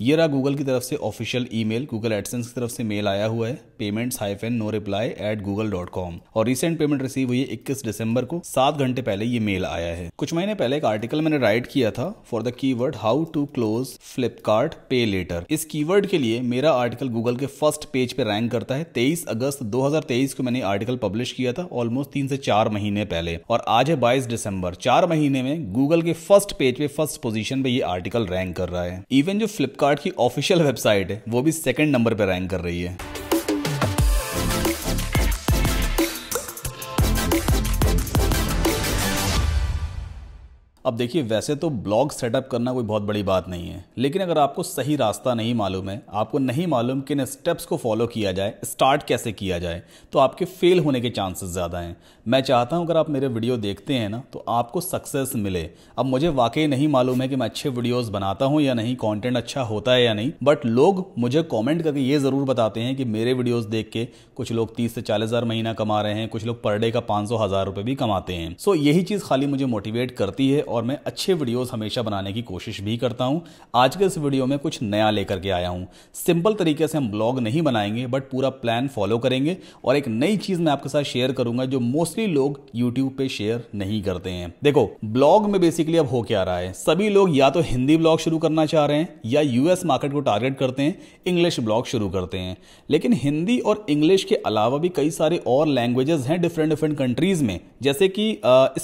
ये रहा गूगल की तरफ से ऑफिशियल ईमेल गूगल एडसेंस की तरफ से मेल आया हुआ है payments hyphen no reply at Google dot com और रिसेंट पेमेंट रिसीव हुई है 21 दिसंबर को सात घंटे पहले ये मेल आया है कुछ महीने पहले एक आर्टिकल मैंने राइट किया था for the keyword how to close Flipkart pay later इस कीवर्ड के लिए मेरा आर्टिकल गूगल के फर्स्ट पेज पे रैंक करता है तेईस अगस्त दो को मैंने आर्टिकल पब्लिश किया था ऑलमोस्ट तीन से चार महीने पहले और आज है बाईस दिसंबर चार महीने में गूगल के फर्स्ट पेज पे फर्स्ट पोजिशन पे ये आर्टिकल रैंक कर रहा है इवन जो फ्लिपकार्ट फ्लिपकार्ट की ऑफिशियल वेबसाइट है वो भी सेकंड नंबर पर रैंक कर रही है अब देखिए वैसे तो ब्लॉग सेटअप करना कोई बहुत बड़ी बात नहीं है लेकिन अगर आपको सही रास्ता नहीं मालूम है आपको नहीं मालूम किन स्टेप्स को फॉलो किया जाए स्टार्ट कैसे किया जाए तो आपके फेल होने के चांसेस ज़्यादा हैं मैं चाहता हूँ अगर आप मेरे वीडियो देखते हैं ना तो आपको सक्सेस मिले अब मुझे वाकई नहीं मालूम है कि मैं अच्छे वीडियोज़ बनाता हूँ या नहीं कॉन्टेंट अच्छा होता है या नहीं बट लोग मुझे कॉमेंट करके ये ज़रूर बताते हैं कि मेरे वीडियोज़ देख के कुछ लोग तीस से चालीस हज़ार महीना कमा रहे हैं कुछ लोग पर डे का पाँच सौ हज़ार रुपये भी कमाते हैं सो यही चीज़ खाली मुझे मोटिवेट करती है और मैं अच्छे वीडियोस हमेशा बनाने की कोशिश भी करता हूं आज के इस वीडियो में कुछ नया लेकर के आया हूं सिंपल तरीके से हम ब्लॉग नहीं बनाएंगे बट पूरा प्लान फॉलो करेंगे और एक नई चीज़ मैं आपके साथ शेयर करूंगा जो मोस्टली लोग यूट्यूब पे शेयर नहीं करते हैं देखो ब्लॉग में बेसिकली अब हो क्या रहा है सभी लोग या तो हिंदी ब्लॉग शुरू करना चाह रहे हैं या यूएस मार्केट को टारगेट करते हैं इंग्लिश ब्लॉग शुरू करते हैं लेकिन हिंदी और इंग्लिश के अलावा भी कई सारे और लैंग्वेजेस हैं डिफरेंट डिफरेंट कंट्रीज में जैसे कि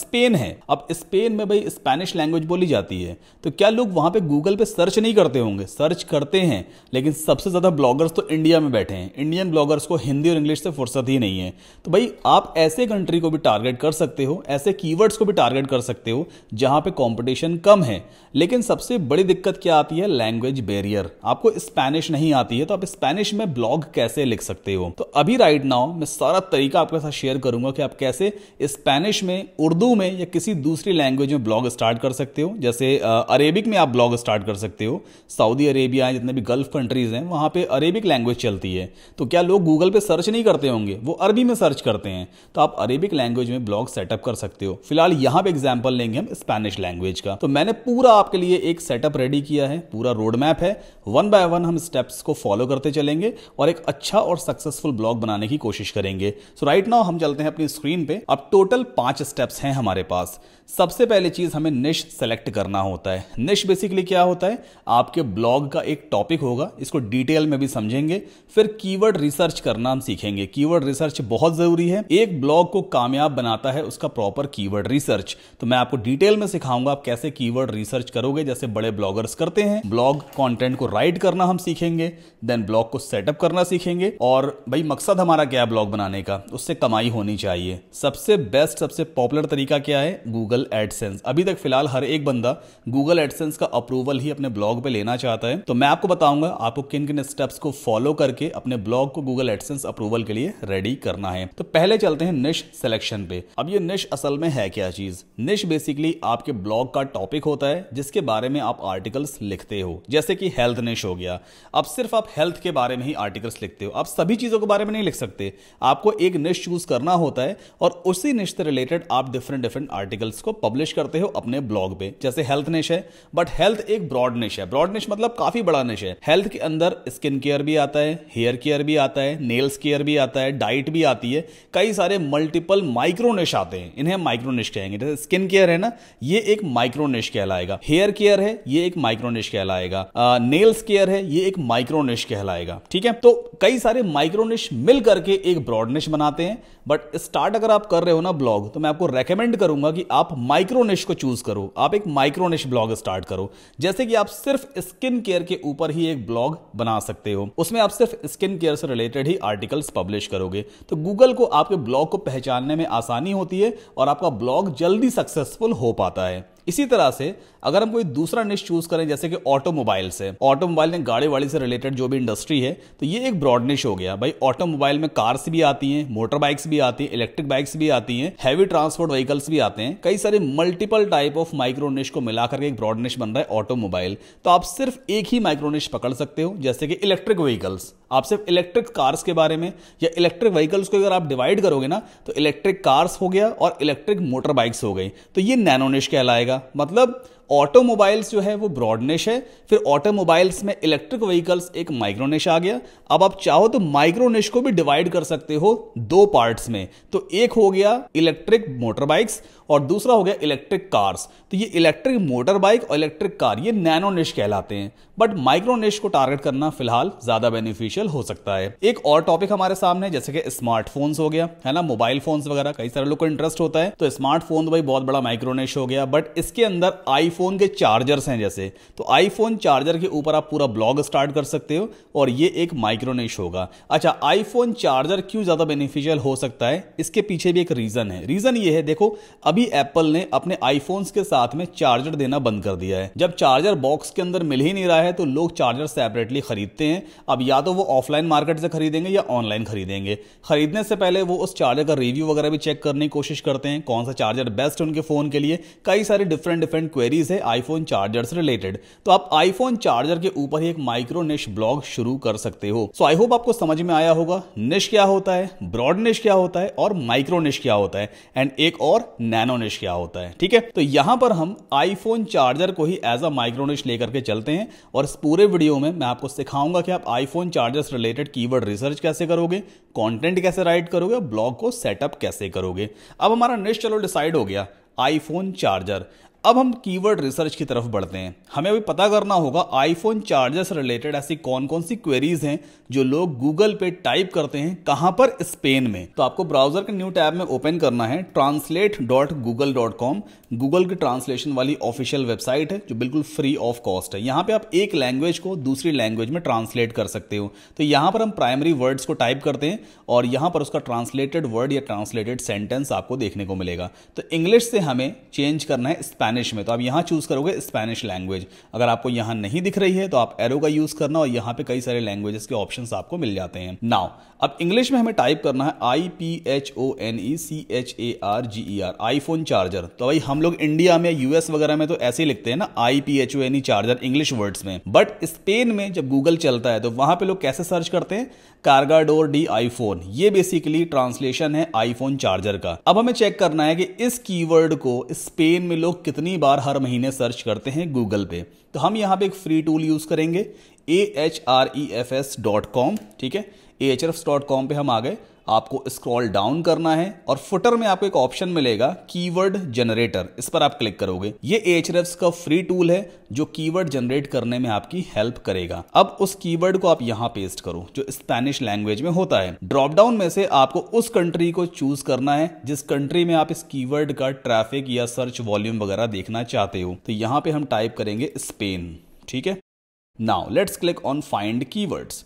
स्पेन है अब स्पेन में भाई स्पेनिश लैंग्वेज बोली जाती है तो क्या लोग वहाँ पे गूगल पे सर्च नहीं करते होंगे सर्च करते हैं लेकिन सबसे ज़्यादा ब्लॉगर्स तो इंडिया में बैठे हैं इंडियन ब्लॉगर्स को हिंदी और इंग्लिश से फुर्सत ही नहीं है तो भाई आप ऐसे कंट्री को भी टारगेट कर सकते हो ऐसे कीवर्ड्स को भी टारगेट कर सकते हो जहाँ पर कॉम्पिटिशन कम है लेकिन सबसे बड़ी दिक्कत क्या आती है लैंग्वेज बैरियर आपको स्पेनिश नहीं आती है तो आप स्पेनिश में ब्लॉग कैसे लिख सकते हो तो अभी राइट नाउ मैं सारा तरीका आपके साथ शेयर करूंगा कि आप कैसे स्पेनिश में उर्दू में या किसी दूसरी लैंग्वेज में ब्लॉग स्टार्ट कर सकते हो जैसे अरेबिक में आप ब्लॉग स्टार्ट कर सकते हो सऊदी अरेबिया है जितने भी गल्फ कंट्रीज़ हैं वहाँ पे अरेबिक लैंग्वेज चलती है तो क्या लोग गूगल पे सर्च नहीं करते होंगे वो अरबी में सर्च करते हैं तो आप अरेबिक लैंग्वेज में ब्लॉग सेटअप कर सकते हो फिलहाल यहाँ पर एग्जाम्पल लेंगे हम स्पेनिश लैंग्वेज का तो मैंने पूरा आपके लिए एक सेटअप रेडी किया है पूरा रोड मैप है वन बाय वन हम स्टेप्स को फॉलो करते चलेंगे और एक अच्छा और सक्सेसफुल ब्लॉग बनाने की कोशिश करेंगे सो राइट नाउ हम चलते हैं अपनी स्क्रीन पे अब टोटल पांच स्टेप्स हैं हमारे पास सबसे पहले चीज हमें निश सेलेक्ट करना होता है निश बेसिकली क्या होता है आपके ब्लॉग का एक टॉपिक होगा इसको डिटेल में भी समझेंगे फिर कीवर्ड रिसर्च करना हम सीखेंगे कीवर्ड रिसर्च बहुत ज़रूरी है एक ब्लॉग को कामयाब बनाता है उसका प्रॉपर कीवर्ड रिसर्च तो मैं आपको डिटेल में सिखाऊंगा आप कैसे कीवर्ड रिसर्च करोगे जैसे बड़े ब्लॉगर्स करते हैं ब्लॉग कॉन्टेंट को राइट करना हम सीखेंगे देन ब्लॉग को सेटअप करना सीखेंगे और भाई मकसद हमारा क्या ब्लॉग बनाने का उससे कमाई होनी चाहिए सबसे बेस्ट सबसे पॉपुलर तरीका क्या है गूगल एडसेंस अभी तक फिलहाल हर एक बंदा गूगल एडसेंस का अप्रूवल ही अपने ब्लॉग पे लेना चाहता है तो मैं आपको बताऊंगा आपको किन किन स्टेप्स को फॉलो करके अपने ब्लॉग को गूगल एडसेंस अप्रूवल के लिए रेडी करना है तो पहले चलते हैं निश सिलेक्शन पे अब ये निश असल में है क्या चीज निश बेसिकली आपके ब्लॉग का टॉपिक होता है जिसके बारे में आप आर्टिकल्स लिखते हो जैसे कि हेल्थ निश हो गया अब सिर्फ आप हेल्थ के बारे में ही आर्टिकल्स लिखते हो आप सभी चीजों के बारे में नहीं लिख सकते आपको एक निश चूज करना होता है और उसी निश से रिलेटेड आप डिफरेंट डिफरेंट आर्टिकल्स को पब्लिश करते हो अपने ब्लॉग पे जैसे हेल्थ निश है बट हेल्थ एक ब्रॉड निश है ब्रॉड निश मतलब काफी बड़ा निश है हेल्थ के अंदर स्किन केयर भी आता है हेयर केयर भी आता है नेल्स केयर भी आता है डाइट भी आती है कई सारे मल्टीपल माइक्रो निश आते हैं इन्हें माइक्रो निश कहेंगे जैसे स्किन केयर है ना ये एक माइक्रो निश कहलाएगा हेयर केयर है ये एक माइक्रो निश कहलाएगा नेल्स केयर है ये एक माइक्रो निश कहलाएगा ठीक है तो कई सारे माइक्रो निश मिल करके एक ब्रॉड निश बनाते हैं बट स्टार्ट अगर आप कर रहे हो ना ब्लॉग तो मैं आपको रेकमेंड करूंगा कि आप माइक्रो निश को चूज करो आप एक माइक्रोनिश ब्लॉग स्टार्ट करो जैसे कि आप सिर्फ स्किन केयर के ऊपर ही एक ब्लॉग बना सकते हो उसमें आप सिर्फ स्किन केयर से रिलेटेड ही आर्टिकल्स पब्लिश करोगे तो गूगल को आपके ब्लॉग को पहचानने में आसानी होती है और आपका ब्लॉग जल्दी सक्सेसफुल हो पाता है इसी तरह से अगर हम कोई दूसरा निश चूज करें जैसे कि ऑटोमोबाइल्स है ऑटोमोबाइल ने गाड़ी वाड़ी से रिलेटेड जो भी इंडस्ट्री है तो ये एक ब्रॉड निश हो गया भाई ऑटोमोबाइल में कार्स भी आती हैं मोटर बाइक्स भी आती हैं इलेक्ट्रिक बाइक्स भी आती हैं हैवी ट्रांसपोर्ट व्हीकल्स भी आते हैं कई सारे मल्टीपल टाइप ऑफ माइक्रोनिश को मिलाकर एक ब्रॉड निश बन रहा है ऑटोमोबाइल तो आप सिर्फ एक ही माइक्रोनिश पकड़ सकते हो जैसे कि इलेक्ट्रिक व्हीकल्स आप सिर्फ इलेक्ट्रिक कार्स के बारे में या इलेक्ट्रिक व्हीकल्स को अगर आप डिवाइड करोगे ना तो इलेक्ट्रिक कार्स हो गया और इलेक्ट्रिक मोटर बाइक्स हो गई तो ये नैनोनिश कहलाएगा जाएगा मतलब ऑटोमोबाइल्स जो है वो ब्रॉडनेश है फिर ऑटोमोबाइल्स में इलेक्ट्रिक व्हीकल्स एक माइक्रोनेश आ गया अब आप चाहो तो माइक्रोनेश को भी डिवाइड कर सकते हो दो पार्ट्स में तो एक हो गया इलेक्ट्रिक मोटरबाइक्स और दूसरा हो गया इलेक्ट्रिक कार्स तो ये इलेक्ट्रिक मोटर बाइक और इलेक्ट्रिक कार ये नैनो निश कहलाते हैं बट माइक्रो निश को टारगेट करना फिलहाल ज्यादा बेनिफिशियल हो सकता है एक और टॉपिक हमारे सामने जैसे कि स्मार्टफोन्स हो गया है ना मोबाइल फोन्स वगैरह कई सारे लोग को इंटरेस्ट होता है तो स्मार्टफोन तो भाई बहुत बड़ा माइक्रोनिश हो गया बट इसके अंदर आईफोन के चार्जर्स हैं जैसे तो आईफोन चार्जर के ऊपर आप पूरा ब्लॉग स्टार्ट कर सकते हो और ये एक माइक्रोनिश होगा अच्छा आईफोन चार्जर क्यों ज्यादा बेनिफिशियल हो सकता है इसके पीछे भी एक रीजन है रीजन ये है देखो अभी अभी एप्पल ने अपने आईफोन्स के साथ में चार्जर देना बंद कर दिया है जब चार्जर बॉक्स के अंदर मिल ही नहीं रहा है तो लोग चार्जर सेपरेटली खरीदते हैं अब या तो वो ऑफलाइन मार्केट से खरीदेंगे या ऑनलाइन खरीदेंगे खरीदने से पहले वो उस चार्जर का रिव्यू वगैरह भी चेक करने की कोशिश करते हैं कौन सा चार्जर बेस्ट है उनके फोन के लिए कई सारी डिफरेंट डिफरेंट क्वेरीज है आईफोन चार्जर से रिलेटेड तो आप आईफोन चार्जर के ऊपर ही एक माइक्रो निश ब्लॉग शुरू कर सकते हो सो आई होप आपको समझ में आया होगा निश क्या होता है ब्रॉड निश क्या होता है और माइक्रो निश क्या होता है एंड एक और नैनो नैनोनिश क्या होता है ठीक है तो यहां पर हम आईफोन चार्जर को ही एज अ माइक्रोनिश लेकर के चलते हैं और इस पूरे वीडियो में मैं आपको सिखाऊंगा कि आप आईफोन चार्जर से रिलेटेड कीवर्ड रिसर्च कैसे करोगे कंटेंट कैसे राइट करोगे ब्लॉग को सेटअप कैसे करोगे अब हमारा निश चलो डिसाइड हो गया आईफोन चार्जर अब हम कीवर्ड रिसर्च की तरफ बढ़ते हैं हमें अभी पता करना होगा आईफोन चार्जर से रिलेटेड ऐसी कौन कौन सी क्वेरीज हैं जो लोग गूगल पे टाइप करते हैं कहां पर स्पेन में तो आपको ब्राउजर के न्यू टैब में ओपन करना है translate dot Google dot com Google की ट्रांसलेशन वाली ऑफिशियल वेबसाइट है जो बिल्कुल फ्री ऑफ कॉस्ट है यहाँ पे आप एक लैंग्वेज को दूसरी लैंग्वेज में ट्रांसलेट कर सकते हो तो यहाँ पर हम प्राइमरी वर्ड्स को टाइप करते हैं और यहाँ पर उसका ट्रांसलेटेड वर्ड या ट्रांसलेटेड सेंटेंस आपको देखने को मिलेगा तो इंग्लिश से हमें चेंज करना है स्पेनिश में तो आप यहाँ चूज करोगे स्पेनिश लैंग्वेज अगर आपको यहाँ नहीं दिख रही है तो आप एरो का यूज करना और यहाँ पर कई सारे लैंग्वेजेस के ऑप्शन आपको मिल जाते हैं नाउ अब इंग्लिश में हमें टाइप करना है I P H O N E C H A R G E R iPhone charger तो भाई हम लोग इंडिया में यूएस वगैरह में तो ऐसे ही लिखते हैं ना I P H O N E charger English words में बट स्पेन में जब गूगल चलता है तो वहां पे लोग कैसे सर्च करते हैं कार्गाडोर डी आईफोन ये बेसिकली ट्रांसलेशन है आईफोन चार्जर का अब हमें चेक करना है कि इस कीवर्ड को स्पेन में लोग कितनी बार हर महीने सर्च करते हैं गूगल पे तो हम यहाँ पे एक फ्री टूल यूज करेंगे A H R E F S dot com ठीक है ए एच डॉट कॉम हम आ गए आपको स्क्रॉल डाउन करना है और फुटर में आपको एक ऑप्शन मिलेगा कीवर्ड जनरेटर इस पर आप क्लिक करोगे ये एच का फ्री टूल है जो कीवर्ड जनरेट करने में आपकी हेल्प करेगा अब उस कीवर्ड को आप यहाँ पेस्ट करो जो स्पेनिश लैंग्वेज में होता है ड्रॉप डाउन में से आपको उस कंट्री को चूज करना है जिस कंट्री में आप इस की का ट्रैफिक या सर्च वॉल्यूम वगैरह देखना चाहते हो तो यहाँ पे हम टाइप करेंगे स्पेन ठीक है now let's click on find keywords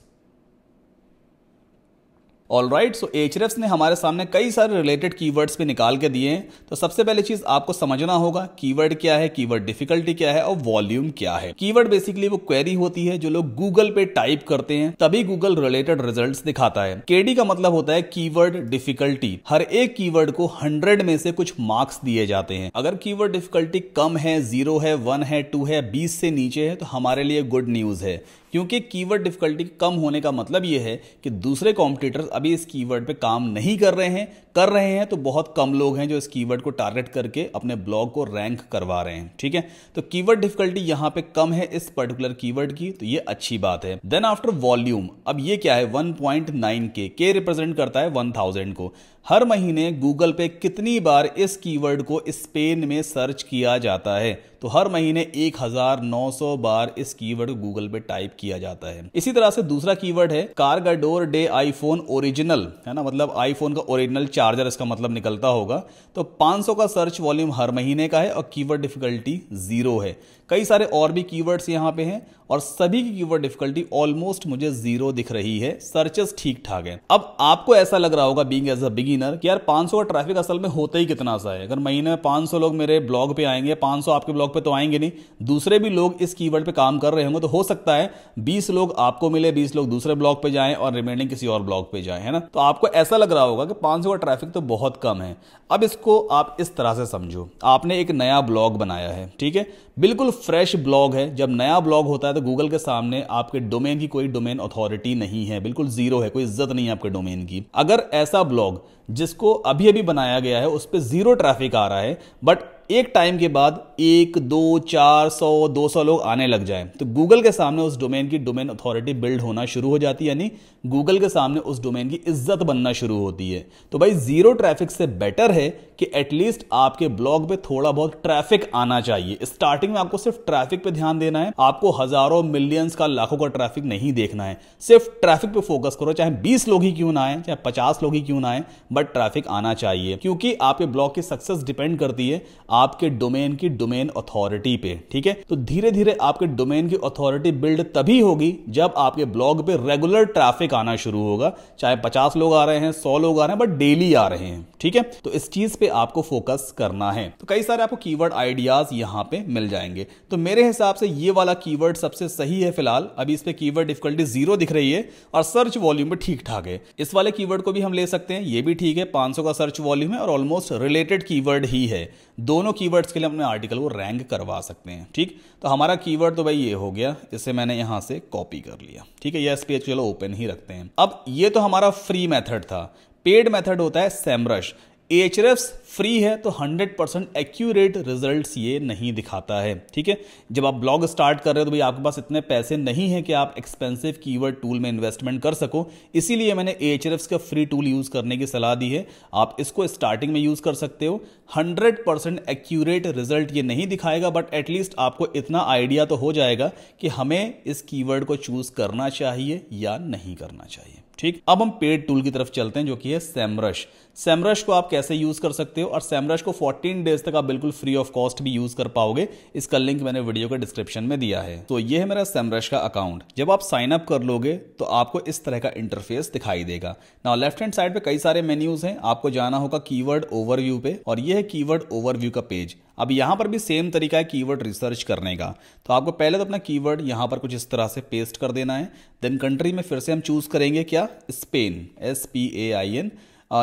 all right so एच ने हमारे सामने कई सारे रिलेटेड कीवर्ड्स भी निकाल के दिए हैं तो सबसे पहले चीज आपको समझना होगा कीवर्ड क्या है कीवर्ड डिफिकल्टी क्या है और वॉल्यूम क्या है कीवर्ड बेसिकली वो क्वेरी होती है जो लोग गूगल पे टाइप करते हैं तभी गूगल रिलेटेड रिजल्ट दिखाता है केडी का मतलब होता है कीवर्ड डिफिकल्टी हर एक की को हंड्रेड में से कुछ मार्क्स दिए जाते हैं अगर वर्ड डिफिकल्टी कम है जीरो है वन है टू है बीस से नीचे है तो हमारे लिए गुड न्यूज है क्योंकि कीवर्ड डिफिकल्टी कम होने का मतलब यह है कि दूसरे कॉम्पिटिटर्स अभी इस कीवर्ड पे काम नहीं कर रहे हैं कर रहे हैं तो बहुत कम लोग हैं जो इस कीवर्ड को टारगेट करके अपने ब्लॉग को रैंक करवा रहे हैं ठीक है तो कीवर्ड डिफिकल्टी यहां पे कम है इस पर्टिकुलर कीवर्ड की तो ये अच्छी बात है देन आफ्टर वॉल्यूम अब ये क्या है 1.9 के के रिप्रेजेंट करता है 1000 को हर महीने गूगल पे कितनी बार इस कीवर्ड को स्पेन में सर्च किया जाता है तो हर महीने 1900 बार इस कीवर्ड को गूगल पे टाइप किया जाता है इसी तरह से दूसरा कीवर्ड है कारगाडोर डे आईफोन ओरिजिनल है ना मतलब आईफोन का ओरिजिनल चार्जर इसका मतलब निकलता होगा तो 500 का सर्च वॉल्यूम हर महीने का है और कीवर्ड डिफिकल्टी जीरो है कई सारे और भी कीवर्ड्स यहाँ पे हैं और सभी की कीवर्ड डिफिकल्टी ऑलमोस्ट मुझे जीरो दिख रही है सर्चेस ठीक ठाक है अब आपको ऐसा लग रहा होगा बींग एज अ बिगिनर कि यार 500 का ट्रैफिक असल में होता ही कितना सा है अगर महीने में 500 लोग मेरे ब्लॉग पे आएंगे 500 आपके ब्लॉग पे तो आएंगे नहीं दूसरे भी लोग इस कीवर्ड पे काम कर रहे होंगे तो हो सकता है बीस लोग आपको मिले बीस लोग दूसरे ब्लॉग पे जाए और रिमेनिंग किसी और ब्लॉग पे जाए है ना तो आपको ऐसा लग रहा होगा कि पाँच का ट्रैफिक तो बहुत कम है अब इसको आप इस तरह से समझो आपने एक नया ब्लॉग बनाया है ठीक है बिल्कुल फ्रेश ब्लॉग है जब नया ब्लॉग होता है तो गूगल के सामने आपके डोमेन की कोई डोमेन अथॉरिटी नहीं है बिल्कुल जीरो है कोई इज्जत नहीं है आपके डोमेन की अगर ऐसा ब्लॉग जिसको अभी अभी बनाया गया है उस पर जीरो ट्रैफिक आ रहा है बट एक टाइम के बाद एक दो चार सौ दो सौ लोग आने लग जाएं तो गूगल के सामने उस डोमेन की डोमेन अथॉरिटी बिल्ड होना शुरू हो जाती है यानी गूगल के सामने उस डोमेन की इज्जत बनना शुरू होती है तो भाई जीरो ट्रैफिक से बेटर है कि एटलीस्ट आपके ब्लॉग पे थोड़ा बहुत ट्रैफिक आना चाहिए स्टार्टिंग में आपको सिर्फ ट्रैफिक पे ध्यान देना है आपको हजारों मिलियंस का लाखों का ट्रैफिक नहीं देखना है सिर्फ ट्रैफिक पे फोकस करो चाहे बीस लोग ही क्यों ना आए चाहे पचास लोग ही क्यों ना आए बट ट्रैफिक आना चाहिए क्योंकि आपके ब्लॉग की सक्सेस डिपेंड करती है आपके डोमेन की डोमेन अथॉरिटी पे ठीक है तो धीरे धीरे आपके डोमेन की अथॉरिटी बिल्ड तभी होगी जब आपके ब्लॉग पे रेगुलर ट्रैफिक आना शुरू होगा चाहे 50 लोग आ रहे हैं 100 लोग आ रहे हैं बट डेली आ रहे हैं ठीक है तो इस चीज पे आपको फोकस करना है तो कई सारे आपको कीवर्ड आइडियाज यहां पे मिल जाएंगे तो मेरे हिसाब से ये वाला कीवर्ड सबसे सही है फिलहाल अभी इस पे कीवर्ड डिफिकल्टी जीरो दिख रही है और सर्च वॉल्यूम भी ठीक ठाक है इस वाले कीवर्ड को भी हम ले सकते हैं ये भी ठीक है 500 का सर्च वॉल्यूम है और ऑलमोस्ट रिलेटेड कीवर्ड ही है दोनों दोनों कीवर्ड्स के लिए अपने आर्टिकल को रैंक करवा सकते हैं ठीक तो हमारा कीवर्ड तो भाई ये हो गया इसे मैंने यहाँ से कॉपी कर लिया ठीक है यह पेज चलो ओपन ही रखते हैं अब ये तो हमारा फ्री मेथड था पेड मेथड होता है सेमरश ए फ्री है तो 100 परसेंट एक्यूरेट रिजल्ट ये नहीं दिखाता है ठीक है जब आप ब्लॉग स्टार्ट कर रहे हो तो भाई आपके पास इतने पैसे नहीं है कि आप एक्सपेंसिव कीवर्ड टूल में इन्वेस्टमेंट कर सको इसीलिए मैंने ए का फ्री टूल यूज़ करने की सलाह दी है आप इसको स्टार्टिंग में यूज़ कर सकते हो 100 परसेंट एक्यूरेट रिजल्ट ये नहीं दिखाएगा बट एटलीस्ट आपको इतना आइडिया तो हो जाएगा कि हमें इस कीवर्ड को चूज़ करना चाहिए या नहीं करना चाहिए ठीक अब हम पेड टूल की तरफ चलते हैं जो कि है सेमरश सेमरश को आप कैसे यूज कर सकते हो और सेमरश को 14 डेज तक आप बिल्कुल फ्री ऑफ कॉस्ट भी यूज कर पाओगे इसका लिंक मैंने वीडियो के डिस्क्रिप्शन में दिया है तो ये है मेरा सेमरश का अकाउंट जब आप साइन अप कर लोगे तो आपको इस तरह का इंटरफेस दिखाई देगा ना लेफ्ट हैंड साइड पे कई सारे मेन्यूज हैं आपको जाना होगा कीवर्ड ओवरव्यू पे और ये है कीवर्ड ओवरव्यू का पेज अब यहाँ पर भी सेम तरीका है कीवर्ड रिसर्च करने का तो आपको पहले तो अपना कीवर्ड यहाँ पर कुछ इस तरह से पेस्ट कर देना है देन कंट्री में फिर से हम चूज करेंगे क्या Spain S P A I N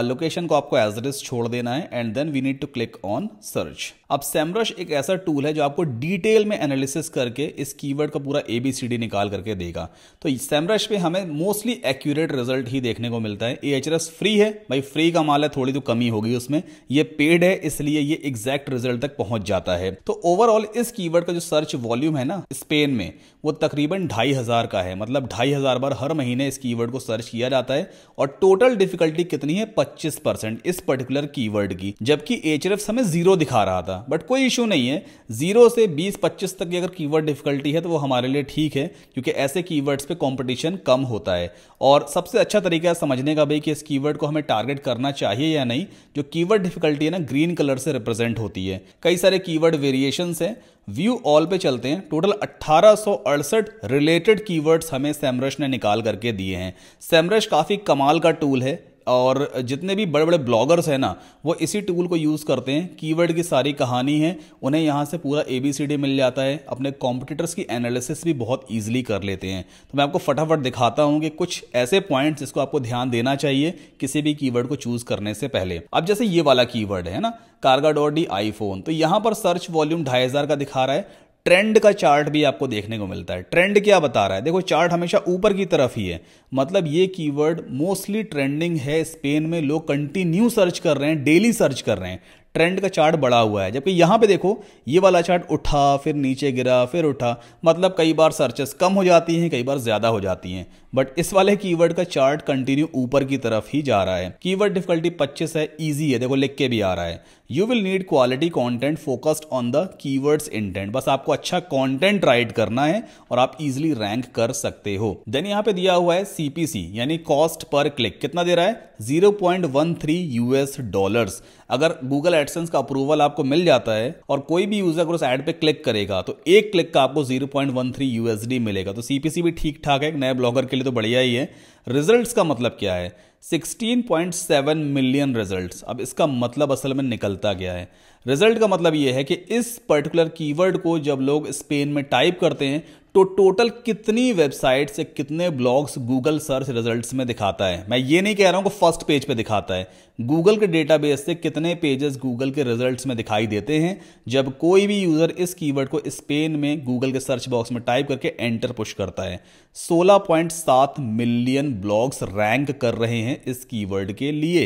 location uh, को आपको एज इज छोड़ देना है and then we need to click on search अब सेमरश एक ऐसा टूल है जो आपको डिटेल में एनालिसिस करके इस कीवर्ड का पूरा ए बी सी डी निकाल करके देगा तो सेमरश पे हमें मोस्टली एक्यूरेट रिजल्ट ही देखने को मिलता है ए एच एस फ्री है भाई फ्री का माल है थोड़ी तो कमी होगी उसमें ये पेड है इसलिए ये एग्जैक्ट रिजल्ट तक पहुंच जाता है तो ओवरऑल इस कीवर्ड का जो सर्च वॉल्यूम है ना स्पेन में वो तकरीबन ढाई हजार का है मतलब ढाई हजार बार हर महीने इस कीवर्ड को सर्च किया जाता है और टोटल डिफिकल्टी कितनी है पच्चीस परसेंट इस पर्टिकुलर कीवर्ड की जबकि एच एफ हमें जीरो दिखा रहा था बट कोई इशू नहीं है जीरो से बीस पच्चीस तक की अगर कीवर्ड डिफिकल्टी है तो वो हमारे लिए ठीक है क्योंकि ऐसे कीवर्ड्स पे कंपटीशन कम होता है और सबसे अच्छा तरीका है समझने का भाई कि इस कीवर्ड को हमें टारगेट करना चाहिए या नहीं जो कीवर्ड डिफिकल्टी है ना ग्रीन कलर से रिप्रेजेंट होती है कई सारे कीवर्ड वेरिएशन है व्यू ऑल पे चलते हैं टोटल अट्ठारह रिलेटेड कीवर्ड्स हमें सैमरश ने निकाल करके दिए हैं सैमरश काफ़ी कमाल का टूल है और जितने भी बड़े बड़े ब्लॉगर्स हैं ना वो इसी टूल को यूज़ करते हैं कीवर्ड की सारी कहानी है उन्हें यहाँ से पूरा ए बी सी डी मिल जाता है अपने कॉम्पिटिटर्स की एनालिसिस भी बहुत ईजिली कर लेते हैं तो मैं आपको फटाफट दिखाता हूँ कि कुछ ऐसे पॉइंट्स जिसको आपको ध्यान देना चाहिए किसी भी कीवर्ड को चूज़ करने से पहले अब जैसे ये वाला कीवर्ड है ना कारगा डॉट डी आईफोन तो यहाँ पर सर्च वॉल्यूम ढाई हजार का दिखा रहा है ट्रेंड का चार्ट भी आपको देखने को मिलता है ट्रेंड क्या बता रहा है देखो चार्ट हमेशा ऊपर की तरफ ही है मतलब ये कीवर्ड मोस्टली ट्रेंडिंग है स्पेन में लोग कंटिन्यू सर्च कर रहे हैं डेली सर्च कर रहे हैं ट्रेंड का चार्ट बढ़ा हुआ है जबकि यहाँ पे देखो ये वाला चार्ट उठा फिर नीचे गिरा फिर उठा मतलब कई बार सर्चेस कम हो जाती हैं कई बार ज़्यादा हो जाती हैं बट इस वाले कीवर्ड का चार्ट कंटिन्यू ऊपर की तरफ ही जा रहा है कीवर्ड डिफिकल्टी 25 है ईजी है देखो लिख के भी आ रहा है you will need quality content focused on the keywords intent बस आपको अच्छा कॉन्टेंट राइट करना है और आप इजिली रैंक कर सकते हो देन यहाँ पे दिया हुआ है सीपीसी यानी कॉस्ट पर क्लिक कितना दे रहा है zero point one three US dollars अगर गूगल एडसेंस का अप्रूवल आपको मिल जाता है और कोई भी यूजर अगर उस एड पे क्लिक करेगा तो एक क्लिक का आपको 0.13 यूएसडी मिलेगा तो सीपीसी भी ठीक ठाक है नए ब्लॉगर के लिए तो बढ़िया ही है रिजल्ट्स का मतलब क्या है 16.7 मिलियन रिजल्ट्स अब इसका मतलब असल में निकलता गया है रिजल्ट का मतलब यह है कि इस पर्टिकुलर कीवर्ड को जब लोग स्पेन में टाइप करते हैं तो टोटल कितनी वेबसाइट्स या कितने ब्लॉग्स गूगल सर्च रिजल्ट्स में दिखाता है मैं ये नहीं कह रहा हूँ कि फर्स्ट पेज पे दिखाता है गूगल के डेटाबेस से कितने पेजेस गूगल के रिजल्ट्स में दिखाई देते हैं जब कोई भी यूज़र इस कीवर्ड को स्पेन में गूगल के सर्च बॉक्स में टाइप करके एंटर पुश करता है सोलह मिलियन ब्लॉग्स रैंक कर रहे हैं इस कीवर्ड के लिए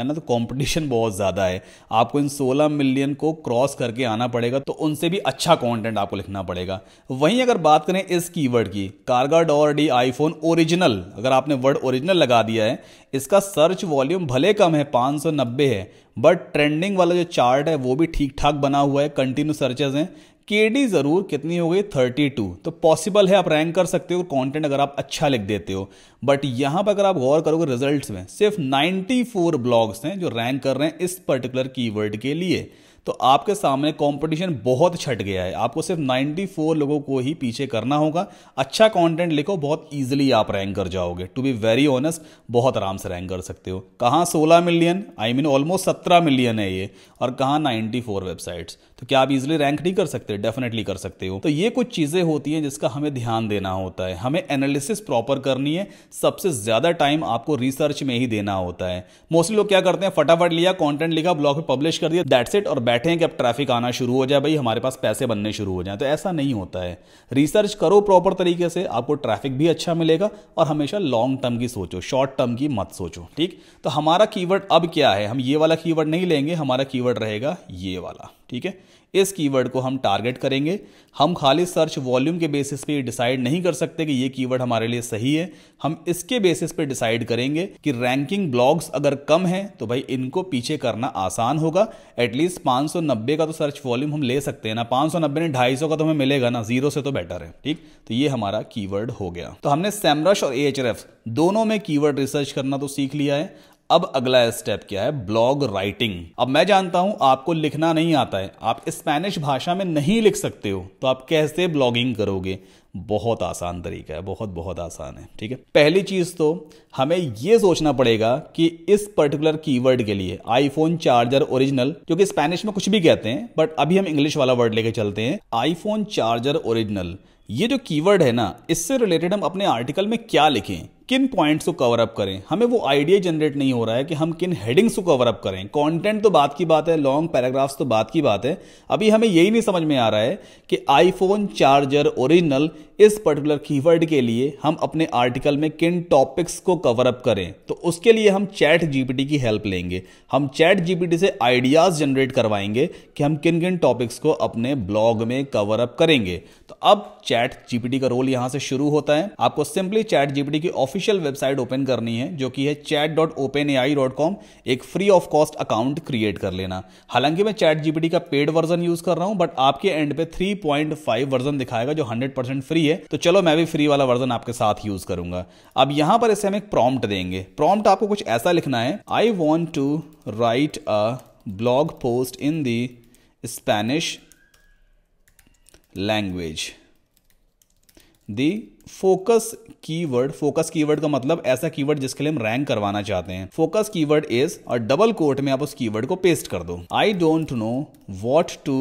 है ना तो कंपटीशन बहुत ज़्यादा है आपको इन 16 मिलियन को क्रॉस करके आना पड़ेगा तो उनसे भी अच्छा कंटेंट आपको लिखना पड़ेगा वहीं अगर बात करें इस कीवर्ड की कारगर डॉर डी आईफोन ओरिजिनल अगर आपने वर्ड ओरिजिनल लगा दिया है इसका सर्च वॉल्यूम भले कम है पाँच है बट ट्रेंडिंग वाला जो चार्ट है वो भी ठीक ठाक बना हुआ है कंटिन्यू सर्चेज हैं के डी ज़रूर कितनी हो गई 32 तो पॉसिबल है आप रैंक कर सकते हो कंटेंट अगर आप अच्छा लिख देते हो बट यहाँ पर अगर आप गौर करोगे रिजल्ट्स में सिर्फ 94 ब्लॉग्स हैं जो रैंक कर रहे हैं इस पर्टिकुलर कीवर्ड के लिए तो आपके सामने कंपटीशन बहुत छट गया है आपको सिर्फ 94 लोगों को ही पीछे करना होगा अच्छा कंटेंट लिखो बहुत इजीली आप रैंक कर जाओगे टू बी वेरी ऑनेस्ट बहुत आराम से रैंक कर सकते हो कहाँ 16 million I mean almost 17 million है ये और कहाँ 94 वेबसाइट्स तो क्या आप इजिली रैंक नहीं कर सकते डेफिनेटली कर सकते हो तो ये कुछ चीज़ें होती हैं जिसका हमें ध्यान देना होता है हमें एनालिसिस प्रॉपर करनी है सबसे ज़्यादा टाइम आपको रिसर्च में ही देना होता है मोस्टली लोग क्या करते हैं फटाफट लिया कॉन्टेंट लिखा ब्लॉग में पब्लिश कर दिया दैट्स इट और बैठे हैं कि अब ट्रैफिक आना शुरू हो जाए भाई हमारे पास पैसे बनने शुरू हो जाए तो ऐसा नहीं होता है रिसर्च करो प्रॉपर तरीके से आपको ट्रैफिक भी अच्छा मिलेगा और हमेशा लॉन्ग टर्म की सोचो शॉर्ट टर्म की मत सोचो ठीक तो हमारा कीवर्ड अब क्या है हम ये वाला कीवर्ड नहीं लेंगे हमारा कीवर्ड रहेगा ये वाला ठीक है इस कीवर्ड को हम टारगेट करेंगे हम खाली सर्च वॉल्यूम के बेसिस पे डिसाइड नहीं कर सकते कि ये कीवर्ड हमारे लिए सही है हम इसके बेसिस पे डिसाइड करेंगे कि रैंकिंग ब्लॉग्स अगर कम है तो भाई इनको पीछे करना आसान होगा एटलीस्ट 590 का तो सर्च वॉल्यूम हम ले सकते हैं ना नब्बे नहीं 250 का तो हमें मिलेगा ना जीरो से तो बेटर है ठीक तो ये हमारा कीवर्ड हो गया तो हमने सैमरश और ए दोनों में कीवर्ड रिसर्च करना तो सीख लिया है अब अगला स्टेप क्या है ब्लॉग राइटिंग अब मैं जानता हूं आपको लिखना नहीं आता है आप स्पेनिश भाषा में नहीं लिख सकते हो तो आप कैसे ब्लॉगिंग करोगे बहुत आसान तरीका है बहुत बहुत आसान है ठीक है पहली चीज तो हमें यह सोचना पड़ेगा कि इस पर्टिकुलर कीवर्ड के लिए आईफोन चार्जर ओरिजिनल क्योंकि स्पेनिश में कुछ भी कहते हैं बट अभी हम इंग्लिश वाला वर्ड लेके चलते हैं आईफोन चार्जर ओरिजिनल ये जो कीवर्ड है ना इससे रिलेटेड हम अपने आर्टिकल में क्या लिखें किन पॉइंट्स को कवर अप करें हमें वो आइडिया जनरेट नहीं हो रहा है कि हम किन हेडिंग्स को कवर अप करें कंटेंट तो बात की बात है लॉन्ग पैराग्राफ्स तो बात की बात है अभी हमें यही नहीं समझ में आ रहा है कि आईफोन चार्जर ओरिजिनल इस पर्टिकुलर कीवर्ड के लिए हम अपने आर्टिकल में किन टॉपिक्स को कवर अप करें तो उसके लिए हम चैट जीपीटी की हेल्प लेंगे हम चैट जीपीटी से आइडियाज जनरेट करवाएंगे कि हम किन किन टॉपिक्स को अपने ब्लॉग में कवर अप करेंगे तो अब चैट जीपीटी का रोल यहां से शुरू होता है आपको सिंपली चैट जीपीटी की ऑफिस ऑफिशियल वेबसाइट ओपन करनी है जो कि है chat dot open A I dot com एक free of cost account create कर लेना हालांकि मैं चैट जीपीटी का पेड वर्जन यूज कर रहा हूं बट आपके एंड पे 3.5 वर्जन दिखाएगा जो 100% फ्री है तो चलो मैं भी फ्री वाला वर्जन आपके साथ यूज करूंगा अब यहां पर इसे हम एक प्रॉम्प्ट देंगे प्रॉम्प्ट आपको कुछ ऐसा लिखना है I want to write a blog post in the Spanish language the focus keyword focus keyword का मतलब ऐसा कीवर्ड जिसके लिए हम रैंक करवाना चाहते हैं फोकस कीवर्ड इज और डबल कोट में आप उस कीवर्ड को पेस्ट कर दो I don't know what to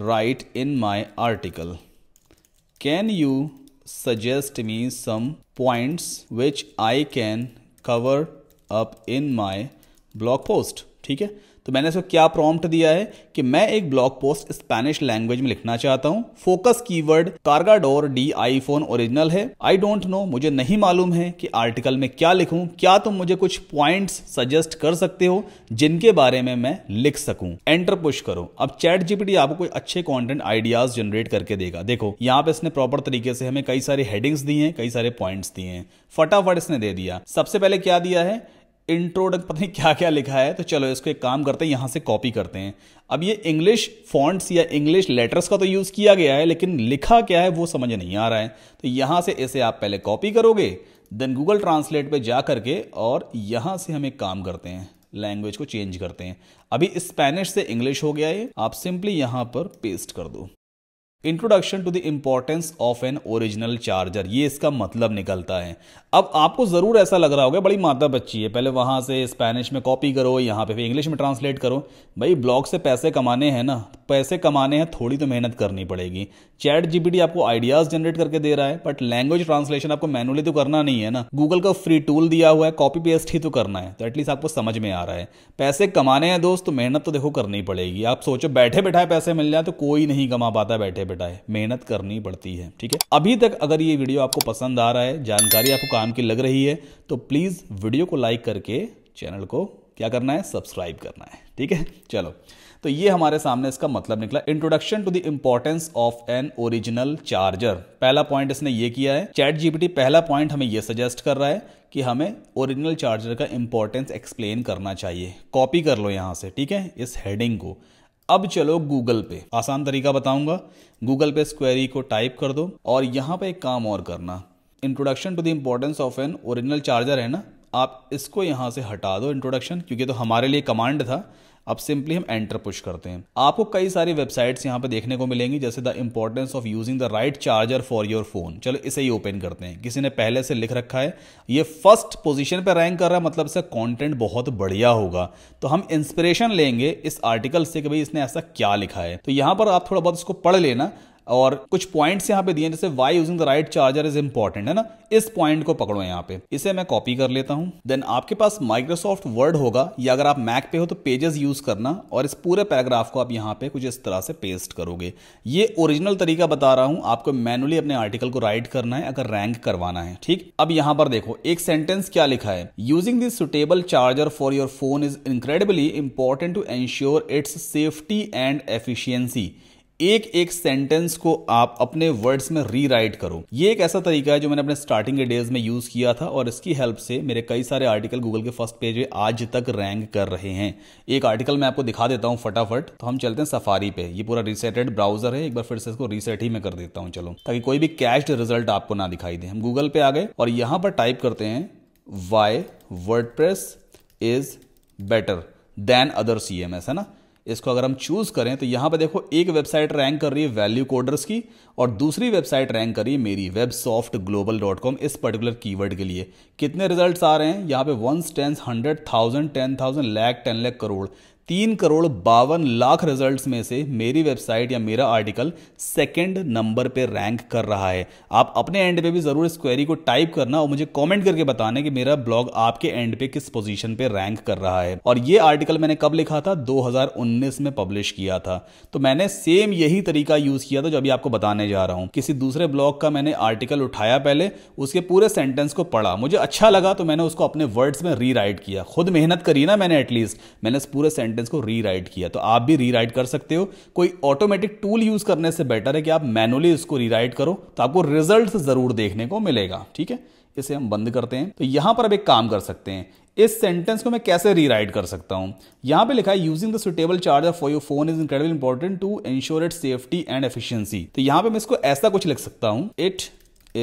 write in my article can you suggest me some points which I can cover up in my blog post ठीक है तो मैंने इसको क्या प्रॉम्प्ट दिया है कि मैं एक ब्लॉग पोस्ट स्पेनिश लैंग्वेज में लिखना चाहता हूँ फोकस कीवर्ड कार्गाडोर डी आईफोन ओरिजिनल है आई डोंट नो मुझे नहीं मालूम है कि आर्टिकल में क्या लिखूं क्या तुम मुझे कुछ पॉइंट्स सजेस्ट कर सकते हो जिनके बारे में मैं लिख सकूं एंटर पुश करो अब चैट जीपीटी आपको कोई अच्छे कॉन्टेंट आइडियाज जनरेट करके देगा देखो यहाँ पे इसने प्रॉपर तरीके से हमें कई सारे हेडिंग्स दी हैं कई सारे पॉइंट्स दिए हैं फटाफट इसने दे दिया सबसे पहले क्या दिया है इंट्रोडक्ट पता नहीं क्या क्या लिखा है तो चलो इसको एक काम करते हैं यहाँ से कॉपी करते हैं अब ये इंग्लिश फॉन्ट्स या इंग्लिश लेटर्स का तो यूज़ किया गया है लेकिन लिखा क्या है वो समझ नहीं आ रहा है तो यहाँ से इसे आप पहले कॉपी करोगे देन गूगल ट्रांसलेट पे जा करके और यहाँ से हम एक काम करते हैं लैंग्वेज को चेंज करते हैं अभी स्पेनिश से इंग्लिश हो गया है आप सिंपली यहाँ पर पेस्ट कर दो introduction to the importance of an original charger ये इसका मतलब निकलता है अब आपको ज़रूर ऐसा लग रहा होगा बड़ी माता बच्ची है पहले वहां से स्पेनिश में कॉपी करो यहाँ पे फिर इंग्लिश में ट्रांसलेट करो भाई ब्लॉग से पैसे कमाने हैं ना पैसे कमाने हैं थोड़ी तो मेहनत करनी पड़ेगी चैट जीपीटी आपको आइडियाज़ जनरेट करके दे रहा है बट लैंग्वेज ट्रांसलेशन आपको मैनुअली तो करना नहीं है ना गूगल का फ्री टूल दिया हुआ है कॉपी पेस्ट ही तो करना है तो एटलीस्ट आपको समझ में आ रहा है पैसे कमाने हैं दोस्त तो मेहनत तो देखो करनी पड़ेगी आप सोचो बैठे बैठाए पैसे मिल जाए तो कोई नहीं कमा पाता बैठे बेटा है मेहनत करनी पड़ती है ठीक है अभी तक अगर ये वीडियो आपको पसंद आ रहा है जानकारी आपको काम की लग रही है तो प्लीज़ वीडियो को लाइक करके चैनल को क्या करना है सब्सक्राइब करना है ठीक है चलो तो ये हमारे सामने इसका मतलब निकला introduction to the importance of an original charger पहला पॉइंट इसने ये किया है चैट जीपीटी पहला पॉइंट हमें ये सजेस्ट कर रहा है कि हमें ओरिजिनल चार्जर का इंपॉर्टेंस एक्सप्लेन करना चाहिए कॉपी कर लो यहां से ठीक है इस हेडिंग को अब चलो गूगल पे आसान तरीका बताऊंगा गूगल पे स्क्वेरी को टाइप कर दो और यहाँ पे एक काम और करना introduction to the importance of an original charger है ना आप इसको यहां से हटा दो इंट्रोडक्शन क्योंकि तो हमारे लिए कमांड था अब सिंपली हम एंटर पुश करते हैं आपको कई सारी वेबसाइट्स यहाँ पे देखने को मिलेंगी जैसे the importance of using the right charger for your phone चलो इसे ही ओपन करते हैं किसी ने पहले से लिख रखा है ये फर्स्ट पोजिशन पर रैंक कर रहा है मतलब इसका कॉन्टेंट बहुत बढ़िया होगा तो हम इंस्पिरेशन लेंगे इस आर्टिकल से कि भाई इसने ऐसा क्या लिखा है तो यहाँ पर आप थोड़ा बहुत इसको पढ़ लेना और कुछ पॉइंट्स यहाँ पे दिए जैसे why using the right charger is important है ना इस पॉइंट को पकड़ो यहाँ पे इसे मैं कॉपी कर लेता हूँ देन आपके पास माइक्रोसॉफ्ट वर्ड होगा या अगर आप मैक पे हो तो पेजेस यूज करना और इस पूरे पैराग्राफ को आप यहाँ पे कुछ इस तरह से पेस्ट करोगे ये ओरिजिनल तरीका बता रहा हूँ आपको मैनुअली अपने आर्टिकल को राइट करना है अगर रैंक करवाना है ठीक अब यहाँ पर देखो एक सेंटेंस क्या लिखा है using this suitable charger for your phone is incredibly important to ensure its safety and efficiency एक एक सेंटेंस को आप अपने वर्ड्स में रीराइट करो ये एक ऐसा तरीका है जो मैंने अपने स्टार्टिंग के डेज में यूज किया था और इसकी हेल्प से मेरे कई सारे आर्टिकल गूगल के फर्स्ट पेज पे आज तक रैंक कर रहे हैं एक आर्टिकल मैं आपको दिखा देता हूँ फटाफट तो हम चलते हैं सफारी पे ये पूरा रिसेटेड ब्राउजर है एक बार फिर से इसको रिसेट ही मैं कर देता हूँ चलो ताकि कोई भी कैश्ड रिजल्ट आपको ना दिखाई दे हम गूगल पे आ गए और यहाँ पर टाइप करते हैं why word is better than other सी है ना इसको अगर हम चूज करें तो यहां पर देखो एक वेबसाइट रैंक कर रही है वैल्यू कोडर्स की और दूसरी वेबसाइट रैंक करी मेरी web soft global dot com इस पर्टिकुलर कीवर्ड के लिए कितने रिजल्ट्स आ रहे हैं यहाँ पे ones tens hundred thousand ten thousand lakh ten lakh crore तीन करोड़ बावन लाख रिजल्ट्स में से मेरी वेबसाइट या मेरा आर्टिकल सेकंड नंबर पे रैंक कर रहा है आप अपने एंड पे भी ज़रूर इस क्वेरी को टाइप करना और मुझे कमेंट करके बताना कि मेरा ब्लॉग आपके एंड पे किस पोजीशन पे रैंक कर रहा है और ये आर्टिकल मैंने कब लिखा था 2019 में पब्लिश किया था तो मैंने सेम यही तरीका यूज़ किया था जो अभी आपको बताने जा रहा हूँ किसी दूसरे ब्लॉग का मैंने आर्टिकल उठाया पहले उसके पूरे सेंटेंस को पढ़ा मुझे अच्छा लगा तो मैंने उसको अपने वर्ड्स में री किया खुद मेहनत करी ना मैंने एटलीस्ट मैंने इस पूरे सेंटेंस को री किया तो आप भी री कर सकते हो कोई ऑटोमेटिक टूल यूज करने से बेटर है कि आप मैनुअली इसको री करो तो आपको रिजल्ट जरूर देखने को मिलेगा ठीक है इसे हम बंद करते हैं तो यहां पर अब एक काम कर सकते हैं इस सेंटेंस को मैं कैसे रीराइट कर सकता हूं यहां पे लिखा है using the suitable charger for your phone is incredible important to ensure it safety and efficiency तो यहां पे मैं इसको ऐसा कुछ लिख सकता हूं it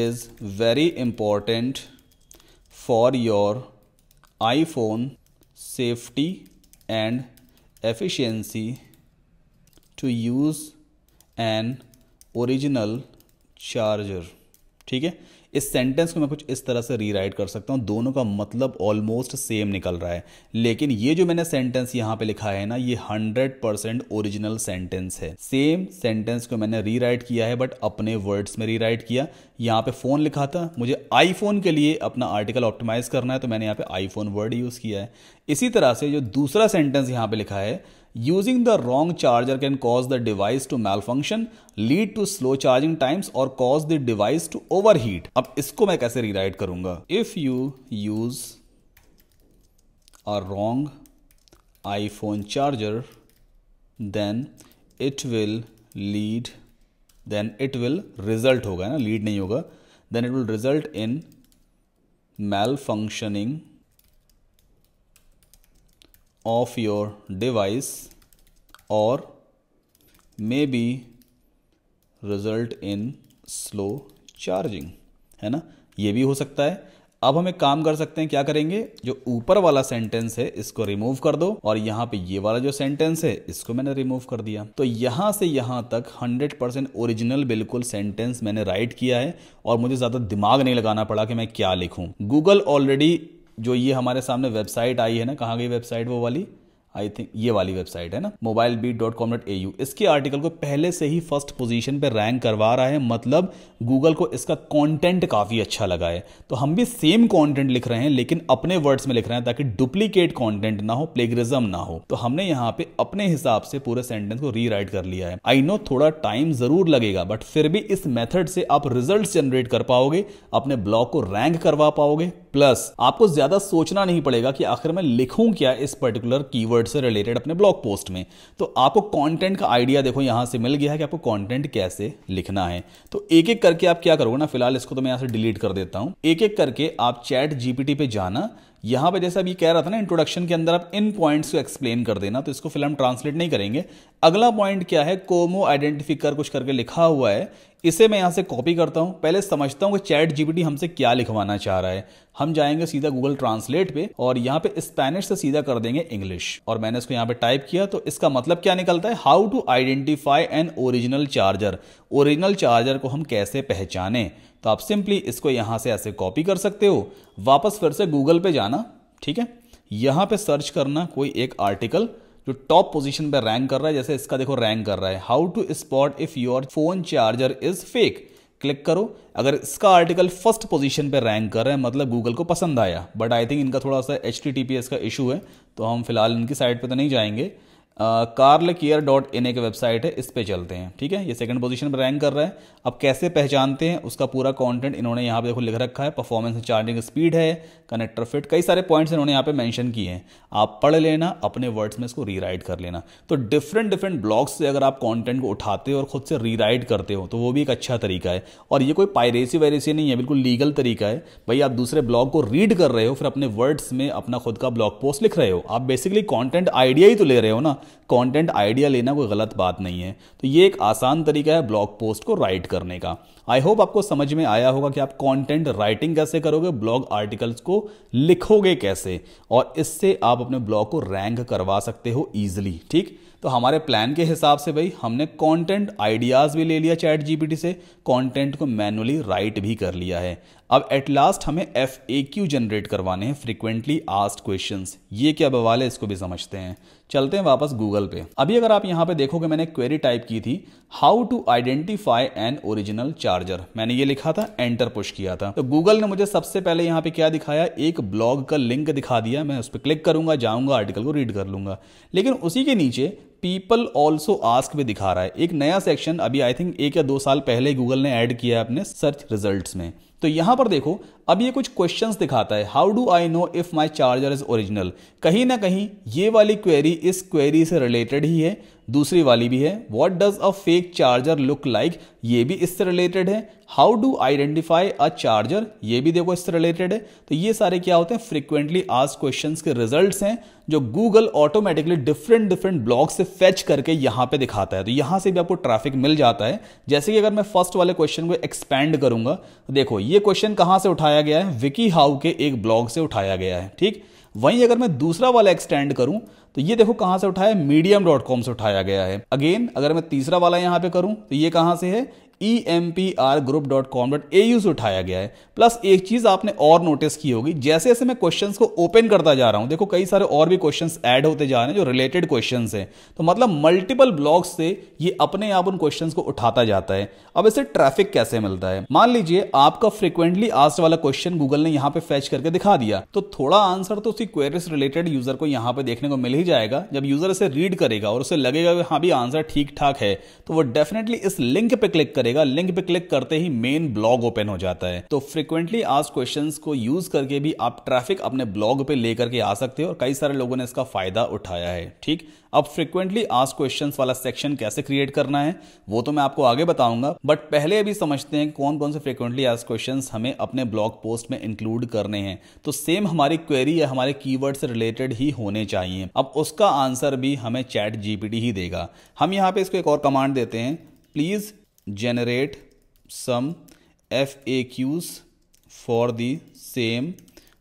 is very important for your iPhone safety and efficiency to use an original charger ठीक है इस सेंटेंस को मैं कुछ इस तरह से रीराइट कर सकता हूँ दोनों का मतलब ऑलमोस्ट सेम निकल रहा है लेकिन ये जो मैंने सेंटेंस यहाँ पे लिखा है ना ये हंड्रेड परसेंट ओरिजिनल सेंटेंस है सेम सेंटेंस को मैंने रीराइट किया है बट अपने वर्ड्स में रीराइट किया यहाँ पे फोन लिखा था मुझे आईफोन के लिए अपना आर्टिकल ऑप्टिमाइज करना है तो मैंने यहाँ पे आईफोन वर्ड यूज किया है इसी तरह से जो दूसरा सेंटेंस यहाँ पे लिखा है Using the wrong charger can cause the device to malfunction, lead to slow charging times or cause the device to overheat. अब इसको मैं कैसे rewrite करूंगा If you use a wrong iPhone charger, then it will lead then it will result होगा ना lead नहीं होगा then it will result in malfunctioning of your device or may be result in slow charging है ना ये भी हो सकता है अब हम एक काम कर सकते हैं क्या करेंगे जो ऊपर वाला सेंटेंस है इसको रिमूव कर दो और यहां पे ये वाला जो सेंटेंस है इसको मैंने रिमूव कर दिया तो यहां से यहां तक 100% परसेंट ओरिजिनल बिल्कुल सेंटेंस मैंने राइट किया है और मुझे ज़्यादा दिमाग नहीं लगाना पड़ा कि मैं क्या लिखूं गूगल ऑलरेडी जो ये हमारे सामने वेबसाइट आई है ना कहाँ गई वेबसाइट वो वाली आई थिंक ये वाली वेबसाइट है ना mobile beat dot com dot A U इसके आर्टिकल को पहले से ही फर्स्ट पोजीशन पे रैंक करवा रहा है मतलब गूगल को इसका कंटेंट काफ़ी अच्छा लगा है तो हम भी सेम कंटेंट लिख रहे हैं लेकिन अपने वर्ड्स में लिख रहे हैं ताकि डुप्लीकेट कंटेंट ना हो प्लेगरिज्म ना हो तो हमने यहाँ पे अपने हिसाब से पूरे सेंटेंस को रीराइट कर लिया है आई नो थोड़ा टाइम जरूर लगेगा बट फिर भी इस मेथड से आप रिजल्ट जनरेट कर पाओगे अपने ब्लॉग को रैंक करवा पाओगे प्लस आपको ज्यादा सोचना नहीं पड़ेगा कि आखिर मैं लिखूं क्या इस पर्टिकुलर कीवर्ड से रिलेटेड अपने ब्लॉग पोस्ट में तो आपको कंटेंट का आइडिया देखो यहां से मिल गया है कि आपको कंटेंट कैसे लिखना है तो एक एक करके आप क्या करोगे ना फिलहाल इसको तो मैं यहां से डिलीट कर देता हूं एक एक करके आप चैट जीपीटी पे जाना यहां पर जैसे अब ये कह रहा था ना इंट्रोडक्शन के अंदर आप इन पॉइंट्स को एक्सप्लेन कर देना तो इसको फिल्म ट्रांसलेट नहीं करेंगे अगला पॉइंट क्या है कोमो आइडेंटिफिकर कुछ करके लिखा हुआ है इसे मैं यहाँ से कॉपी करता हूँ पहले समझता हूँ कि चैट जीपीटी हमसे क्या लिखवाना चाह रहा है हम जाएंगे सीधा गूगल ट्रांसलेट पे और यहाँ पे स्पेनिश से सीधा कर देंगे इंग्लिश और मैंने इसको यहाँ पे टाइप किया तो इसका मतलब क्या निकलता है how to identify an original charger original charger को हम कैसे पहचाने तो आप सिंपली इसको यहाँ से ऐसे कॉपी कर सकते हो वापस फिर से गूगल पे जाना ठीक है यहाँ पे सर्च करना कोई एक आर्टिकल जो टॉप पोजीशन पर रैंक कर रहा है जैसे इसका देखो रैंक कर रहा है how to spot if your phone charger is fake click करो अगर इसका आर्टिकल फर्स्ट पोजीशन पे रैंक कर रहा है मतलब गूगल को पसंद आया बट आई थिंक इनका थोड़ा सा एच का इशू है तो हम फिलहाल इनकी साइट पे तो नहीं जाएंगे कार्ल केयर डॉट इन एक वेबसाइट है इस पर चलते हैं ठीक है ये सेकंड पोजीशन पर रैंक कर रहा है अब कैसे पहचानते हैं उसका पूरा कंटेंट इन्होंने यहाँ पे देखो लिख रखा है परफॉर्मेंस चार्जिंग स्पीड है कनेक्टर फिट कई सारे पॉइंट्स इन्होंने यहाँ पे मेंशन किए हैं आप पढ़ लेना अपने वर्ड्स में इसको रीराइट कर लेना तो डिफरेंट डिफरेंट ब्लॉग्स से अगर आप कंटेंट को उठाते हो और खुद से रीराइट करते हो तो वो भी एक अच्छा तरीका है और ये कोई पायरेसी वायरेसी नहीं है बिल्कुल लीगल तरीका है भाई आप दूसरे ब्लॉग को रीड कर रहे हो फिर अपने वर्ड्स में अपना खुद का ब्लॉग पोस्ट लिख रहे हो आप बेसिकली कॉन्टेंट आइडिया ही तो ले रहे हो ना कॉन्टेंट आइडिया लेना कोई गलत बात नहीं है तो ये एक आसान तरीका है ब्लॉग पोस्ट को राइट करने का आई होप आपको समझ में आया होगा कि आप कॉन्टेंट राइटिंग कैसे करोगे ब्लॉग आर्टिकल्स को लिखोगे कैसे और इससे आप अपने ब्लॉग को रैंक करवा सकते हो ईजिली ठीक तो हमारे प्लान के हिसाब से भाई हमने कंटेंट आइडियाज़ भी ले लिया चैट जीपीटी से कंटेंट को मैनुअली राइट भी कर लिया है अब एट लास्ट हमें एफ ए क्यू जनरेट करवाने हैं फ्रीक्वेंटली आस्ट क्वेश्चंस ये क्या बवाल है इसको भी समझते हैं चलते हैं वापस गूगल पे अभी अगर आप यहाँ पे देखोगे मैंने क्वेरी टाइप की थी how to identify an original charger मैंने ये लिखा था एंटर पुश किया था तो गूगल ने मुझे सबसे पहले यहाँ पे क्या दिखाया एक ब्लॉग का लिंक दिखा दिया मैं उस पर क्लिक करूंगा जाऊंगा आर्टिकल को रीड कर लूंगा लेकिन उसी के नीचे पीपल ऑल्सो आस्क भी दिखा रहा है एक नया सेक्शन अभी आई थिंक एक या दो साल पहले गूगल ने एड किया है अपने सर्च रिजल्ट में तो यहां पर देखो अब ये कुछ क्वेश्चन दिखाता है how do I know if my charger is original कहीं ना कहीं ये वाली क्वेरी इस क्वेरी से रिलेटेड ही है दूसरी वाली भी है what does a fake charger look like ये भी इससे रिलेटेड है how do identify a charger ये भी देखो इससे रिलेटेड है तो ये सारे क्या होते हैं फ्रिक्वेंटली आज क्वेश्चन के रिजल्ट हैं जो Google automatically different different blog से फैच करके यहाँ पे दिखाता है तो यहाँ से भी आपको ट्रैफिक मिल जाता है जैसे कि अगर मैं फर्स्ट वाले क्वेश्चन को एक्सपैंड करूंगा तो देखो ये क्वेश्चन कहाँ से उठाया उठाया गया है विकी हाउ के एक ब्लॉग से उठाया गया है ठीक वहीं अगर मैं दूसरा वाला एक्सटेंड करूं तो ये देखो कहां से उठाया मीडियम डॉट कॉम से उठाया गया है अगेन अगर मैं तीसरा वाला यहां पे करूं तो ये कहां से है E M P R group dot com dot A U से उठाया गया है प्लस एक चीज़ आपने और नोटिस की होगी जैसे जैसे मैं क्वेश्चन को ओपन करता जा रहा हूं देखो कई सारे और भी क्वेश्चन ऐड होते जा रहे हैं जो रिलेटेड क्वेश्चन हैं तो मतलब मल्टीपल ब्लॉग्स से ये अपने आप उन क्वेश्चन को उठाता जाता है अब इसे ट्रैफिक कैसे मिलता है मान लीजिए आपका फ्रिक्वेंटली आस्ट वाला क्वेश्चन गूगल ने यहाँ पे फैच करके दिखा दिया तो थोड़ा आंसर तो उसी क्वेरी से रिलेटेड यूजर को यहाँ पे देखने को मिल ही जाएगा जब यूजर इसे रीड करेगा और उसे लगेगा कि हाँ भी आंसर ठीक ठाक है तो वो डेफिनेटली इस लिंक पे क्लिक कर करेगा लिंक पे क्लिक करते ही मेन ब्लॉग ओपन हो जाता है तो फ्रिक्वेंटली आज क्वेश्चन को यूज करके भी आप ट्रैफिक अपने ब्लॉग पे लेकर के आ सकते हो और कई सारे लोगों ने इसका फायदा उठाया है ठीक अब फ्रिक्वेंटली आज क्वेश्चन वाला सेक्शन कैसे क्रिएट करना है वो तो मैं आपको आगे बताऊंगा बट पहले अभी समझते हैं कौन कौन से फ्रिक्वेंटली आज क्वेश्चन हमें अपने ब्लॉग पोस्ट में इंक्लूड करने हैं तो सेम हमारी क्वेरी या हमारे कीवर्ड से रिलेटेड ही होने चाहिए अब उसका आंसर भी हमें चैट जीपीटी ही देगा हम यहाँ पे इसको एक और कमांड देते हैं please generate some FAQs for the same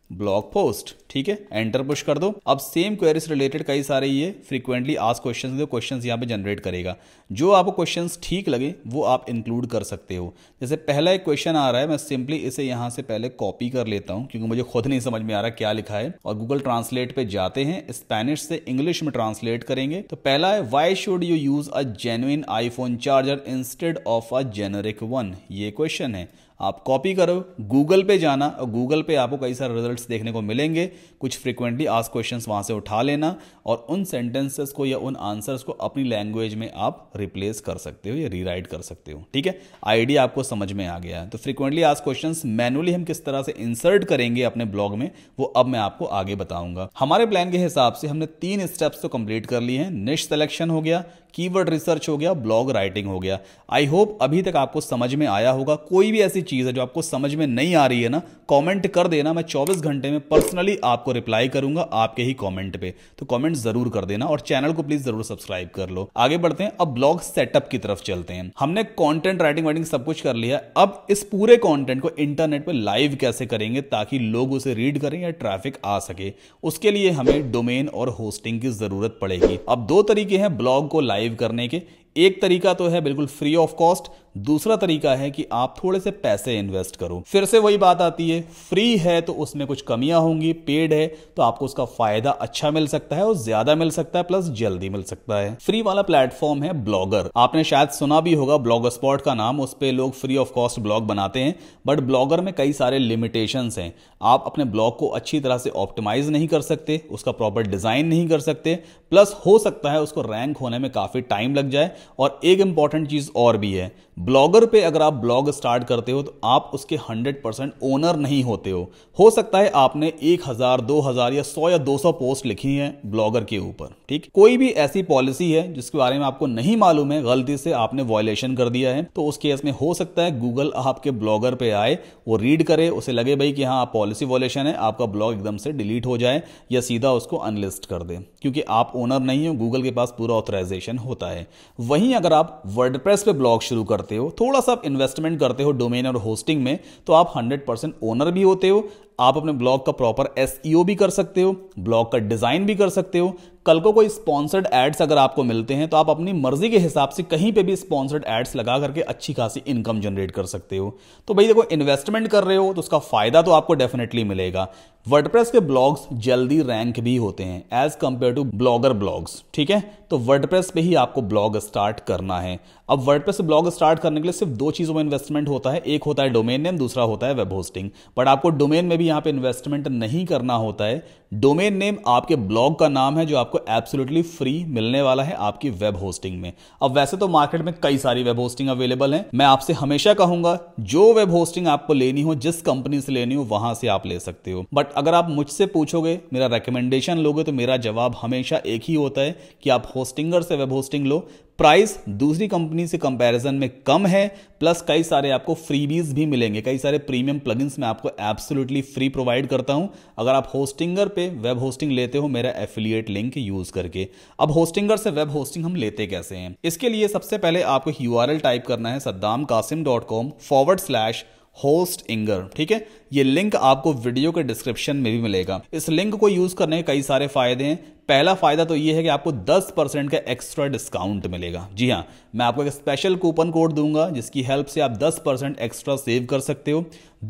blog post. ठीक है एंटर पुश कर दो अब सेम क्वेरी से रिलेटेड कई सारे ये फ्रीक्वेंटली आज क्वेश्चन क्वेश्चन यहाँ पे जनरेट करेगा जो आपको क्वेश्चन ठीक लगे वो आप इंक्लूड कर सकते हो जैसे पहला एक क्वेश्चन आ रहा है मैं सिंपली इसे यहाँ से पहले कॉपी कर लेता हूँ क्योंकि मुझे खुद नहीं समझ में आ रहा क्या लिखा है और गूगल ट्रांसलेट पे जाते हैं स्पेनिश से इंग्लिश में ट्रांसलेट करेंगे तो पहला है why should you use a genuine iPhone charger instead of a generic one ये क्वेश्चन है आप कॉपी करो गूगल पे जाना और गूगल पे आपको कई सारे रिजल्ट्स देखने को मिलेंगे कुछ फ्रिक्वेंटली आज क्वेश्चन वहाँ से उठा लेना और उन सेंटेंसेस को या उन आंसर्स को अपनी लैंग्वेज में आप रिप्लेस कर सकते हो या रीराइट कर सकते हो ठीक है आइडिया आपको समझ में आ गया है तो फ्रिक्वेंटली आज क्वेश्चन मैनुअली हम किस तरह से इंसर्ट करेंगे अपने ब्लॉग में वो अब मैं आपको आगे बताऊंगा हमारे प्लान के हिसाब से हमने तीन स्टेप्स तो कंप्लीट कर लिए हैं निश सेलेक्शन हो गया कीवर्ड रिसर्च हो गया ब्लॉग राइटिंग हो गया आई होप अभी तक आपको समझ में आया होगा कोई भी ऐसी चीज़ है जो आपको समझ में नहीं आ रही है ना कमेंट कर देना मैं 24 घंटे में पर्सनली आपको रिप्लाई करूंगा आपके ही कमेंट पे तो कमेंट जरूर कर देना और चैनल को प्लीज जरूर सब्सक्राइब कर लो आगे बढ़ते हैं अब ब्लॉग सेटअप की तरफ चलते हैं हमने कॉन्टेंट राइटिंग वाइटिंग सब कुछ कर लिया अब इस पूरे कॉन्टेंट को इंटरनेट पर लाइव कैसे करेंगे ताकि लोग उसे रीड करें या ट्रैफिक आ सके उसके लिए हमें डोमेन और होस्टिंग की जरूरत पड़ेगी अब दो तरीके हैं ब्लॉग को लाइव लाइव करने के एक तरीका तो है बिल्कुल फ्री ऑफ कॉस्ट दूसरा तरीका है कि आप थोड़े से पैसे इन्वेस्ट करो फिर से वही बात आती है फ्री है तो उसमें कुछ कमियां होंगी पेड है तो आपको उसका फायदा अच्छा मिल सकता है और ज्यादा मिल सकता है प्लस जल्दी मिल सकता है फ्री वाला प्लेटफॉर्म है ब्लॉगर आपने शायद सुना भी होगा ब्लॉगर स्पॉट का नाम उस पर लोग फ्री ऑफ कॉस्ट ब्लॉग बनाते हैं बट ब्लॉगर में कई सारे लिमिटेशन हैं आप अपने ब्लॉग को अच्छी तरह से ऑप्टिमाइज नहीं कर सकते उसका प्रॉपर डिजाइन नहीं कर सकते प्लस हो सकता है उसको रैंक होने में काफी टाइम लग जाए और एक इंपॉर्टेंट चीज और भी है ब्लॉगर पे अगर आप ब्लॉग स्टार्ट करते हो तो आप उसके 100 परसेंट ओनर नहीं होते हो हो सकता है आपने 1000, 2000 या 100 या 200 पोस्ट लिखी है ब्लॉगर के ऊपर ठीक कोई भी ऐसी पॉलिसी है जिसके बारे में आपको नहीं मालूम है गलती से आपने वॉयलेशन कर दिया है तो उस केस में हो सकता है गूगल आपके ब्लॉगर पे आए वो रीड करे उसे लगे भाई कि हाँ आप पॉलिसी वॉयलेशन है आपका ब्लॉग एकदम से डिलीट हो जाए या सीधा उसको अनलिस्ट कर दे क्योंकि आप ओनर नहीं हो गूगल के पास पूरा ऑथोराइजेशन होता है वहीं अगर आप वर्ड पे ब्लॉग शुरू करते करते हो थोड़ा सा आप इन्वेस्टमेंट करते हो डोमेन और होस्टिंग में तो आप 100% ओनर भी होते हो आप अपने ब्लॉग का प्रॉपर एस e भी कर सकते हो ब्लॉग का डिज़ाइन भी कर सकते हो कल को कोई स्पॉन्सर्ड एड्स अगर आपको मिलते हैं तो आप अपनी मर्जी के हिसाब से कहीं पे भी स्पॉन्सर्ड एड्स लगा करके अच्छी खासी इनकम जनरेट कर सकते हो तो भाई देखो इन्वेस्टमेंट कर रहे हो तो उसका फायदा तो आपको डेफिनेटली मिलेगा वर्डप्रेस के ब्लॉग्स जल्दी रैंक भी होते हैं as compared to blogger blogs ठीक है तो वर्डप्रेस पे ही आपको ब्लॉग स्टार्ट करना है अब वर्डप्रेस से ब्लॉग स्टार्ट करने के लिए सिर्फ दो चीज़ों में इन्वेस्टमेंट होता है एक होता है डोमेन नेम दूसरा होता है वेब होस्टिंग बट आपको डोमेन में भी भी यहां पे इन्वेस्टमेंट नहीं करना होता है डोमेन नेम आपके ब्लॉग का नाम है जो आपको एब्सोल्युटली फ्री मिलने वाला है आपकी वेब होस्टिंग में अब वैसे तो मार्केट में कई सारी वेब होस्टिंग अवेलेबल हैं मैं आपसे हमेशा कहूंगा जो वेब होस्टिंग आपको लेनी हो जिस कंपनी से लेनी हो वहां से आप ले सकते हो बट अगर आप मुझसे पूछोगे मेरा रिकमेंडेशन लोगे तो मेरा जवाब हमेशा एक ही होता है कि आप होस्टिंगर से वेब होस्टिंग लो प्राइस दूसरी कंपनी से कंपैरिजन में कम है प्लस कई सारे आपको फ्रीबीज भी मिलेंगे कई सारे प्रीमियम प्लगइन्स मैं आपको एब्सोल्युटली फ्री प्रोवाइड करता हूं अगर आप होस्टिंगर पे वेब होस्टिंग लेते हो मेरा एफिलिएट लिंक यूज करके अब होस्टिंगर से वेब होस्टिंग हम लेते कैसे हैं इसके लिए सबसे पहले आपको यू टाइप करना है Saddam Qasim dot com forward slash Hostinger ठीक है ये लिंक आपको वीडियो के डिस्क्रिप्शन में भी मिलेगा इस लिंक को यूज करने के कई सारे फायदे हैं पहला फायदा तो ये है कि आपको 10 परसेंट का एक्स्ट्रा डिस्काउंट मिलेगा जी हाँ मैं आपको एक स्पेशल कूपन कोड दूंगा जिसकी हेल्प से आप 10 परसेंट एक्स्ट्रा सेव कर सकते हो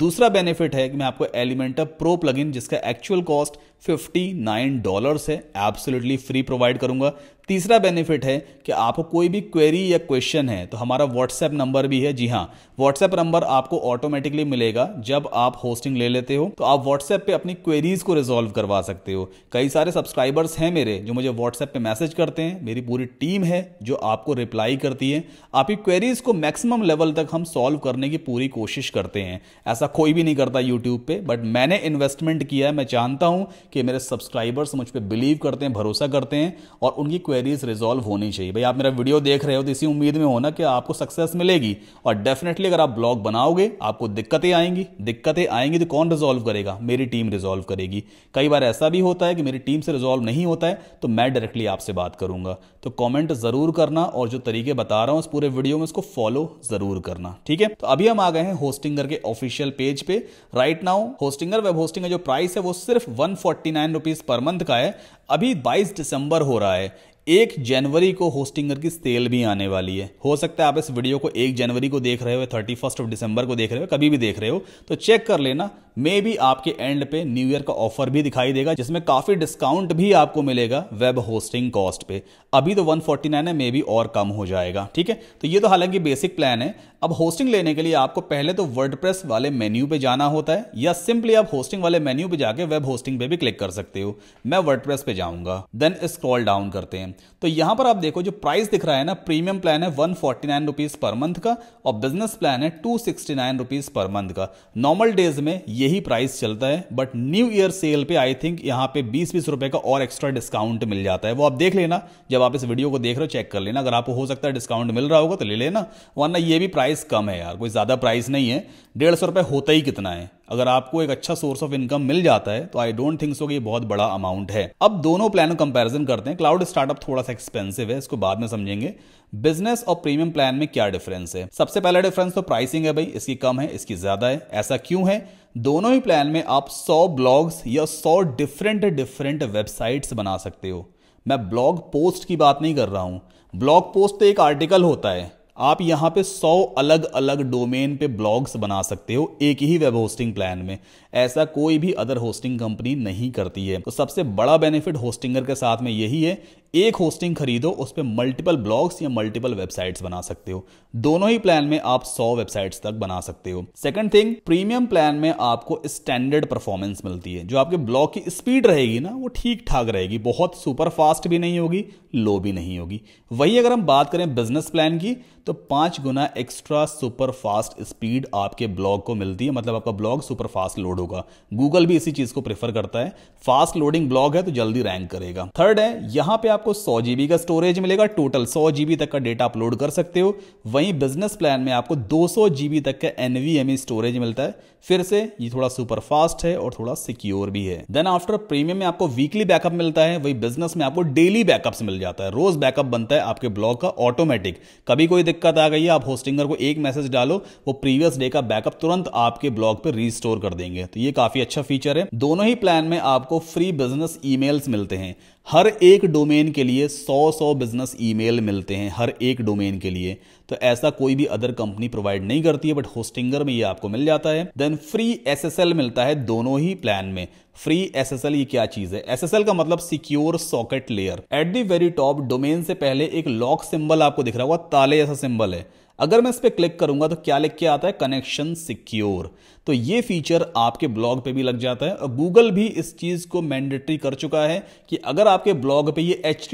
दूसरा बेनिफिट है कि मैं आपको एलिमेंटर प्रो प्लगइन जिसका एक्चुअल कॉस्ट 59 डॉलर्स है एब्सोल्युटली फ्री प्रोवाइड करूंगा तीसरा बेनिफिट है कि आपको कोई भी क्वेरी या क्वेश्चन है तो हमारा व्हाट्सएप नंबर भी है जी हाँ व्हाट्सएप नंबर आपको ऑटोमेटिकली मिलेगा जब आप होस्टिंग ले लेते हो तो आप व्हाट्सएप पे अपनी क्वेरीज को रिजोल्व करवा सकते हो कई सारे सब्सक्राइबर्स हैं मेरे जो मुझे व्हाट्सएप पे मैसेज करते हैं मेरी पूरी टीम है जो आपको रिप्लाई करती है आपकी क्वेरीज को मैक्सिमम लेवल तक हम सॉल्व करने की पूरी कोशिश करते हैं ऐसा कोई भी नहीं करता यूट्यूब पे बट मैंने इन्वेस्टमेंट किया है मैं जानता हूं कि मेरे सब्सक्राइबर्स मुझ पर बिलीव करते हैं भरोसा करते हैं और उनकी क्वेरीज रिजॉल्व होनी चाहिए भाई आप मेरा वीडियो देख रहे हो तो इसी उम्मीद में होना कि आपको सक्सेस मिलेगी और डेफिनेटली अगर आप ब्लॉग बनाओगे आपको दिक्कतें आएंगी दिक्कतें आएंगी तो कौन रिजॉल्व करेगा मेरी टीम रिजॉल्व करेगी कई बार ऐसा भी होता है कि मेरी टीम से रिजॉल्व नहीं होता है तो मैं डायरेक्टली आपसे बात करूंगा तो कॉमेंट जरूर करना और जो तरीके बता रहा हूँ उस पूरे वीडियो में उसको फॉलो जरूर करना ठीक है तो अभी हम आ गए हैं होस्टिंगर के ऑफिशियल पेज पे right now Hostinger web hosting का जो प्राइस है वो सिर्फ one forty nine rupees per month का है अभी 22 दिसंबर हो रहा है एक जनवरी को होस्टिंगर की सेल भी आने वाली है हो सकता है आप इस वीडियो को एक जनवरी को देख रहे हो थर्टी फर्स्ट ऑफ दिसंबर को देख रहे हो कभी भी देख रहे हो तो चेक कर लेना मे भी आपके एंड पे न्यू ईयर का ऑफर भी दिखाई देगा जिसमें काफी डिस्काउंट भी आपको मिलेगा वेब होस्टिंग कॉस्ट पे अभी तो 149 है मे भी और कम हो जाएगा ठीक है तो ये तो हालांकि बेसिक प्लान है अब होस्टिंग लेने के लिए आपको पहले तो वर्डप्रेस वाले मेन्यू पे जाना होता है या सिंपली आप होस्टिंग वाले मेन्यू पे जाके वेब होस्टिंग पे भी क्लिक कर सकते हो मैं वर्डप्रेस पे जाऊंगा देन स्क्रॉल डाउन करते हैं तो यहां पर आप देखो जो प्राइस दिख रहा है ना प्रीमियम प्लान है वन फोर्टी पर मंथ का और बिजनेस प्लान है टू सिक्सटी पर मंथ का नॉर्मल डेज में ये यही प्राइस चलता है बट न्यू ईयर सेल पे आई थिंक यहाँ पे बीस बीस रुपए का और एक्स्ट्रा डिस्काउंट मिल जाता है वो आप देख लेना जब आप इस वीडियो को देख रहे हो चेक कर लेना अगर आपको हो सकता है डिस्काउंट मिल रहा होगा तो ले लेना वरना ये भी प्राइस कम है यार कोई ज़्यादा प्राइस नहीं है डेढ़ सौ होता ही कितना है अगर आपको एक अच्छा सोर्स ऑफ इनकम मिल जाता है तो आई डोंट थिंक सो कि ये बहुत बड़ा अमाउंट है अब दोनों प्लान का कंपैरिजन करते हैं क्लाउड स्टार्टअप थोड़ा सा एक्सपेंसिव है इसको बाद में समझेंगे बिजनेस और प्रीमियम प्लान में क्या डिफरेंस है सबसे पहला डिफरेंस तो प्राइसिंग है भाई इसकी कम है इसकी ज्यादा है ऐसा क्यों है दोनों ही प्लान में आप 100 ब्लॉग्स या 100 डिफरेंट डिफरेंट वेबसाइट्स बना सकते हो मैं ब्लॉग पोस्ट की बात नहीं कर रहा हूँ ब्लॉग पोस्ट तो एक आर्टिकल होता है आप यहाँ पे 100 अलग अलग डोमेन पे ब्लॉग्स बना सकते हो एक ही वेब होस्टिंग प्लान में ऐसा कोई भी अदर होस्टिंग कंपनी नहीं करती है तो सबसे बड़ा बेनिफिट होस्टिंगर के साथ में यही है एक होस्टिंग खरीदो उस पर मल्टीपल ब्लॉग्स या मल्टीपल वेबसाइट्स बना सकते हो दोनों ही प्लान में आप 100 वेबसाइट्स तक बना सकते हो सेकंड थिंग प्रीमियम प्लान में आपको स्टैंडर्ड परफॉर्मेंस मिलती है जो आपके ब्लॉग की स्पीड रहेगी ना वो ठीक ठाक रहेगी बहुत सुपर फास्ट भी नहीं होगी लो भी नहीं होगी वही अगर हम बात करें बिजनेस प्लान की तो पांच गुना एक्स्ट्रा सुपर फास्ट स्पीड आपके ब्लॉग को मिलती है मतलब आपका ब्लॉग सुपर फास्ट लोड होगा गूगल भी इसी चीज को प्रेफर करता है फास्ट लोडिंग ब्लॉग है तो जल्दी रैंक करेगा थर्ड है यहां पे आपको सौ जीबी का स्टोरेज मिलेगा टोटल सौ जीबी तक का डेटा अपलोड कर सकते हो वहीं बिजनेस प्लान में आपको दो जीबी तक का एनवीएमई स्टोरेज e मिलता है फिर से ये थोड़ा सुपर फास्ट है और थोड़ा सिक्योर भी है देन आफ्टर प्रीमियम में आपको वीकली बैकअप मिलता है वही बिजनेस में आपको डेली बैकअप्स मिल जाता है रोज बैकअप बनता है आपके ब्लॉग का ऑटोमेटिक कभी कोई दिक्कत आ गई है आप होस्टिंगर को एक मैसेज डालो वो प्रीवियस डे का बैकअप तुरंत आपके ब्लॉग पर रिस्टोर कर देंगे तो ये काफी अच्छा फीचर है दोनों ही प्लान में आपको फ्री बिजनेस ईमेल्स मिलते हैं हर एक डोमेन के लिए 100 100 बिजनेस ईमेल मिलते हैं हर एक डोमेन के लिए तो ऐसा कोई भी अदर कंपनी प्रोवाइड नहीं करती है बट होस्टिंगर में ये आपको मिल जाता है देन फ्री एसएसएल मिलता है दोनों ही प्लान में फ्री एसएसएल ये क्या चीज है एसएसएल का मतलब secure socket layer at the very top domain से पहले एक लॉक सिंबल आपको दिख रहा होगा ताले ऐसा सिंबल है अगर मैं इस पर क्लिक करूंगा तो क्या लिख के आता है कनेक्शन सिक्योर तो ये फीचर आपके ब्लॉग पे भी लग जाता है और गूगल भी इस चीज़ को मैंडेटरी कर चुका है कि अगर आपके ब्लॉग पे ये एच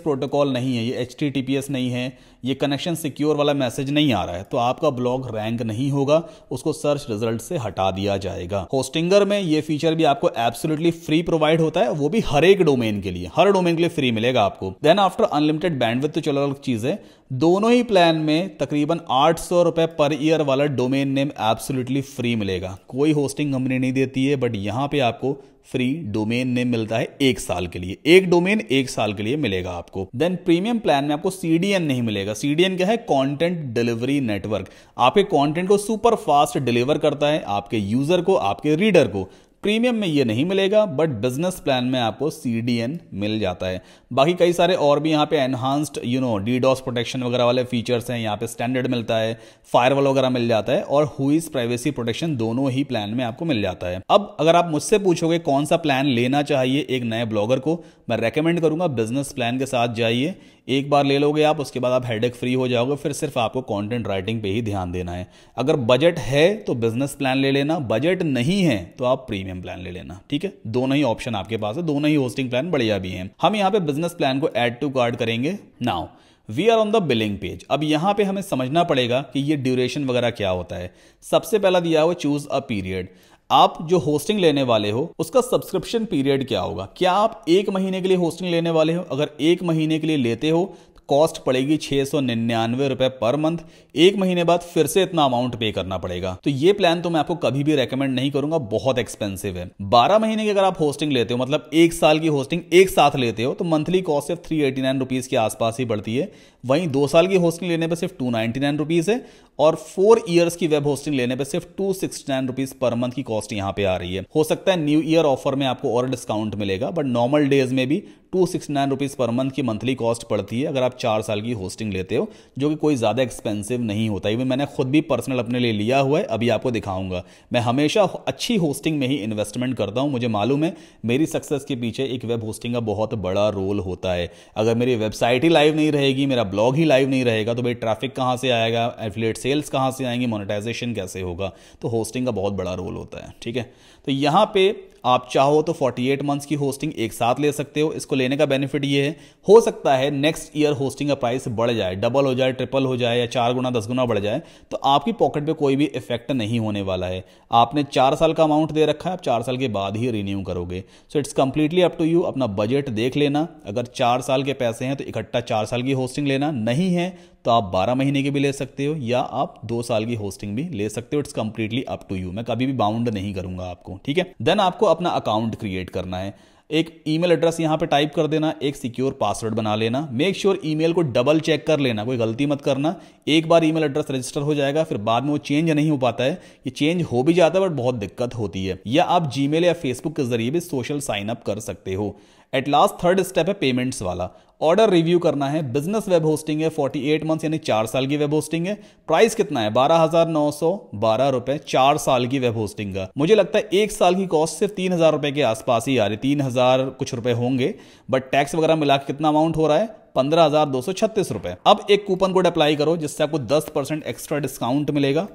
प्रोटोकॉल नहीं है ये एच नहीं है ये कनेक्शन सिक्योर वाला मैसेज नहीं आ रहा है तो आपका ब्लॉग रैंक नहीं होगा उसको सर्च रिजल्ट से हटा दिया जाएगा होस्टिंगर में ये फीचर भी आपको एब्सोल्युटली फ्री प्रोवाइड होता है वो भी हर एक डोमेन के लिए हर डोमेन के लिए फ्री मिलेगा आपको देन आफ्टर अनलिमिटेड बैंडविथ तो चलो अलग चीज है दोनों ही प्लान में तकरीबन आठ सौ रुपए पर ईयर वाला डोमेन नेम एब्सोल्युटली फ्री मिलेगा कोई होस्टिंग कंपनी नहीं देती है बट यहाँ पे आपको फ्री डोमेन नेम मिलता है एक साल के लिए एक डोमेन एक साल के लिए मिलेगा आपको देन प्रीमियम प्लान में आपको सीडीएन नहीं मिलेगा सीडीएन क्या है कंटेंट डिलीवरी नेटवर्क आपके कंटेंट को सुपर फास्ट डिलीवर करता है आपके यूजर को आपके रीडर को प्रीमियम में ये नहीं मिलेगा बट बिजनेस प्लान में आपको सी मिल जाता है बाकी कई सारे और भी यहाँ पे enhanced you know DDoS protection वगैरह वाले फीचर्स हैं यहाँ पे स्टैंडर्ड मिलता है फायरवॉल वगैरह मिल जाता है और हुईज प्राइवेसी प्रोटेक्शन दोनों ही प्लान में आपको मिल जाता है अब अगर आप मुझसे पूछोगे कौन सा प्लान लेना चाहिए एक नए ब्लॉगर को मैं रेकमेंड करूंगा बिजनेस प्लान के साथ जाइए एक बार ले लोगे आप उसके बाद आप हेडेक फ्री हो जाओगे फिर सिर्फ आपको कंटेंट राइटिंग पे ही ध्यान देना है अगर बजट है तो बिजनेस प्लान ले लेना बजट नहीं है तो आप प्रीमियम प्लान ले लेना ठीक है दोनों ही ऑप्शन आपके पास है दोनों ही होस्टिंग प्लान बढ़िया भी हैं हम यहाँ पे बिजनेस प्लान को एड टू कार्ड करेंगे now we are on the billing page अब यहाँ पे हमें समझना पड़ेगा कि ये ड्यूरेशन वगैरह क्या होता है सबसे पहला दिया हुआ चूज अ पीरियड आप जो होस्टिंग लेने वाले हो उसका सब्सक्रिप्शन पीरियड क्या होगा क्या आप एक महीने के लिए होस्टिंग लेने वाले हो अगर एक महीने के लिए लेते हो कॉस्ट पड़ेगी छह सौ निन्यानवे रुपए पर मंथ एक महीने बाद फिर से इतना अमाउंट पे करना पड़ेगा तो ये प्लान तो मैं आपको कभी भी रेकमेंड नहीं करूंगा बहुत एक्सपेंसिव है बारह महीने की अगर आप होस्टिंग लेते हो मतलब एक साल की होस्टिंग एक साथ लेते हो तो मंथली कॉस्ट सिर्फ थ्री एटी नाइन रुपीज के आसपास ही बढ़ती है वहीं दो साल की होस्टिंग लेने पर सिर्फ टू नाइनटी नाइन रुपीज है और फोर ईयर्स की वेब होस्टिंग लेने पर सिर्फ two sixty nine rupees per month की कॉस्ट यहाँ पे आ रही है हो सकता है न्यू ईयर ऑफर में आपको और डिस्काउंट मिलेगा बट नॉर्मल डेज में भी two sixty nine rupees per month की मंथली कॉस्ट पड़ती है अगर आप आप चार साल की होस्टिंग लेते हो जो कि कोई ज़्यादा एक्सपेंसिव नहीं होता इवन मैंने खुद भी पर्सनल अपने लिए लिया हुआ है अभी आपको दिखाऊंगा मैं हमेशा अच्छी होस्टिंग में ही इन्वेस्टमेंट करता हूँ मुझे मालूम है मेरी सक्सेस के पीछे एक वेब होस्टिंग का बहुत बड़ा रोल होता है अगर मेरी वेबसाइट ही लाइव नहीं रहेगी मेरा ब्लॉग ही लाइव नहीं रहेगा तो भाई ट्रैफिक कहाँ से आएगा एफिलेट सेल्स कहाँ से आएंगे मोनिटाइजेशन कैसे होगा तो होस्टिंग का बहुत बड़ा रोल होता है ठीक है तो यहाँ पे आप चाहो तो 48 मंथ्स की होस्टिंग एक साथ ले सकते हो इसको लेने का बेनिफिट ये है हो सकता है नेक्स्ट ईयर होस्टिंग का प्राइस बढ़ जाए डबल हो जाए ट्रिपल हो जाए या चार गुना दस गुना बढ़ जाए तो आपकी पॉकेट पर कोई भी इफेक्ट नहीं होने वाला है आपने चार साल का अमाउंट दे रखा है आप चार साल के बाद ही रिन्यू करोगे so it's completely up to you अपना बजट देख लेना अगर चार साल के पैसे हैं तो इकट्ठा चार साल की होस्टिंग लेना नहीं है तो आप 12 महीने की भी ले सकते हो या आप दो साल की होस्टिंग भी ले सकते हो it's completely up to you मैं कभी भी बाउंड नहीं करूंगा आपको ठीक है देन आपको अपना अकाउंट क्रिएट करना है एक ईमेल एड्रेस यहाँ पे टाइप कर देना एक सिक्योर पासवर्ड बना लेना मेक श्योर ईमेल को डबल चेक कर लेना कोई गलती मत करना एक बार ईमेल एड्रेस रजिस्टर हो जाएगा फिर बाद में वो चेंज नहीं हो पाता है ये चेंज हो भी जाता है बट बहुत दिक्कत होती है या आप जीमेल या फेसबुक के जरिए भी सोशल साइन अप कर सकते हो एट लास्ट थर्ड स्टेप है पेमेंट्स वाला ऑर्डर रिव्यू करना है बिजनेस वेब होस्टिंग है 48 मंथ्स यानी चार साल की वेब होस्टिंग है प्राइस कितना है बारह हजार नौ सौ बारह रुपए चार साल की वेब होस्टिंग का मुझे लगता है एक साल की कॉस्ट सिर्फ तीन हजार रुपए के आसपास ही आ रही तीन हजार कुछ रुपए होंगे बट टैक्स वगैरह मिला के कितना अमाउंट हो रहा है पंद्रह हजार दो सौ छत्तीस रुपए अब एक कूपन कोड अप्लाई करो जिससे आपको दस परसेंट एक्स्ट्रा डिस्काउंट मिलेगा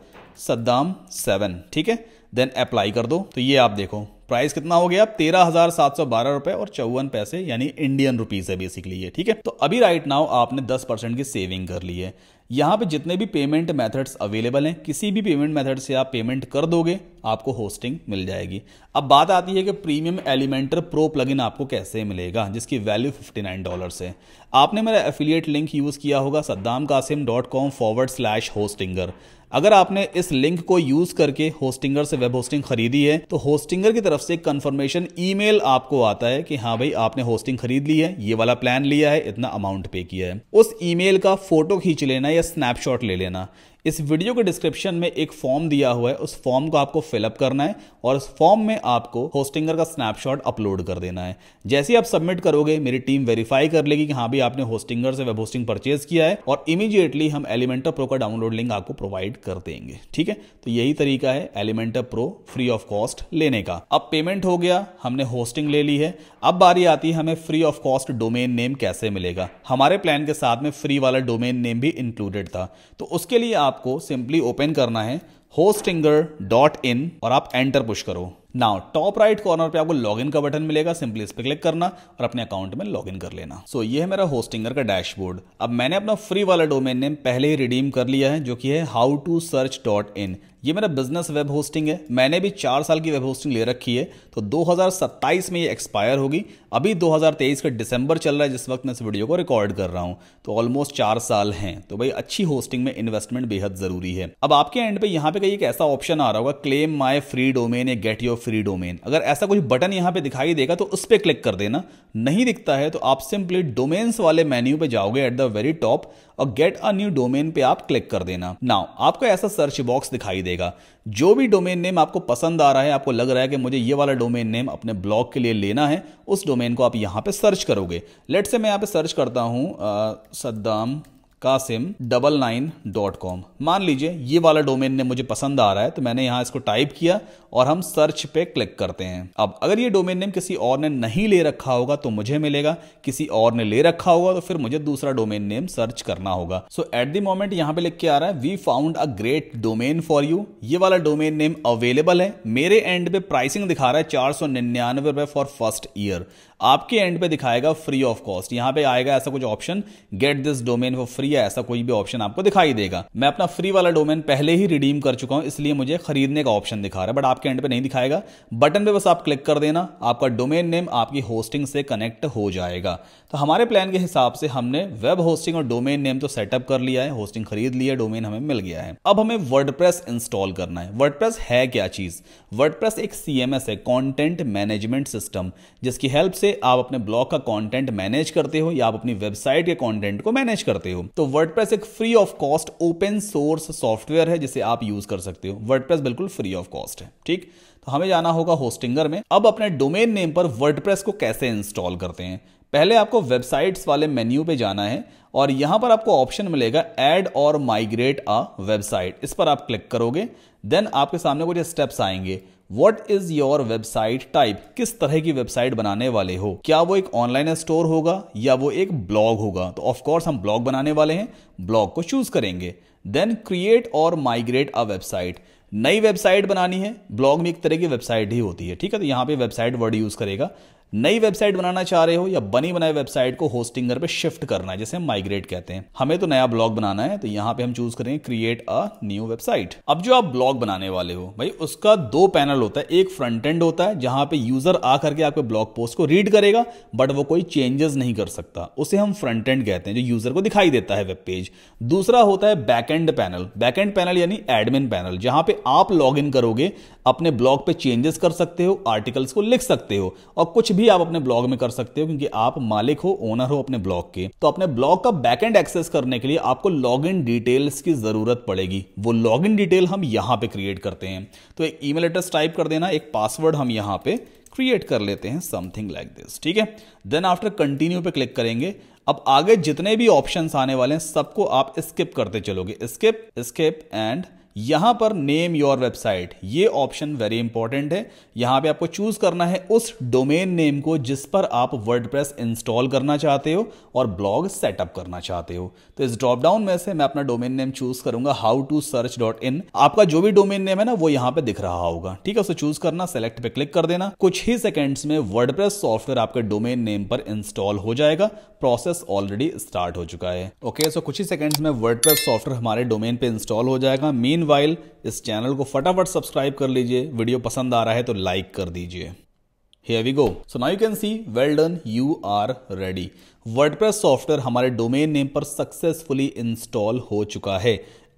सद्दाम सेवन ठीक है देन अप्लाई कर दो तो ये आप देखो प्राइस कितना हो गया तेरह हजार सात सौ बारह रुपए और चौवन पैसे यानी इंडियन रुपीज है बेसिकली ये ठीक है तो अभी राइट नाउ आपने दस परसेंट की सेविंग कर ली है यहां पे जितने भी पेमेंट मेथड्स अवेलेबल हैं किसी भी पेमेंट मेथड से आप पेमेंट कर दोगे आपको होस्टिंग मिल जाएगी अब बात आती है कि प्रीमियम एलिमेंटर प्रो प्लगइन आपको कैसे मिलेगा जिसकी वैल्यू फिफ्टी नाइन डॉलर है आपने मेरा एफिलिएट लिंक यूज़ किया होगा Saddam Qasim dot com forward slash Hostinger अगर आपने इस लिंक को यूज करके होस्टिंगर से वेब होस्टिंग खरीदी है तो होस्टिंगर की तरफ से कंफर्मेशन ईमेल आपको आता है कि हाँ भाई आपने होस्टिंग खरीद ली है ये वाला प्लान लिया है इतना अमाउंट पे किया है उस ईमेल का फोटो खींच लेना या स्नैपशॉट ले लेना इस वीडियो के डिस्क्रिप्शन में एक फॉर्म दिया हुआ है उस फॉर्म को आपको फिलअप करना है और उस फॉर्म में आपको होस्टिंगर का स्नैपशॉट अपलोड कर देना है जैसे ही आप सबमिट करोगे मेरी टीम वेरीफाई कर लेगी कि हाँ भी आपने होस्टिंगर से वेब होस्टिंग परचेज किया है और इमीजिएटली हम एलिमेंटर प्रो का डाउनलोड लिंक आपको प्रोवाइड कर देंगे ठीक है तो यही तरीका है Elementor pro free of cost लेने का अब पेमेंट हो गया हमने होस्टिंग ले ली है अब बारी आती है हमें free of cost domain name कैसे मिलेगा हमारे प्लान के साथ में फ्री वाला डोमेन नेम भी इंक्लूडेड था तो उसके लिए आप आपको सिंपली ओपन करना है होस्टिंगर डॉट इन और आप एंटर पुश करो नाउ टॉप राइट कॉर्नर पे आपको लॉगिन का बटन मिलेगा सिंपली इस पर क्लिक करना और अपने अकाउंट में लॉगिन कर लेना सो so, ये है मेरा होस्टिंगर का डैशबोर्ड अब मैंने अपना फ्री वाला डोमेन नेम पहले ही रिडीम कर लिया है जो कि है how to search dot in ये मेरा बिजनेस वेब होस्टिंग है मैंने भी चार साल की वेब होस्टिंग ले रखी है तो 2027 में ये एक्सपायर होगी अभी 2023 का दिसंबर चल रहा है जिस वक्त मैं इस वीडियो को रिकॉर्ड कर रहा हूँ तो ऑलमोस्ट चार साल हैं तो भाई अच्छी होस्टिंग में इन्वेस्टमेंट बेहद जरूरी है अब आपके एंड पे यहाँ पे कहीं एक ऐसा ऑप्शन आ रहा होगा क्लेम माई फ्री डोमेन या गेट योर फ्री डोमेन अगर ऐसा कुछ बटन यहाँ पे दिखाई देगा तो उस पर क्लिक कर देना नहीं दिखता है तो आप सिंपली डोमेन्स वाले मेन्यू पे जाओगे एट द वेरी टॉप और गेट अ न्यू डोमेन पे आप क्लिक कर देना ना आपको ऐसा सर्च बॉक्स दिखाई देगा जो भी डोमेन नेम आपको पसंद आ रहा है आपको लग रहा है कि मुझे ये वाला डोमेन नेम अपने ब्लॉग के लिए लेना है उस डोमेन को आप यहाँ पे सर्च करोगे लेट से मैं यहाँ पे सर्च करता हूँ Saddam Qasim double nine dot com मान लीजिए ये वाला डोमेन ने मुझे पसंद आ रहा है तो मैंने यहाँ इसको टाइप किया और हम सर्च पे क्लिक करते हैं अब अगर ये डोमेन नेम किसी और ने नहीं ले रखा होगा तो मुझे मिलेगा किसी और ने ले रखा होगा तो फिर मुझे दूसरा डोमेन नेम सर्च करना होगा सो एट द मोमेंट यहाँ पे लिख के आ रहा है we found a great domain for you ये वाला डोमेन नेम अवेलेबल है मेरे एंड पे प्राइसिंग दिखा रहा है चार सौ निन्यानवे रुपए फॉर फर्स्ट ईयर आपके एंड पे दिखाएगा फ्री ऑफ कॉस्ट यहां पे आएगा ऐसा कुछ option get this domain for free है ऐसा कोई भी ऑप्शन आपको दिखाई देगा मैं अपना फ्री वाला डोमेन पहले ही रिडीम कर चुका हूं इसलिए मुझे खरीदने का ऑप्शन दिखा रहा है बट आपके एंड पे नहीं दिखाएगा बटन पे बस आप क्लिक कर देना आपका डोमेन नेम आपकी होस्टिंग से कनेक्ट हो जाएगा तो हमारे प्लान के हिसाब से हमने वेब होस्टिंग और डोमेन नेम तो सेटअप कर लिया है होस्टिंग खरीद लिया है डोमेन हमें मिल गया है अब हमें वर्डप्रेस इंस्टॉल करना है वर्डप्रेस है क्या चीज़ वर्डप्रेस एक सीएमएस है कंटेंट मैनेजमेंट सिस्टम जिसकी हेल्प से आप अपने ब्लॉग का कॉन्टेंट मैनेज करते हो या आप अपनी वेबसाइट के कॉन्टेंट को मैनेज करते हो तो वर्ड एक free of cost open source software है जिसे आप यूज कर सकते हो वर्ड बिल्कुल फ्री ऑफ कॉस्ट है ठीक तो हमें जाना होगा होस्टिंगर में अब अपने डोमेन नेम पर वर्डप्रेस को कैसे इंस्टॉल करते हैं पहले आपको वेबसाइट्स वाले मेन्यू पे जाना है और यहां पर आपको ऑप्शन मिलेगा ऐड और माइग्रेट अ वेबसाइट इस पर आप क्लिक करोगे देन आपके सामने कुछ स्टेप्स आएंगे what is your website type किस तरह की वेबसाइट बनाने वाले हो क्या वो एक ऑनलाइन स्टोर होगा या वो एक ब्लॉग होगा तो ऑफकोर्स हम ब्लॉग बनाने वाले हैं ब्लॉग को चूज करेंगे देन क्रिएट और माइग्रेट अ वेबसाइट नई वेबसाइट बनानी है ब्लॉग में एक तरह की वेबसाइट ही होती है ठीक है तो यहां पे वेबसाइट वर्ड यूज करेगा नई वेबसाइट बनाना चाह रहे हो या बनी बनाई वेबसाइट को घर पे शिफ्ट करना है जैसे हम माइग्रेट कहते हैं हमें तो नया ब्लॉग बनाना है तो यहाँ पे हम चूज करेंगे क्रिएट अ न्यू वेबसाइट अब जो आप ब्लॉग बनाने वाले हो भाई उसका दो पैनल होता है एक फ्रंट एंड होता है जहां पे यूजर आ करके आपके ब्लॉग पोस्ट को रीड करेगा बट वो कोई चेंजेस नहीं कर सकता उसे हम फ्रंट एंड कहते हैं जो यूजर को दिखाई देता है वेब पेज दूसरा होता है back end panel back end panel यानी एडमिन पैनल जहां पे आप लॉग इन करोगे अपने ब्लॉग पे चेंजेस कर सकते हो आर्टिकल्स को लिख सकते हो और कुछ भी आप अपने ब्लॉग में कर सकते हो क्योंकि आप मालिक हो ओनर हो अपने ब्लॉग के तो अपने ब्लॉग का बैकएंड एक्सेस करने के लिए आपको लॉगिन डिटेल्स की जरूरत पड़ेगी वो लॉगिन डिटेल हम यहां पे क्रिएट करते हैं तो एक ईमेल एड्रेस टाइप कर देना एक पासवर्ड हम यहां पे क्रिएट कर लेते हैं समथिंग लाइक दिस ठीक है देन आफ्टर कंटिन्यू पे क्लिक करेंगे अब आगे जितने भी ऑप्शंस आने वाले हैं सबको आप स्किप करते चलोगे स्किप स्किप एंड यहां पर नेम योर वेबसाइट ये ऑप्शन वेरी इंपॉर्टेंट है यहां पे आपको चूज करना है उस डोमेन नेम को जिस पर आप वर्डप्रेस इंस्टॉल करना चाहते हो और ब्लॉग सेटअप करना चाहते हो तो इस ड्रॉप डाउन में से मैं अपना डोमेन नेम चूज करूंगा how to search dot in आपका जो भी डोमेन नेम है ना वो यहां पर दिख रहा होगा ठीक है उसे चूज करना सेलेक्ट पे क्लिक कर देना कुछ ही सेकेंड्स में वर्डप्रेस सॉफ्टवेयर आपके डोमेन नेम पर इंस्टॉल हो जाएगा प्रोसेस ऑलरेडी स्टार्ट हो चुका है ओके okay, सो so कुछ ही सेकंड्स में वर्ड सॉफ्टवेयर हमारे डोमेन पे इंस्टॉल हो जाएगा मीन इस चैनल को फटाफट सब्सक्राइब कर लीजिए वीडियो पसंद आ रहा है तो लाइक कर दीजिए here we go so now you can see well done you are ready wordpress software हमारे domain name पर successfully install हो चुका है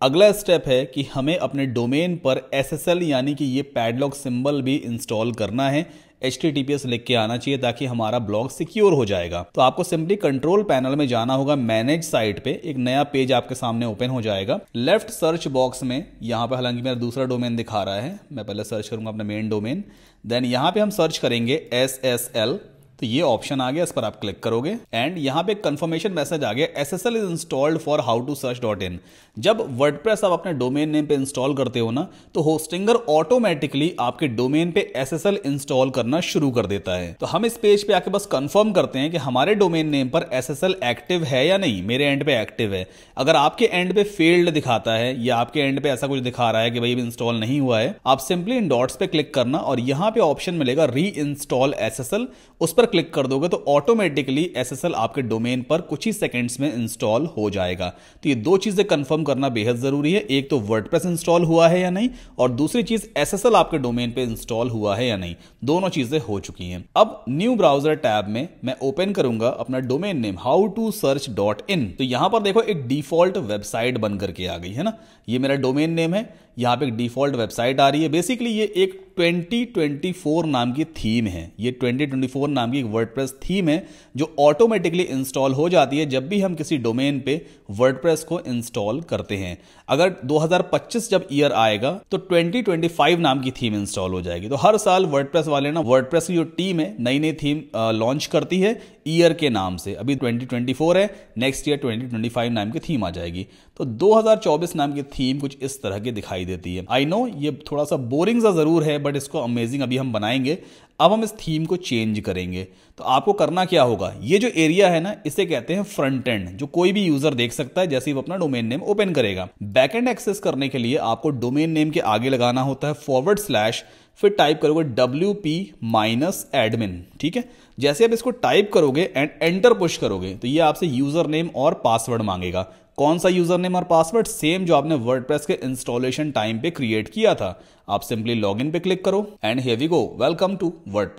अगला step है कि हमें अपने domain पर एस यानी कि ये पैडलॉक सिंबल भी इंस्टॉल करना है एच लिख के आना चाहिए ताकि हमारा ब्लॉग सिक्योर हो जाएगा तो आपको सिंपली कंट्रोल पैनल में जाना होगा मैनेज साइट पे एक नया पेज आपके सामने ओपन हो जाएगा लेफ्ट सर्च बॉक्स में यहाँ पे हालांकि मेरा दूसरा डोमेन दिखा रहा है मैं पहले सर्च करूंगा अपना मेन डोमेन देन यहाँ पे हम सर्च करेंगे एस एस एल तो ये ऑप्शन आ गया इस पर आप क्लिक करोगे एंड यहां पे कंफर्मेशन मैसेज आ गया S S L is installed for how to search dot in जब वर्ड आप अपने डोमेन नेम पे इंस्टॉल करते हो ना तो होस्टिंगर ऑटोमेटिकली आपके डोमेन पे एस एस एल इंस्टॉल करना शुरू कर देता है तो हम इस पेज पे आके बस कंफर्म करते हैं कि हमारे डोमेन नेम पर एस एस एल एक्टिव है या नहीं मेरे एंड पे एक्टिव है अगर आपके एंड पे फेल्ड दिखाता है या आपके एंड पे ऐसा कुछ दिखा रहा है कि भाई इंस्टॉल नहीं हुआ है आप सिंपली इन डॉट्स पे क्लिक करना और यहाँ पे ऑप्शन मिलेगा री इंस्टॉल एस एस एल उस पर क्लिक कर दोगे तो ऑटोमेटिकली एसएसएल आपके डोमेन पर कुछ ही सेकंड्स में इंस्टॉल हो जाएगा तो ये दो चीज़ें कंफर्म करना बेहद ज़रूरी है एक तो वर्डप्रेस इंस्टॉल हुआ है या नहीं और दूसरी चीज़ एसएसएल आपके डोमेन पर इंस्टॉल हुआ है या नहीं दोनों चीज़ें हो चुकी हैं अब न्यू ब्राउजर टैब में मैं ओपन करूंगा अपना domain name how to search dot in तो यहां पर देखो एक डिफॉल्ट वेबसाइट बनकर के आ गई है ना ये मेरा डोमेन नेम है यहाँ पे एक डिफॉल्ट वेबसाइट आ रही है बेसिकली ये एक 2024 नाम की थीम है ये 2024 नाम की एक वर्डप्रेस थीम है जो ऑटोमेटिकली इंस्टॉल हो जाती है जब भी हम किसी डोमेन पे वर्डप्रेस को इंस्टॉल करते हैं अगर 2025 जब ईयर आएगा तो 2025 नाम की थीम इंस्टॉल हो जाएगी तो हर साल वर्ड वाले ना वर्ड की जो टीम है नई नई थीम लॉन्च करती है ईयर के नाम से अभी 2024 है नेक्स्ट ईयर 2025 नाम की थीम आ जाएगी तो 2024 नाम की थीम कुछ इस तरह की दिखाई देती है आई नो ये थोड़ा सा बोरिंग सा जरूर है बट इसको अमेजिंग अभी हम बनाएंगे अब हम इस थीम को चेंज करेंगे तो आपको करना क्या होगा ये जो एरिया है ना इसे कहते हैं फ्रंट एंड जो कोई भी यूजर देख सकता है जैसे वो अपना डोमेन नेम ओपन करेगा बैक एंड एक्सेस करने के लिए आपको डोमेन नेम के आगे लगाना होता है फॉरवर्ड स्लैश फिर टाइप करोगे डब्ल्यू पी माइनस एडमिन ठीक है जैसे आप इसको टाइप करोगे एंड एंटर पुश करोगे तो ये आपसे यूजर नेम और पासवर्ड मांगेगा कौन सा यूजर नेम और पासवर्ड सेम जो आपने वर्डप्रेस के इंस्टॉलेशन टाइम पे क्रिएट किया था आप सिंपली लॉग इन पे क्लिक करो and heavy go welcome to word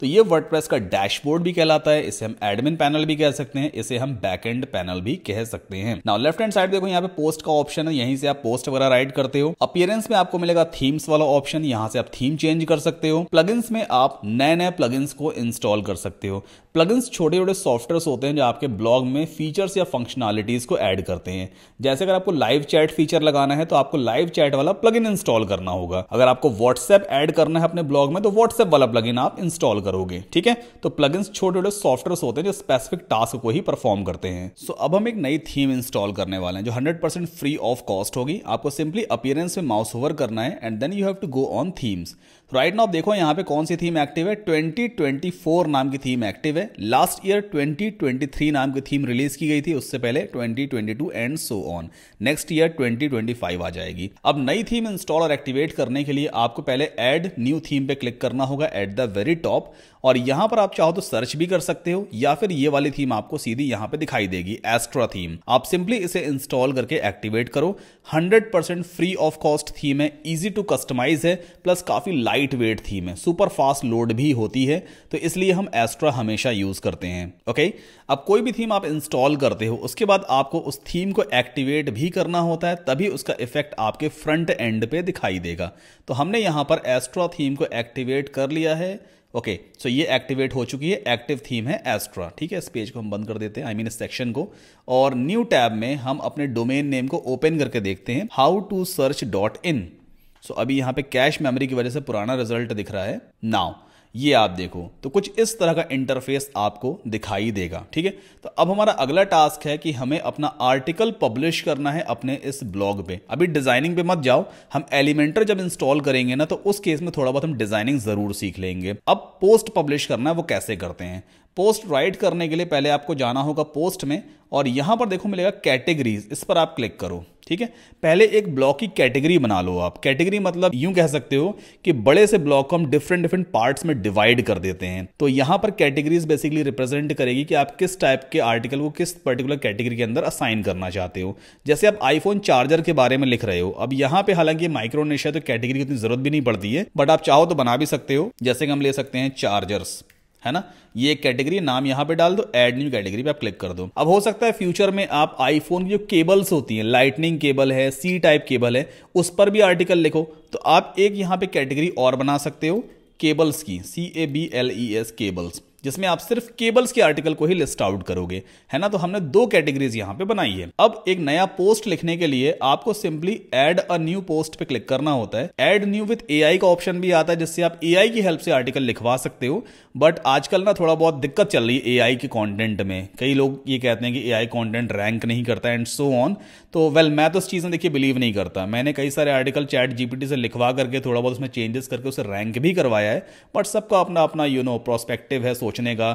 तो ये वर्ड का डैशबोर्ड भी कहलाता है इसे हम एडमिन पैनल भी कह सकते हैं इसे हम बैक एंड पैनल भी कह सकते हैं नाउ लेफ्ट हैंड साइड देखो यहाँ पे पोस्ट का ऑप्शन है यहीं से आप पोस्ट वगैरह राइट करते हो अपियरेंस में आपको मिलेगा थीम्स वाला ऑप्शन यहाँ से आप थीम चेंज कर सकते हो प्लग में आप नए नए प्लग को इंस्टॉल कर सकते हो प्लग छोटे छोटे सॉफ्टवेयर होते हैं जो आपके ब्लॉग में फीचर्स या फंक्शनलिटीज को एड करते हैं जैसे अगर आपको लाइव चैट फीचर लगाना है तो आपको लाइव चैट वाला प्लग इंस्टॉल करना होगा होगा अगर आपको व्हाट्सएप ऐड करना है अपने ब्लॉग में तो व्हाट्सएप वाला प्लगइन आप इंस्टॉल करोगे ठीक है तो प्लगइन छोटे छोटे सॉफ्टवेयर होते हैं जो स्पेसिफिक टास्क को ही परफॉर्म करते हैं सो अब हम एक नई थीम इंस्टॉल करने वाले हैं जो परसेंट फ्री ऑफ कॉस्ट होगी आपको सिंपली अपियरेंस में माउस ओवर करना है and then you have to go on themes right now देखो यहाँ पे कौन सी थीम एक्टिव है 2024 नाम की थीम एक्टिव है लास्ट ईयर 2023 नाम की थीम रिलीज की गई थी उससे पहले 2022 and so on next year 2025 आ जाएगी अब नई थीम इंस्टॉल और एक्टिवेट करने के लिए आपको पहले एड न्यू थीम पे क्लिक करना होगा एट द वेरी टॉप और यहां पर आप चाहो तो सर्च भी कर सकते हो या फिर ये वाली थीम आपको सीधी यहां पे दिखाई देगी एस्ट्रा थीम आप सिंपली इसे इंस्टॉल करके एक्टिवेट करो 100% फ्री ऑफ कॉस्ट थीम है इजी टू कस्टमाइज है प्लस काफी लाइट वेट थीम है सुपर फास्ट लोड भी होती है तो इसलिए हम एस्ट्रा हमेशा यूज करते हैं ओके अब कोई भी थीम आप इंस्टॉल करते हो उसके बाद आपको उस थीम को एक्टिवेट भी करना होता है तभी उसका इफेक्ट आपके फ्रंट एंड पे दिखाई देगा तो हमने यहां पर एस्ट्रा थीम को एक्टिवेट कर लिया है ओके सो ये एक्टिवेट हो चुकी है एक्टिव थीम है एस्ट्रा ठीक है इस पेज को हम बंद कर देते हैं आई मीन इस सेक्शन को और न्यू टैब में हम अपने डोमेन नेम को ओपन करके देखते हैं how to search dot in so अभी यहाँ पे कैश मेमोरी की वजह से पुराना रिजल्ट दिख रहा है नाउ ये आप देखो तो कुछ इस तरह का इंटरफेस आपको दिखाई देगा ठीक है तो अब हमारा अगला टास्क है कि हमें अपना आर्टिकल पब्लिश करना है अपने इस ब्लॉग पे अभी डिजाइनिंग पे मत जाओ हम एलिमेंटर जब इंस्टॉल करेंगे ना तो उस केस में थोड़ा बहुत हम डिजाइनिंग जरूर सीख लेंगे अब पोस्ट पब्लिश करना है वो कैसे करते हैं पोस्ट राइट करने के लिए पहले आपको जाना होगा पोस्ट में और यहाँ पर देखो मिलेगा कैटेगरीज इस पर आप क्लिक करो ठीक है पहले एक ब्लॉक की कैटेगरी बना लो आप कैटेगरी मतलब यूं कह सकते हो कि बड़े से ब्लॉक को हम डिफरेंट डिफरेंट पार्ट्स में डिवाइड कर देते हैं तो यहाँ पर कैटेगरीज बेसिकली रिप्रेजेंट करेगी कि आप किस टाइप के आर्टिकल को किस पर्टिकुलर कैटेगरी के अंदर असाइन करना चाहते हो जैसे आप आईफोन चार्जर के बारे में लिख रहे हो अब यहाँ पे हालांकि माइक्रोनेशिया तो कैटेगरी की जरूरत भी नहीं पड़ती है बट आप चाहो तो बना भी सकते हो जैसे कि हम ले सकते हैं चार्जर्स है ना ये कैटेगरी नाम यहाँ पे डाल दो एड न्यू कैटेगरी पे आप क्लिक कर दो अब हो सकता है फ्यूचर में आप आईफोन की जो केबल्स होती हैं लाइटनिंग केबल है सी टाइप केबल है उस पर भी आर्टिकल लिखो तो आप एक यहाँ पे कैटेगरी और बना सकते हो केबल्स की C A B L E S cables जिसमें आप सिर्फ केबल्स के आर्टिकल को ही लिस्ट आउट करोगे है ना तो हमने दो कैटेगरीज यहाँ पे बनाई है अब एक नया पोस्ट लिखने के लिए आपको simply add a new post पे क्लिक करना होता है एड न्यू विथ एआई का ऑप्शन भी आता है जिससे आप ए की हेल्प से आर्टिकल लिखवा सकते हो बट आजकल ना थोड़ा बहुत दिक्कत चल रही है एआई के कंटेंट में कई लोग ये कहते हैं कि एआई कंटेंट रैंक नहीं करता एंड सो ऑन तो वेल well, मैं तो इस चीज़ में देखिए बिलीव नहीं करता मैंने कई सारे आर्टिकल चैट जीपीटी से लिखवा करके थोड़ा बहुत उसमें चेंजेस करके उसे रैंक भी करवाया है बट सबका अपना अपना यू नो प्रोस्पेक्टिव है सोचने का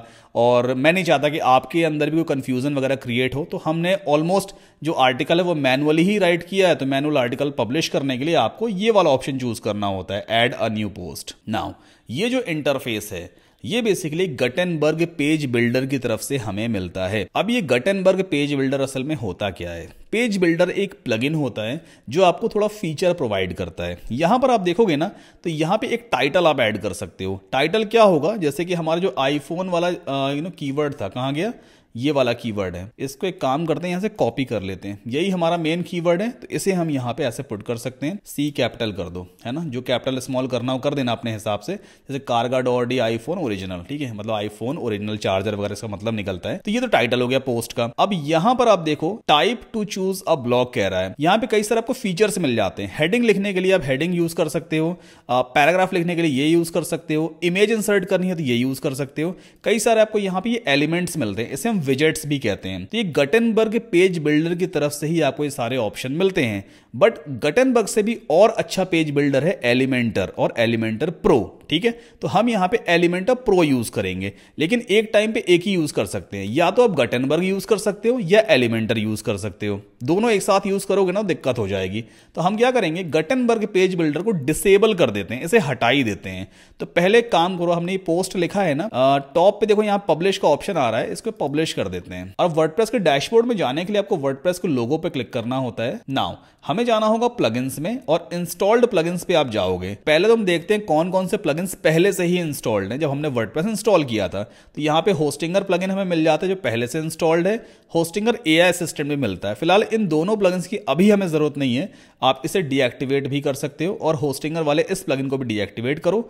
और मैं नहीं चाहता कि आपके अंदर भी कोई कन्फ्यूजन वगैरह क्रिएट हो तो हमने ऑलमोस्ट जो आर्टिकल है वो मैनुअली ही राइट किया है तो मैनुअल आर्टिकल पब्लिश करने के लिए आपको ये वाला ऑप्शन चूज करना होता है add a new post now ये जो इंटरफेस है ये बेसिकली गटेनबर्ग पेज बिल्डर की तरफ से हमें मिलता है अब ये गटेनबर्ग पेज बिल्डर असल में होता क्या है पेज बिल्डर एक प्लगइन होता है जो आपको थोड़ा फीचर प्रोवाइड करता है यहाँ पर आप देखोगे ना तो यहाँ पे एक टाइटल आप ऐड कर सकते हो टाइटल क्या होगा जैसे कि हमारा जो आईफोन वाला यू नो कीवर्ड था कहाँ गया ये वाला कीवर्ड है इसको एक काम करते हैं यहाँ से कॉपी कर लेते हैं यही हमारा मेन कीवर्ड है तो इसे हम यहाँ पे ऐसे पुट कर सकते हैं सी कैपिटल कर दो है ना जो कैपिटल स्मॉल करना हो कर देना अपने हिसाब से जैसे कारगा डॉट डी आईफोन ओरिजिनल ठीक है मतलब आईफोन ओरिजिनल चार्जर वगैरह इसका मतलब निकलता है तो ये तो टाइटल हो गया पोस्ट का अब यहाँ पर आप देखो type to choose a blog कह रहा है यहाँ पे कई सारे आपको फीचर्स मिल जाते हैं हेडिंग लिखने के लिए आप हेडिंग यूज कर सकते हो पैराग्राफ लिखने के लिए ये यूज कर सकते हो इमेज इंसर्ट करनी है तो ये यूज कर सकते हो कई सारे आपको यहाँ पे एलिमेंट्स मिलते हैं इसे हम हम विजेट्स भी कहते हैं तो ये गटनबर्ग पेज बिल्डर की तरफ से ही आपको ये सारे ऑप्शन मिलते हैं बट गटनबर्ग से भी और अच्छा पेज बिल्डर है एलिमेंटर और एलिमेंटर प्रो ठीक है तो हम यहाँ पे एलिमेंटर प्रो यूज करेंगे लेकिन एक टाइम पे एक ही यूज कर सकते हैं या तो आप गटनबर्ग यूज कर सकते हो या एलिमेंटर यूज कर सकते हो दोनों एक साथ यूज करोगे ना दिक्कत हो जाएगी तो हम क्या करेंगे गटनबर्ग पेज बिल्डर को डिसेबल कर देते हैं इसे हटाई देते हैं तो पहले काम करो हमने पोस्ट लिखा है ना टॉप पे देखो यहाँ पब्लिश का ऑप्शन आ रहा है इसको पब्लिश कर देते हैं और वर्डप्रेस के डैशबोर्ड में जाने के लिए आपको वर्डप्रेस के लोगो पे क्लिक करना होता है नाउ हमें जाना होगा प्लगइन्स में और इंस्टॉल्ड प्लगइन्स पे आप जाओगे पहले तो हम देखते हैं कौन कौन से प्लगइन्स पहले से ही इंस्टॉल्ड हैं जब हमने वर्डप्रेस इंस्टॉल किया था तो यहाँ पे होस्टिंगर प्लगइन हमें मिल जाता है जो पहले से इंस्टॉल्ड है होस्टिंगर ए आई असिस्टेंट भी मिलता है फिलहाल इन दोनों प्लगइन्स की अभी हमें जरूरत नहीं है आप इसे डीएक्टिवेट भी कर सकते हो और होस्टिंगर वाले इस प्लगइन को भी डीएक्टिवेट करो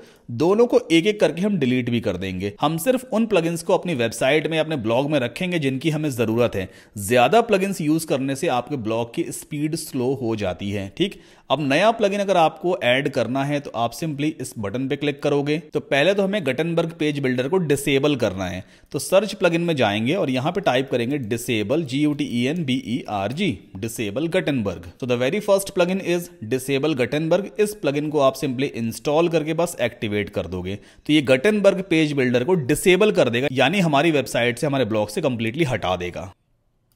दोनों को एक एक करके हम डिलीट भी कर देंगे हम सिर्फ उन प्लगइन्स को अपनी वेबसाइट में अपने ब्लॉग में रखेंगे जिनकी हमें जरूरत है ज्यादा प्लगइन्स यूज करने से आपके ब्लॉग की स्पीड स्लो हो जाती है ठीक अब नया प्लगइन अगर आपको ऐड करना है तो आप सिंपली इस बटन पे क्लिक करोगे तो पहले तो हमें गटनबर्ग पेज बिल्डर को डिसेबल करना है तो सर्च प्लगइन में जाएंगे और यहां पे टाइप करेंगे disable G U T N B E R G disable Gutenberg तो the very first plugin is disable Gutenberg इस प्लग को आप सिंपली इंस्टॉल करके बस एक्टिवेट कर दोगे तो ये गटनबर्ग पेज बिल्डर को डिसेबल कर देगा यानी हमारी वेबसाइट से हमारे ब्लॉग से कंप्लीटली हटा देगा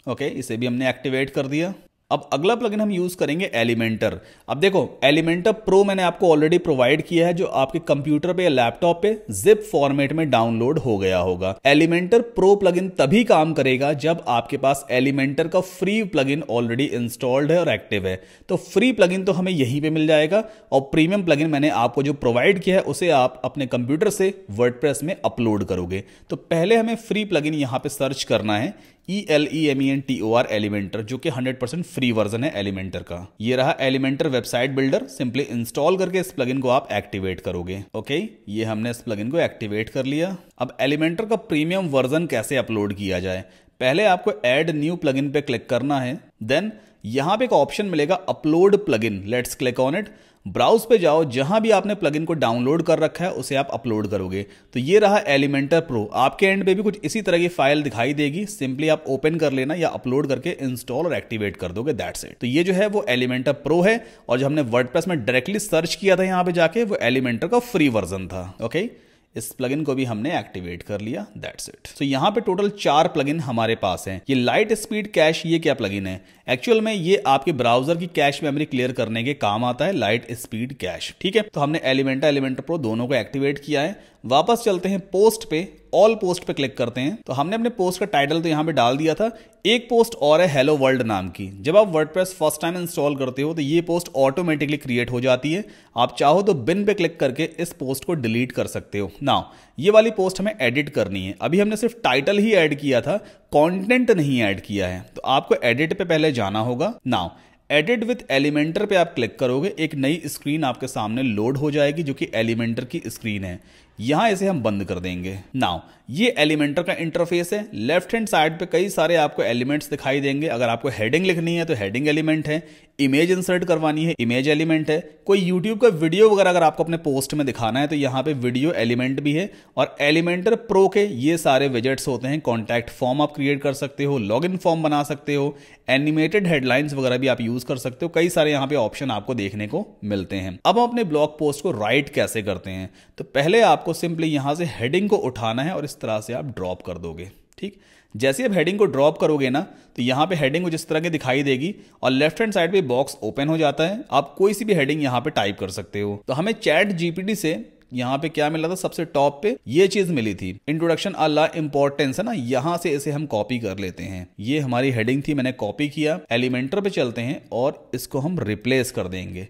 ओके okay, इसे भी हमने एक्टिवेट कर दिया अब अगला प्लगइन हम यूज करेंगे एलिमेंटर अब देखो एलिमेंटर प्रो मैंने आपको ऑलरेडी प्रोवाइड किया है जो आपके कंप्यूटर पे या लैपटॉप पे जिप फॉर्मेट में डाउनलोड हो गया होगा एलिमेंटर प्रो प्लगइन तभी काम करेगा जब आपके पास एलिमेंटर का फ्री प्लगइन ऑलरेडी इंस्टॉल्ड है और एक्टिव है तो फ्री प्लग तो हमें यहीं पर मिल जाएगा और प्रीमियम प्लग मैंने आपको जो प्रोवाइड किया है उसे आप अपने कंप्यूटर से वर्ड में अपलोड करोगे तो पहले हमें फ्री प्लग यहाँ पे सर्च करना है E L E M E N T O R Elementor जो कि 100% फ्री वर्जन है एलिमेंटर का ये रहा Elementor website builder simply install करके इस प्लगइन को आप एक्टिवेट करोगे ओके ये हमने इस प्लगइन को एक्टिवेट कर लिया अब एलिमेंटर का प्रीमियम वर्जन कैसे अपलोड किया जाए पहले आपको एड न्यू प्लगइन पे क्लिक करना है देन यहां पे एक ऑप्शन मिलेगा upload plugin let's click on it browse पे जाओ जहां भी आपने प्लगइन को डाउनलोड कर रखा है उसे आप अपलोड करोगे तो ये रहा एलिमेंटर प्रो आपके एंड पे भी कुछ इसी तरह की फाइल दिखाई देगी सिंपली आप ओपन कर लेना या अपलोड करके इंस्टॉल और एक्टिवेट कर दोगे दैट सेट तो ये जो है वो एलिमेंटर प्रो है और जो हमने वर्डप्रेस में डायरेक्टली सर्च किया था यहाँ पे जाके वो एलिमेंटर का फ्री वर्जन था ओके okay? इस प्लगइन को भी हमने एक्टिवेट कर लिया दैट्स इट सो यहाँ पे टोटल चार प्लगइन हमारे पास हैं ये लाइट स्पीड कैश ये क्या प्लगइन है एक्चुअल में ये आपके ब्राउजर की कैश मेमोरी क्लियर करने के काम आता है लाइट स्पीड कैश ठीक है तो हमने एलिमेंटा एलिमेंटर प्रो दोनों को एक्टिवेट किया है वापस चलते हैं पोस्ट पे ऑल पोस्ट पे क्लिक करते हैं तो हमने अपने पोस्ट का टाइटल तो यहाँ पे डाल दिया था एक पोस्ट और है हेलो वर्ल्ड नाम की जब आप वर्डप्रेस फर्स्ट टाइम इंस्टॉल करते हो तो ये पोस्ट ऑटोमेटिकली क्रिएट हो जाती है आप चाहो तो बिन पे क्लिक करके इस पोस्ट को डिलीट कर सकते हो नाउ ये वाली पोस्ट हमें एडिट करनी है अभी हमने सिर्फ टाइटल ही एड किया था कॉन्टेंट नहीं एड किया है तो आपको एडिट पे पहले जाना होगा नाउ एडिट विथ एलिमेंटर पे आप क्लिक करोगे एक नई स्क्रीन आपके सामने लोड हो जाएगी जो कि एलिमेंटर की स्क्रीन है यहां इसे हम बंद कर देंगे नाउ ये एलिमेंटर का इंटरफेस है लेफ्ट हैंड साइड पे कई सारे आपको एलिमेंट्स दिखाई देंगे अगर आपको हेडिंग लिखनी है तो हेडिंग एलिमेंट है इमेज इंसर्ट करवानी है इमेज एलिमेंट है कोई यूट्यूब का वीडियो वगैरह अगर आपको अपने पोस्ट में दिखाना है तो यहां पे वीडियो एलिमेंट भी है और एलिमेंटर प्रो के ये सारे विजेट्स होते हैं कॉन्टैक्ट फॉर्म आप क्रिएट कर सकते हो लॉग इन फॉर्म बना सकते हो एनिमेटेड हेडलाइंस वगैरह भी आप यूज कर सकते हो कई सारे यहां पर ऑप्शन आपको देखने को मिलते हैं अब हम अपने ब्लॉग पोस्ट को राइट कैसे करते हैं तो पहले आप आपको सिंपली यहाँ से हेडिंग को उठाना है और इस तरह से आप ड्रॉप कर दोगे ठीक जैसे आप हेडिंग को ड्रॉप करोगे ना तो यहाँ पे हेडिंग कुछ इस तरह की दिखाई देगी और लेफ्ट हैंड साइड पे बॉक्स ओपन हो जाता है आप कोई सी भी हेडिंग यहाँ पे टाइप कर सकते हो तो हमें चैट जीपीटी से यहाँ पे क्या मिला था सबसे टॉप पे ये चीज मिली थी इंट्रोडक्शन अल्लाह इंपॉर्टेंस है ना यहाँ से इसे हम कॉपी कर लेते हैं ये हमारी हेडिंग थी मैंने कॉपी किया एलिमेंटर पे चलते हैं और इसको हम रिप्लेस कर देंगे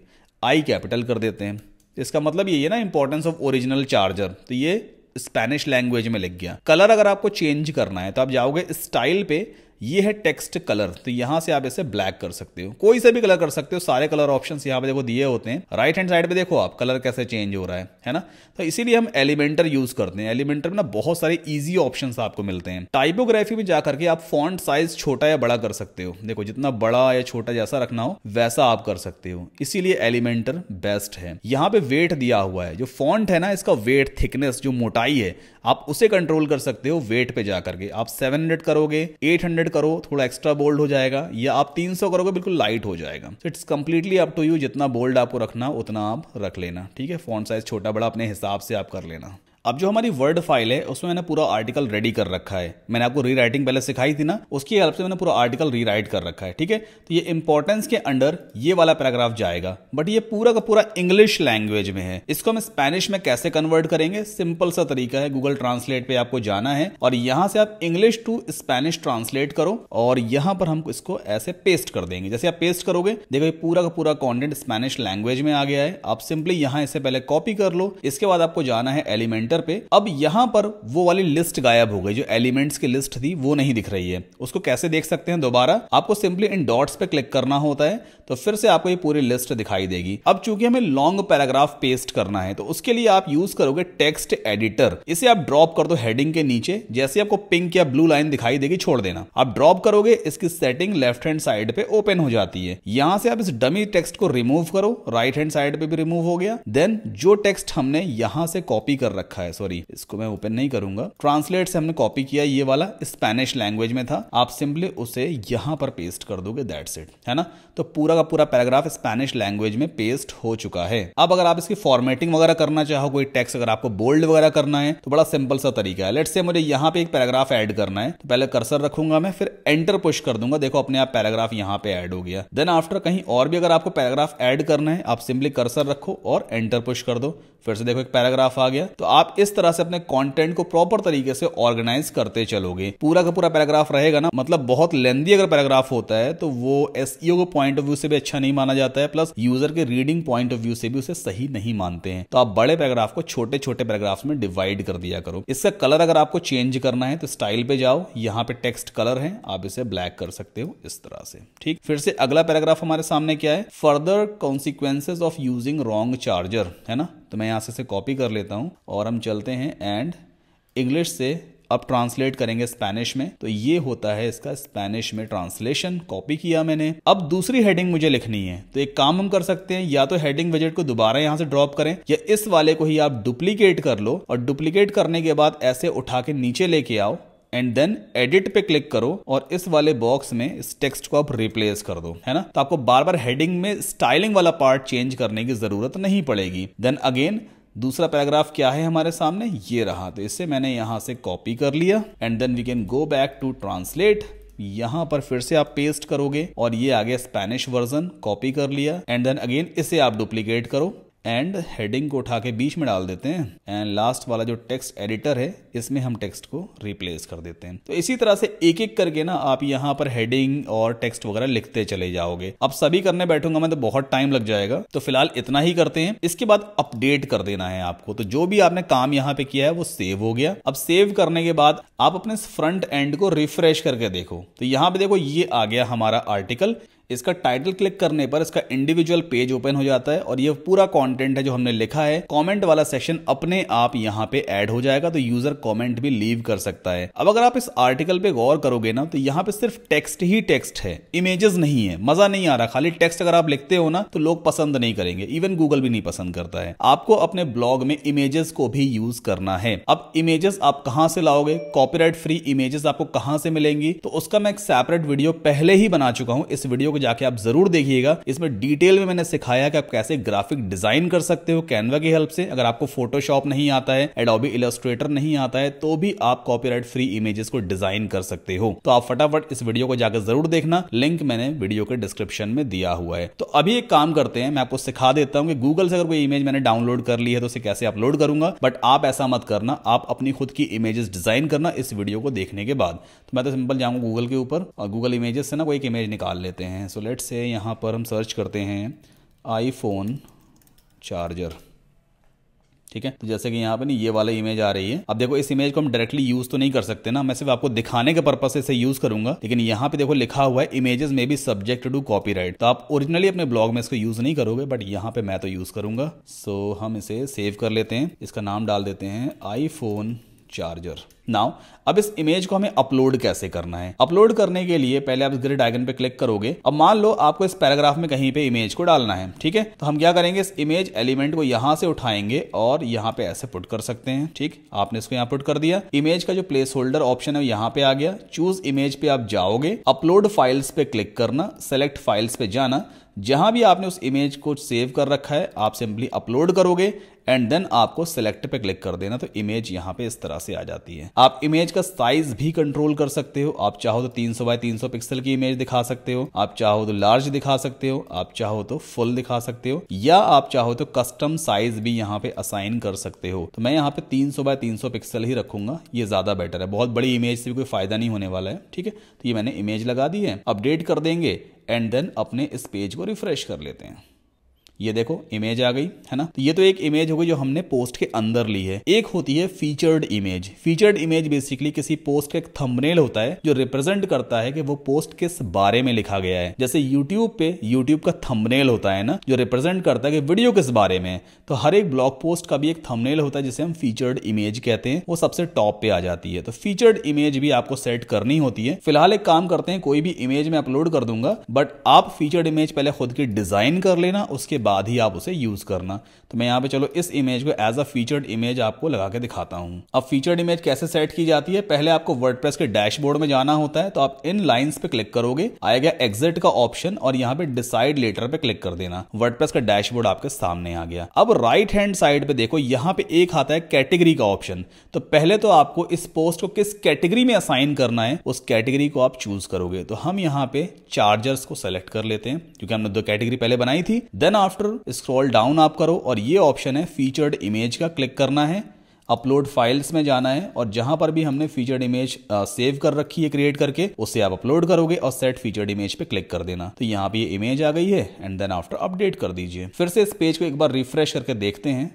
आई कैपिटल कर देते हैं इसका मतलब ये है ना इंपॉर्टेंस ऑफ ओरिजिनल चार्जर तो ये स्पेनिश लैंग्वेज में लिख गया कलर अगर आपको चेंज करना है तो आप जाओगे स्टाइल पे ये है टेक्स्ट कलर तो यहाँ से आप इसे ब्लैक कर सकते हो कोई से भी कलर कर सकते हो सारे कलर ऑप्शन यहाँ पे देखो दिए होते हैं राइट हैंड साइड पे देखो आप कलर कैसे चेंज हो रहा है है ना तो इसीलिए हम एलिमेंटर यूज करते हैं एलिमेंटर में ना बहुत सारे ईजी ऑप्शन आपको मिलते हैं टाइपोग्राफी में जाकर के आप फॉन्ट साइज छोटा या बड़ा कर सकते हो देखो जितना बड़ा या छोटा जैसा रखना हो वैसा आप कर सकते हो इसीलिए एलिमेंटर बेस्ट है यहाँ पे वेट दिया हुआ है जो फॉन्ट है ना इसका वेट थिकनेस जो मोटाई है आप उसे कंट्रोल कर सकते हो वेट पे जा करके आप 700 करोगे 800 करो थोड़ा एक्स्ट्रा बोल्ड हो जाएगा या आप 300 करोगे बिल्कुल लाइट हो जाएगा it's completely up to you जितना बोल्ड आपको रखना उतना आप रख लेना ठीक है फोन साइज छोटा बड़ा अपने हिसाब से आप कर लेना अब जो हमारी वर्ड फाइल है उसमें मैंने पूरा आर्टिकल रेडी कर रखा है मैंने आपको री राइटिंग पहले सिखाई थी ना उसकी हेल्प से मैंने पूरा आर्टिकल री राइट कर रखा है ठीक है तो ये इंपॉर्टेंस के अंडर ये वाला पैराग्राफ जाएगा बट ये पूरा का पूरा इंग्लिश लैंग्वेज में है इसको हम स्पेनिश में कैसे कन्वर्ट करेंगे सिंपल सा तरीका है गूगल ट्रांसलेट पे आपको जाना है और यहां से आप इंग्लिश टू स्पेनिश ट्रांसलेट करो और यहां पर हम इसको ऐसे पेस्ट कर देंगे जैसे आप पेस्ट करोगे देखो ये पूरा का पूरा कॉन्टेंट स्पेनिश लैंग्वेज में आ गया है आप सिंपली यहां इसे पहले कॉपी कर लो इसके बाद आपको जाना है एलिमेंट प्रिंटर पे अब यहां पर वो वाली लिस्ट गायब हो गई जो एलिमेंट्स की लिस्ट थी वो नहीं दिख रही है उसको कैसे देख सकते हैं दोबारा आपको सिंपली इन डॉट्स पे क्लिक करना होता है तो फिर से आपको ये पूरी लिस्ट दिखाई देगी अब चूंकि हमें लॉन्ग पैराग्राफ पेस्ट करना है तो उसके लिए आप यूज करोगे टेक्स्ट एडिटर इसे आप ड्रॉप कर दो हेडिंग के नीचे जैसे आपको पिंक या ब्लू लाइन दिखाई देगी छोड़ देना आप ड्रॉप करोगे इसकी सेटिंग लेफ्ट हैंड साइड पे ओपन हो जाती है यहां से आप इस डमी टेक्स्ट को रिमूव करो राइट हैंड साइड पे भी रिमूव हो गया देन जो टेक्स्ट हमने यहां से कॉपी कर रखा है रखा है सॉरी इसको मैं ओपन नहीं करूंगा ट्रांसलेट से हमने कॉपी किया ये वाला स्पेनिश लैंग्वेज में था आप सिंपली उसे यहां पर पेस्ट कर दोगे दैट्स इट है ना तो पूरा का पूरा पैराग्राफ स्पेनिश लैंग्वेज में पेस्ट हो चुका है अब अगर आप इसकी फॉर्मेटिंग वगैरह करना चाहो कोई टेक्स्ट अगर आपको बोल्ड वगैरह करना है तो बड़ा सिंपल सा तरीका है लेट से मुझे यहाँ पे एक पैराग्राफ ऐड करना है तो पहले कर्सर रखूंगा मैं फिर एंटर पुश कर दूंगा देखो अपने आप पैराग्राफ यहाँ पे ऐड हो गया देन आफ्टर कहीं और भी अगर आपको पैराग्राफ ऐड करना है आप सिंपली कर्सर रखो और एंटर पुश कर दो फिर से देखो एक पैराग्राफ आ गया तो आप इस तरह से अपने कंटेंट को प्रॉपर तरीके से ऑर्गेनाइज करते चलोगे पूरा का पूरा पैराग्राफ रहेगा ना मतलब बहुत लेंदी अगर पैराग्राफ होता है तो वो एस e के पॉइंट ऑफ व्यू से भी अच्छा नहीं माना जाता है प्लस यूजर के रीडिंग पॉइंट ऑफ व्यू से भी उसे सही नहीं मानते हैं तो आप बड़े पैराग्राफ को छोटे छोटे पैराग्राफ में डिवाइड कर दिया करो इसका कलर अगर आपको चेंज करना है तो स्टाइल पे जाओ यहाँ पे टेक्स्ट कलर है आप इसे ब्लैक कर सकते हो इस तरह से ठीक फिर से अगला पैराग्राफ हमारे सामने क्या है further consequences of using wrong charger है ना तो मैं यहाँ से इसे कॉपी कर लेता हूँ और हम चलते हैं एंड इंग्लिश से अब ट्रांसलेट करेंगे स्पेनिश में तो ये होता है इसका स्पेनिश में ट्रांसलेशन कॉपी किया मैंने अब दूसरी हेडिंग मुझे लिखनी है तो एक काम हम कर सकते हैं या तो हेडिंग बजट को दोबारा यहां से ड्रॉप करें या इस वाले को ही आप डुप्लीकेट कर लो और डुप्लीकेट करने के बाद ऐसे उठा के नीचे लेके आओ एंड देन एडिट पे क्लिक करो और इस वाले बॉक्स में इस टेक्स्ट को आप रिप्लेस कर दो है ना तो आपको बार बार हेडिंग में स्टाइलिंग वाला पार्ट चेंज करने की जरूरत नहीं पड़ेगी देन अगेन दूसरा पैराग्राफ क्या है हमारे सामने ये रहा तो इसे मैंने यहां से कॉपी कर लिया and then we can go back to translate यहां पर फिर से आप पेस्ट करोगे और ये आगे स्पेनिश वर्जन कॉपी कर लिया एंड देन अगेन इसे आप डुप्लीकेट करो एंड हेडिंग को उठा के बीच में डाल देते हैं एंड लास्ट वाला जो टेक्स्ट एडिटर है इसमें हम टेक्स्ट को रिप्लेस कर देते हैं तो इसी तरह से एक एक करके ना आप यहाँ पर हेडिंग और टेक्स्ट वगैरह लिखते चले जाओगे अब सभी करने बैठूंगा मैं तो बहुत टाइम लग जाएगा तो फिलहाल इतना ही करते हैं इसके बाद अपडेट कर देना है आपको तो जो भी आपने काम यहाँ पे किया है वो सेव हो गया अब सेव करने के बाद आप अपने फ्रंट एंड को रिफ्रेश करके देखो तो यहाँ पे देखो ये आ गया हमारा आर्टिकल इसका टाइटल क्लिक करने पर इसका इंडिविजुअल पेज ओपन हो जाता है और ये पूरा कंटेंट है जो हमने लिखा है कमेंट वाला सेक्शन अपने आप यहाँ पे ऐड हो जाएगा तो यूजर कमेंट भी लीव कर सकता है अब अगर आप इस आर्टिकल पे गौर करोगे ना तो यहाँ पे सिर्फ टेक्स्ट ही टेक्स्ट है इमेजेस नहीं है मजा नहीं आ रहा खाली टेक्स्ट अगर आप लिखते हो ना तो लोग पसंद नहीं करेंगे इवन गूगल भी नहीं पसंद करता है आपको अपने ब्लॉग में इमेजेस को भी यूज करना है अब इमेजेस आप कहाँ से लाओगे कॉपी फ्री इमेजेस आपको कहाँ से मिलेंगी तो उसका मैं एक सेपरेट वीडियो पहले ही बना चुका हूँ इस वीडियो को जाके आप जरूर देखिएगा इसमें डिटेल में मैंने सिखाया कि आप कैसे ग्राफिक डिजाइन कर सकते हो कैनवा की हेल्प से अगर आपको फोटोशॉप नहीं आता है एडोबी इलस्ट्रेटर नहीं आता है तो भी आप कॉपीराइट फ्री इमेजेस को डिजाइन कर सकते हो तो आप फटाफट इस वीडियो को जाकर जरूर देखना लिंक मैंने वीडियो के डिस्क्रिप्शन में दिया हुआ है तो अभी एक काम करते हैं मैं आपको सिखा देता हूँ कि गूगल से अगर कोई इमेज मैंने डाउनलोड कर ली है तो उसे कैसे अपलोड करूंगा बट आप ऐसा मत करना आप अपनी खुद की इमेजेस डिजाइन करना इस वीडियो को देखने के बाद तो मैं तो सिंपल जाऊंगा गूगल के ऊपर और गूगल इमेजेस से ना कोई एक इमेज निकाल लेते हैं हैं सो लेट्स से यहाँ पर हम सर्च करते हैं आईफोन चार्जर ठीक है तो जैसे कि यहाँ पे ना ये वाला इमेज आ रही है अब देखो इस इमेज को हम डायरेक्टली यूज तो नहीं कर सकते ना मैं सिर्फ आपको दिखाने के पर्पज से इसे यूज करूंगा लेकिन यहाँ पे देखो लिखा हुआ है इमेजेस में भी सब्जेक्ट टू कॉपीराइट तो आप ओरिजिनली अपने ब्लॉग में इसको यूज नहीं करोगे बट यहाँ पे मैं तो यूज करूंगा सो हम इसे सेव कर लेते हैं इसका नाम डाल देते हैं आईफोन चार्जर नाउ अब इस इमेज को हमें अपलोड कैसे करना है अपलोड करने के लिए पहले आप इस ग्रिड आइकन पे क्लिक करोगे अब मान लो आपको इस पैराग्राफ में कहीं पे इमेज को डालना है ठीक है तो हम क्या करेंगे इस इमेज एलिमेंट को यहां से उठाएंगे और यहाँ पे ऐसे पुट कर सकते हैं ठीक आपने इसको यहाँ पुट कर दिया इमेज का जो प्लेस होल्डर ऑप्शन है यहाँ पे आ गया चूज इमेज पे आप जाओगे अपलोड फाइल्स पे क्लिक करना सेलेक्ट फाइल्स पे जाना जहां भी आपने उस इमेज को सेव कर रखा है आप सिंपली अपलोड करोगे एंड देन आपको सिलेक्ट पे क्लिक कर देना तो इमेज यहाँ पे इस तरह से आ जाती है आप इमेज का साइज भी कंट्रोल कर सकते हो आप चाहो तो तीन सौ बाय तीन सौ पिक्सल की इमेज दिखा सकते हो आप चाहो तो लार्ज दिखा सकते हो आप चाहो तो फुल दिखा सकते हो या आप चाहो तो कस्टम साइज भी यहाँ पे असाइन कर सकते हो तो मैं यहाँ पे तीन सौ बाय तीन सौ पिक्सल ही रखूंगा ये ज्यादा बेटर है बहुत बड़ी इमेज से भी कोई फायदा नहीं होने वाला है ठीक है तो ये मैंने इमेज लगा दी है अपडेट कर देंगे एंड देन अपने इस पेज को रिफ्रेश कर लेते हैं ये देखो इमेज आ गई है ना तो ये तो एक इमेज हो गई जो हमने पोस्ट के अंदर ली है एक होती है featured image featured image basically किसी पोस्ट का एक थंबनेल होता है जो रिप्रेजेंट करता है कि वो पोस्ट किस बारे में लिखा गया है जैसे यूट्यूब पे यूट्यूब का थंबनेल होता है ना जो रिप्रेजेंट करता है कि वीडियो किस बारे में तो हर एक ब्लॉग पोस्ट का भी एक थमनेल होता है जिसे हम फीचर्ड इमेज कहते हैं वो सबसे टॉप पे आ जाती है तो फीचर्ड इमेज भी आपको सेट करनी होती है फिलहाल एक काम करते हैं कोई भी इमेज में अपलोड कर दूंगा बट आप फीचर्ड इमेज पहले खुद की डिजाइन कर लेना उसके बाद ही आप उसे यूज़ करना तो मैं यहाँ पे चलो इस इमेज को एज अ फीचर्ड इमेज आपको लगा के दिखाता हूँ अब फीचर्ड इमेज कैसे सेट की जाती है पहले आपको वर्ड के डैशबोर्ड में जाना होता है तो आप इन लाइन्स पे क्लिक करोगे आएगा एग्जिट का ऑप्शन और यहाँ पे डिसाइड लेटर पे क्लिक कर देना वर्ड का डैशबोर्ड आपके सामने आ गया अब राइट हैंड साइड पे देखो यहाँ पे एक आता है कैटेगरी का ऑप्शन तो पहले तो आपको इस पोस्ट को किस कैटेगरी में असाइन करना है उस कैटेगरी को आप चूज करोगे तो हम यहाँ पे चार्जर्स को सेलेक्ट कर लेते हैं क्योंकि हमने दो कैटेगरी पहले बनाई थी देन आप आफ्टर स्क्रॉल डाउन आप करो और ये ऑप्शन है फीचर्ड इमेज का क्लिक करना है अपलोड फाइल्स में जाना है और जहां पर भी हमने फीचर्ड इमेज सेव कर रखी है क्रिएट करके उसे आप अपलोड करोगे और सेट फीचर्ड इमेज पे क्लिक कर देना तो यहाँ पे ये इमेज आ गई है एंड देन आफ्टर अपडेट कर दीजिए फिर से इस पेज को एक बार रिफ्रेश करके देखते हैं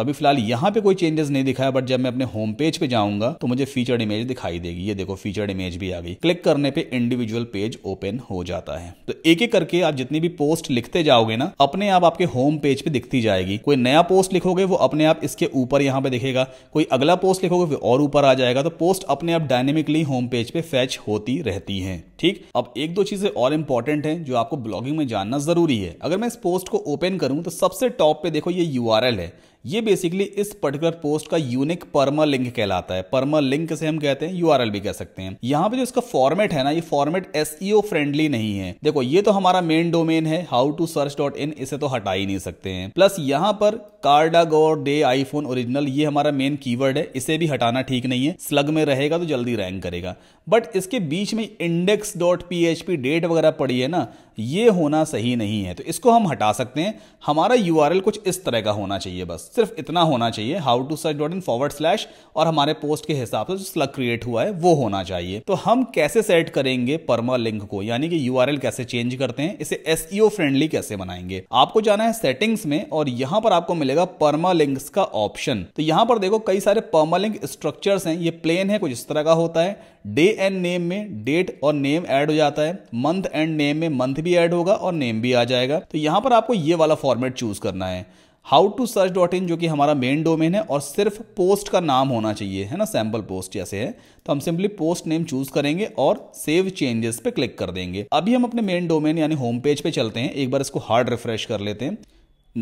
तो अभी फिलहाल यहाँ पे कोई चेंजेस नहीं दिखाया बट जब मैं अपने होम पेज पे जाऊंगा तो मुझे फीचर्ड इमेज दिखाई देगी ये देखो फीचर्ड इमेज भी आ गई क्लिक करने पे इंडिविजुअल पेज ओपन हो जाता है तो एक एक करके आप जितनी भी पोस्ट लिखते जाओगे ना अपने आप आपके होम पेज पे दिखती जाएगी कोई नया पोस्ट लिखोगे वो अपने आप इसके ऊपर यहाँ पे दिखेगा कोई अगला पोस्ट लिखोगे वो और ऊपर आ जाएगा तो पोस्ट अपने आप डायनेमिकली होम पेज पे फैच होती रहती है ठीक अब एक दो चीजें और इंपॉर्टेंट है जो आपको ब्लॉगिंग में जानना जरूरी है अगर मैं इस पोस्ट को ओपन करूं तो सबसे टॉप पे देखो ये यू है ये बेसिकली इस पर्टिकुलर पोस्ट का यूनिक परमा लिंक कहलाता है परमा लिंक से हम कहते हैं यूआरएल भी कह सकते हैं यहाँ पे जो इसका फॉर्मेट है ना ये फॉर्मेट एसईओ फ्रेंडली नहीं है देखो ये तो हमारा मेन डोमेन है how to search dot in इसे तो हटा ही नहीं सकते हैं प्लस यहाँ पर कार्डागोर डे आईफोन ओरिजिनल ये हमारा मेन कीवर्ड है इसे भी हटाना ठीक नहीं है स्लग में रहेगा तो जल्दी रैंक करेगा बट इसके बीच में इंडेक्स डॉट पी डेट वगैरह पड़ी है ना ये होना सही नहीं है तो इसको हम हटा सकते हैं हमारा यू कुछ इस तरह का होना चाहिए बस सिर्फ इतना होना चाहिए how to search dot in forward slash और हमारे पोस्ट के हिसाब से जो स्लग क्रिएट हुआ है वो होना चाहिए तो हम कैसे सेट करेंगे परमा लिंक को यानी कि यू कैसे चेंज करते हैं इसे एस फ्रेंडली e कैसे बनाएंगे आपको जाना है सेटिंग्स में और यहां पर आपको मिलेगा परमा लिंक्स का ऑप्शन तो यहां पर देखो कई सारे परमा लिंक स्ट्रक्चर्स हैं ये प्लेन है कुछ इस तरह का होता है डे एंड नेम में डेट और नेम ऐड हो जाता है मंथ एंड नेम में मंथ भी ऐड होगा और नेम भी आ जाएगा तो यहां पर आपको ये वाला फॉर्मेट चूज करना है how to search dot in जो कि हमारा मेन डोमेन है और सिर्फ पोस्ट का नाम होना चाहिए है ना सैम्पल पोस्ट जैसे है तो हम सिंपली पोस्ट नेम चूज करेंगे और सेव चेंजेस पे क्लिक कर देंगे अभी हम अपने मेन डोमेन यानी होम पेज पे चलते हैं एक बार इसको हार्ड रिफ्रेश कर लेते हैं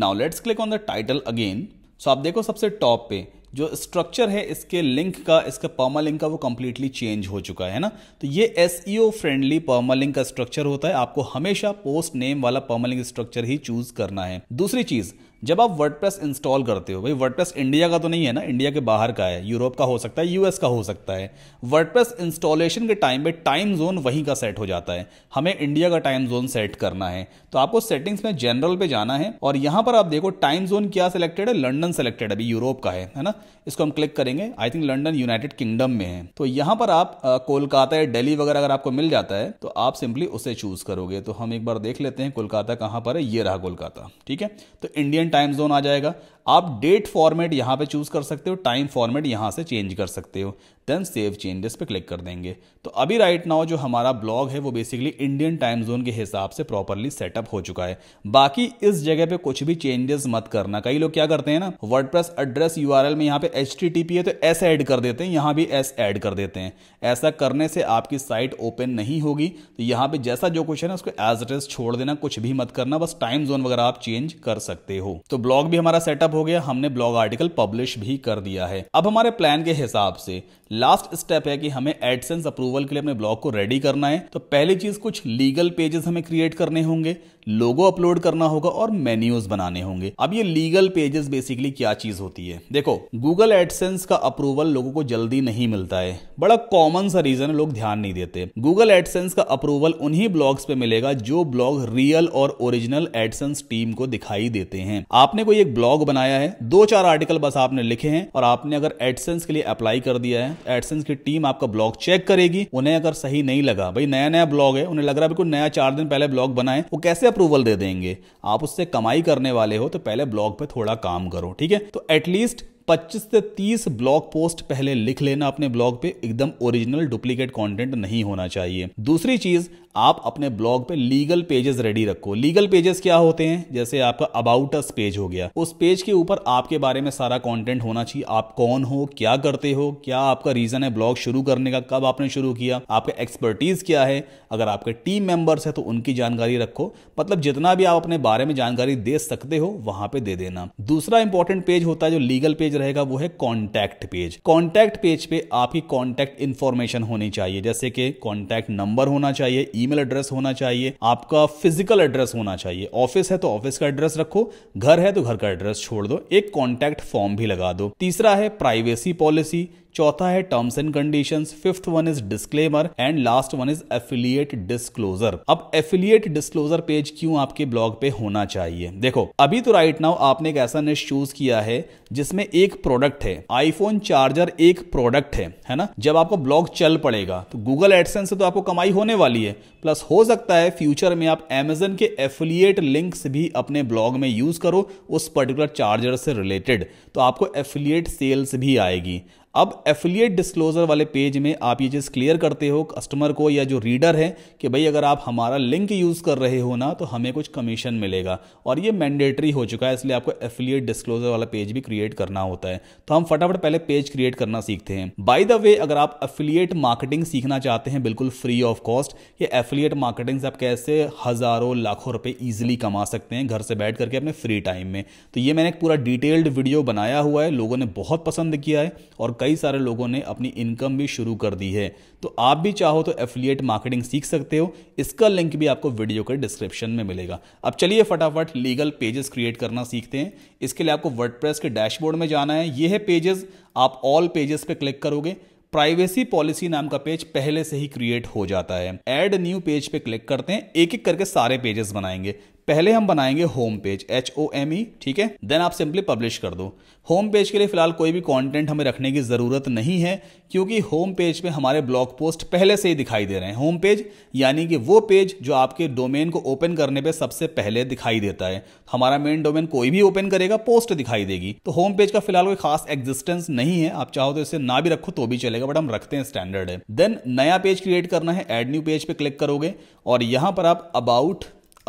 now let's click on the title again so आप देखो सबसे टॉप पे जो स्ट्रक्चर है इसके लिंक का इसका पर्मा लिंक का वो कम्प्लीटली चेंज हो चुका है ना तो ये एस फ्रेंडली पर्मा लिंक का स्ट्रक्चर होता है आपको हमेशा पोस्ट नेम वाला पर्मा लिंक स्ट्रक्चर ही चूज करना है दूसरी चीज़ जब आप वर्डप्रेस इंस्टॉल करते हो भाई वर्डप्रेस इंडिया का तो नहीं है ना इंडिया के बाहर का है यूरोप का हो सकता है यूएस का हो सकता है वर्ड इंस्टॉलेशन के टाइम पे टाइम जोन वहीं का सेट हो जाता है हमें इंडिया का टाइम जोन सेट करना है तो आपको सेटिंग्स में जनरल पे जाना है और यहां पर आप देखो टाइम जोन क्या सिलेक्टेड है लंडन सेलेक्टेड अभी यूरोप का है है ना इसको हम क्लिक करेंगे I think London United Kingdom में है तो यहां पर आप कोलकाता या डेली वगैरह अगर आपको मिल जाता है तो आप सिंपली उसे चूज करोगे तो हम एक बार देख लेते हैं कोलकाता कहां पर है ये रहा कोलकाता ठीक है तो इंडियन इंडियन टाइम जोन आ जाएगा आप डेट फॉर्मेट यहां पे चूज कर सकते हो टाइम फॉर्मेट यहां से चेंज कर सकते हो देन सेव चेंजेस पे क्लिक कर देंगे तो अभी राइट right नाउ जो हमारा ब्लॉग है वो बेसिकली इंडियन टाइम जोन के हिसाब से प्रॉपरली सेटअप हो चुका है बाकी इस जगह पे कुछ भी चेंजेस मत करना कई लोग क्या करते हैं ना वर्ड एड्रेस यू में यहाँ पे एच है तो एस एड कर देते हैं यहाँ भी एस एड कर देते हैं ऐसा करने से आपकी साइट ओपन नहीं होगी तो यहाँ पे जैसा जो कुछ है ना उसको एज एड्रेस छोड़ देना कुछ भी मत करना बस टाइम जोन वगैरह आप चेंज कर सकते हो तो ब्लॉग भी हमारा सेटअप हो गया हमने ब्लॉग आर्टिकल पब्लिश भी कर दिया है अब हमारे प्लान के हिसाब से लास्ट स्टेप है कि हमें एडसेंस अप्रूवल के लिए अपने ब्लॉग को रेडी करना है तो पहली चीज कुछ लीगल पेजेस हमें क्रिएट करने होंगे लोगो अपलोड करना होगा और मेन्यूज बनाने होंगे अब ये लीगल पेजेस बेसिकली क्या चीज होती है देखो गूगल एडसेंस का अप्रूवल लोगों को जल्दी नहीं मिलता है बड़ा कॉमन सा रीजन लोग ध्यान नहीं देते गूगल एडसेंस का अप्रूवल उन्हीं ब्लॉग्स पे मिलेगा जो ब्लॉग रियल और ओरिजिनल एडसेंस टीम को दिखाई देते हैं आपने कोई एक ब्लॉग बनाया है दो चार आर्टिकल बस आपने लिखे हैं और आपने अगर एडसेंस के लिए अप्लाई कर दिया है एडसेंस की टीम आपका ब्लॉग चेक करेगी उन्हें अगर सही नहीं लगा भाई नया नया ब्लॉग है उन्हें लग रहा है नया चार दिन पहले ब्लॉग बनाए वो कैसे अप्रूवल दे देंगे आप उससे कमाई करने वाले हो तो पहले ब्लॉग पे थोड़ा काम करो ठीक है तो एटलीस्ट 25 से 30 ब्लॉग पोस्ट पहले लिख लेना अपने ब्लॉग पे एकदम ओरिजिनल डुप्लीकेट कंटेंट नहीं होना चाहिए दूसरी चीज आप अपने ब्लॉग पे लीगल पेजेस रेडी रखो लीगल पेजेस क्या होते हैं जैसे आपका अबाउट अस पेज हो गया उस पेज के ऊपर आपके बारे में सारा कंटेंट होना चाहिए आप कौन हो क्या करते हो क्या आपका रीजन है ब्लॉग शुरू करने का कब आपने शुरू किया आपका एक्सपर्टीज क्या है अगर आपके टीम मेंबर्स है तो उनकी जानकारी रखो मतलब जितना भी आप अपने बारे में जानकारी दे सकते हो वहां पर दे देना दूसरा इंपॉर्टेंट पेज होता है जो लीगल पेज रहेगा वो है कॉन्टैक्ट पेज कॉन्टैक्ट पेज पे आपकी कॉन्टैक्ट इन्फॉर्मेशन होनी चाहिए जैसे कि कॉन्टैक्ट नंबर होना चाहिए ईमेल एड्रेस होना चाहिए आपका फिजिकल एड्रेस होना चाहिए ऑफिस है तो ऑफिस का एड्रेस रखो घर है तो घर का एड्रेस छोड़ दो एक कॉन्टैक्ट फॉर्म भी लगा दो तीसरा है प्राइवेसी पॉलिसी चौथा है terms and condition fifth one is disclaimer and last one is affiliate disclosure अब एफिलियट डिस्क्लोजर पेज क्यों आपके ब्लॉग पे होना चाहिए देखो अभी तो राइट नाउ आपने एक ऐसा निश चूज किया है जिसमें एक प्रोडक्ट है आईफोन चार्जर एक प्रोडक्ट है है ना जब आपको ब्लॉग चल पड़ेगा तो गूगल एडसन से तो आपको कमाई होने वाली है प्लस हो सकता है फ्यूचर में आप एमेजन के एफिलियट लिंक्स भी अपने ब्लॉग में यूज करो उस पर्टिकुलर चार्जर से रिलेटेड तो आपको एफिलियट सेल्स भी आएगी अब एफिलिएट डिस्क्लोजर वाले पेज में आप ये चीज़ क्लियर करते हो कस्टमर को या जो रीडर है कि भाई अगर आप हमारा लिंक यूज़ कर रहे हो ना तो हमें कुछ कमीशन मिलेगा और ये मैंडेटरी हो चुका है इसलिए आपको एफिलिएट डिस्क्लोजर वाला पेज भी क्रिएट करना होता है तो हम फटाफट पहले पेज क्रिएट करना सीखते हैं बाय द वे अगर आप एफिलिएट मार्केटिंग सीखना चाहते हैं बिल्कुल फ्री ऑफ कॉस्ट ये एफिलिएट मार्केटिंग से आप कैसे हज़ारों लाखों रुपए ईजिली कमा सकते हैं घर से बैठ करके अपने फ्री टाइम में तो ये मैंने एक पूरा डिटेल्ड वीडियो बनाया हुआ है लोगों ने बहुत पसंद किया है और कई सारे लोगों ने अपनी इनकम भी शुरू कर दी है तो आप भी चाहो तो एफिलिएट मार्केटिंग सीख सकते हो इसका लिंक भी आपको वीडियो के डिस्क्रिप्शन में मिलेगा अब चलिए फटाफट लीगल पेजेस क्रिएट करना सीखते हैं इसके लिए आपको वर्ड के डैशबोर्ड में जाना है ये है पेजेस आप ऑल पेजेस पे क्लिक करोगे प्राइवेसी पॉलिसी नाम का पेज पहले से ही क्रिएट हो जाता है एड न्यू पेज पे क्लिक करते हैं एक एक करके सारे पेजेस बनाएंगे पहले हम बनाएंगे home page H O M E ठीक है देन आप सिंपली पब्लिश कर दो होम पेज के लिए फिलहाल कोई भी कंटेंट हमें रखने की ज़रूरत नहीं है क्योंकि होम पेज पे हमारे ब्लॉग पोस्ट पहले से ही दिखाई दे रहे हैं होम पेज यानी कि वो पेज जो आपके डोमेन को ओपन करने पे सबसे पहले दिखाई देता है हमारा मेन डोमेन कोई भी ओपन करेगा पोस्ट दिखाई देगी तो होम पेज का फिलहाल कोई खास एग्जिस्टेंस नहीं है आप चाहो तो इसे ना भी रखो तो भी चलेगा बट हम रखते हैं स्टैंडर्ड है देन नया पेज क्रिएट करना है एड न्यू पेज पे क्लिक करोगे और यहां पर आप अबाउट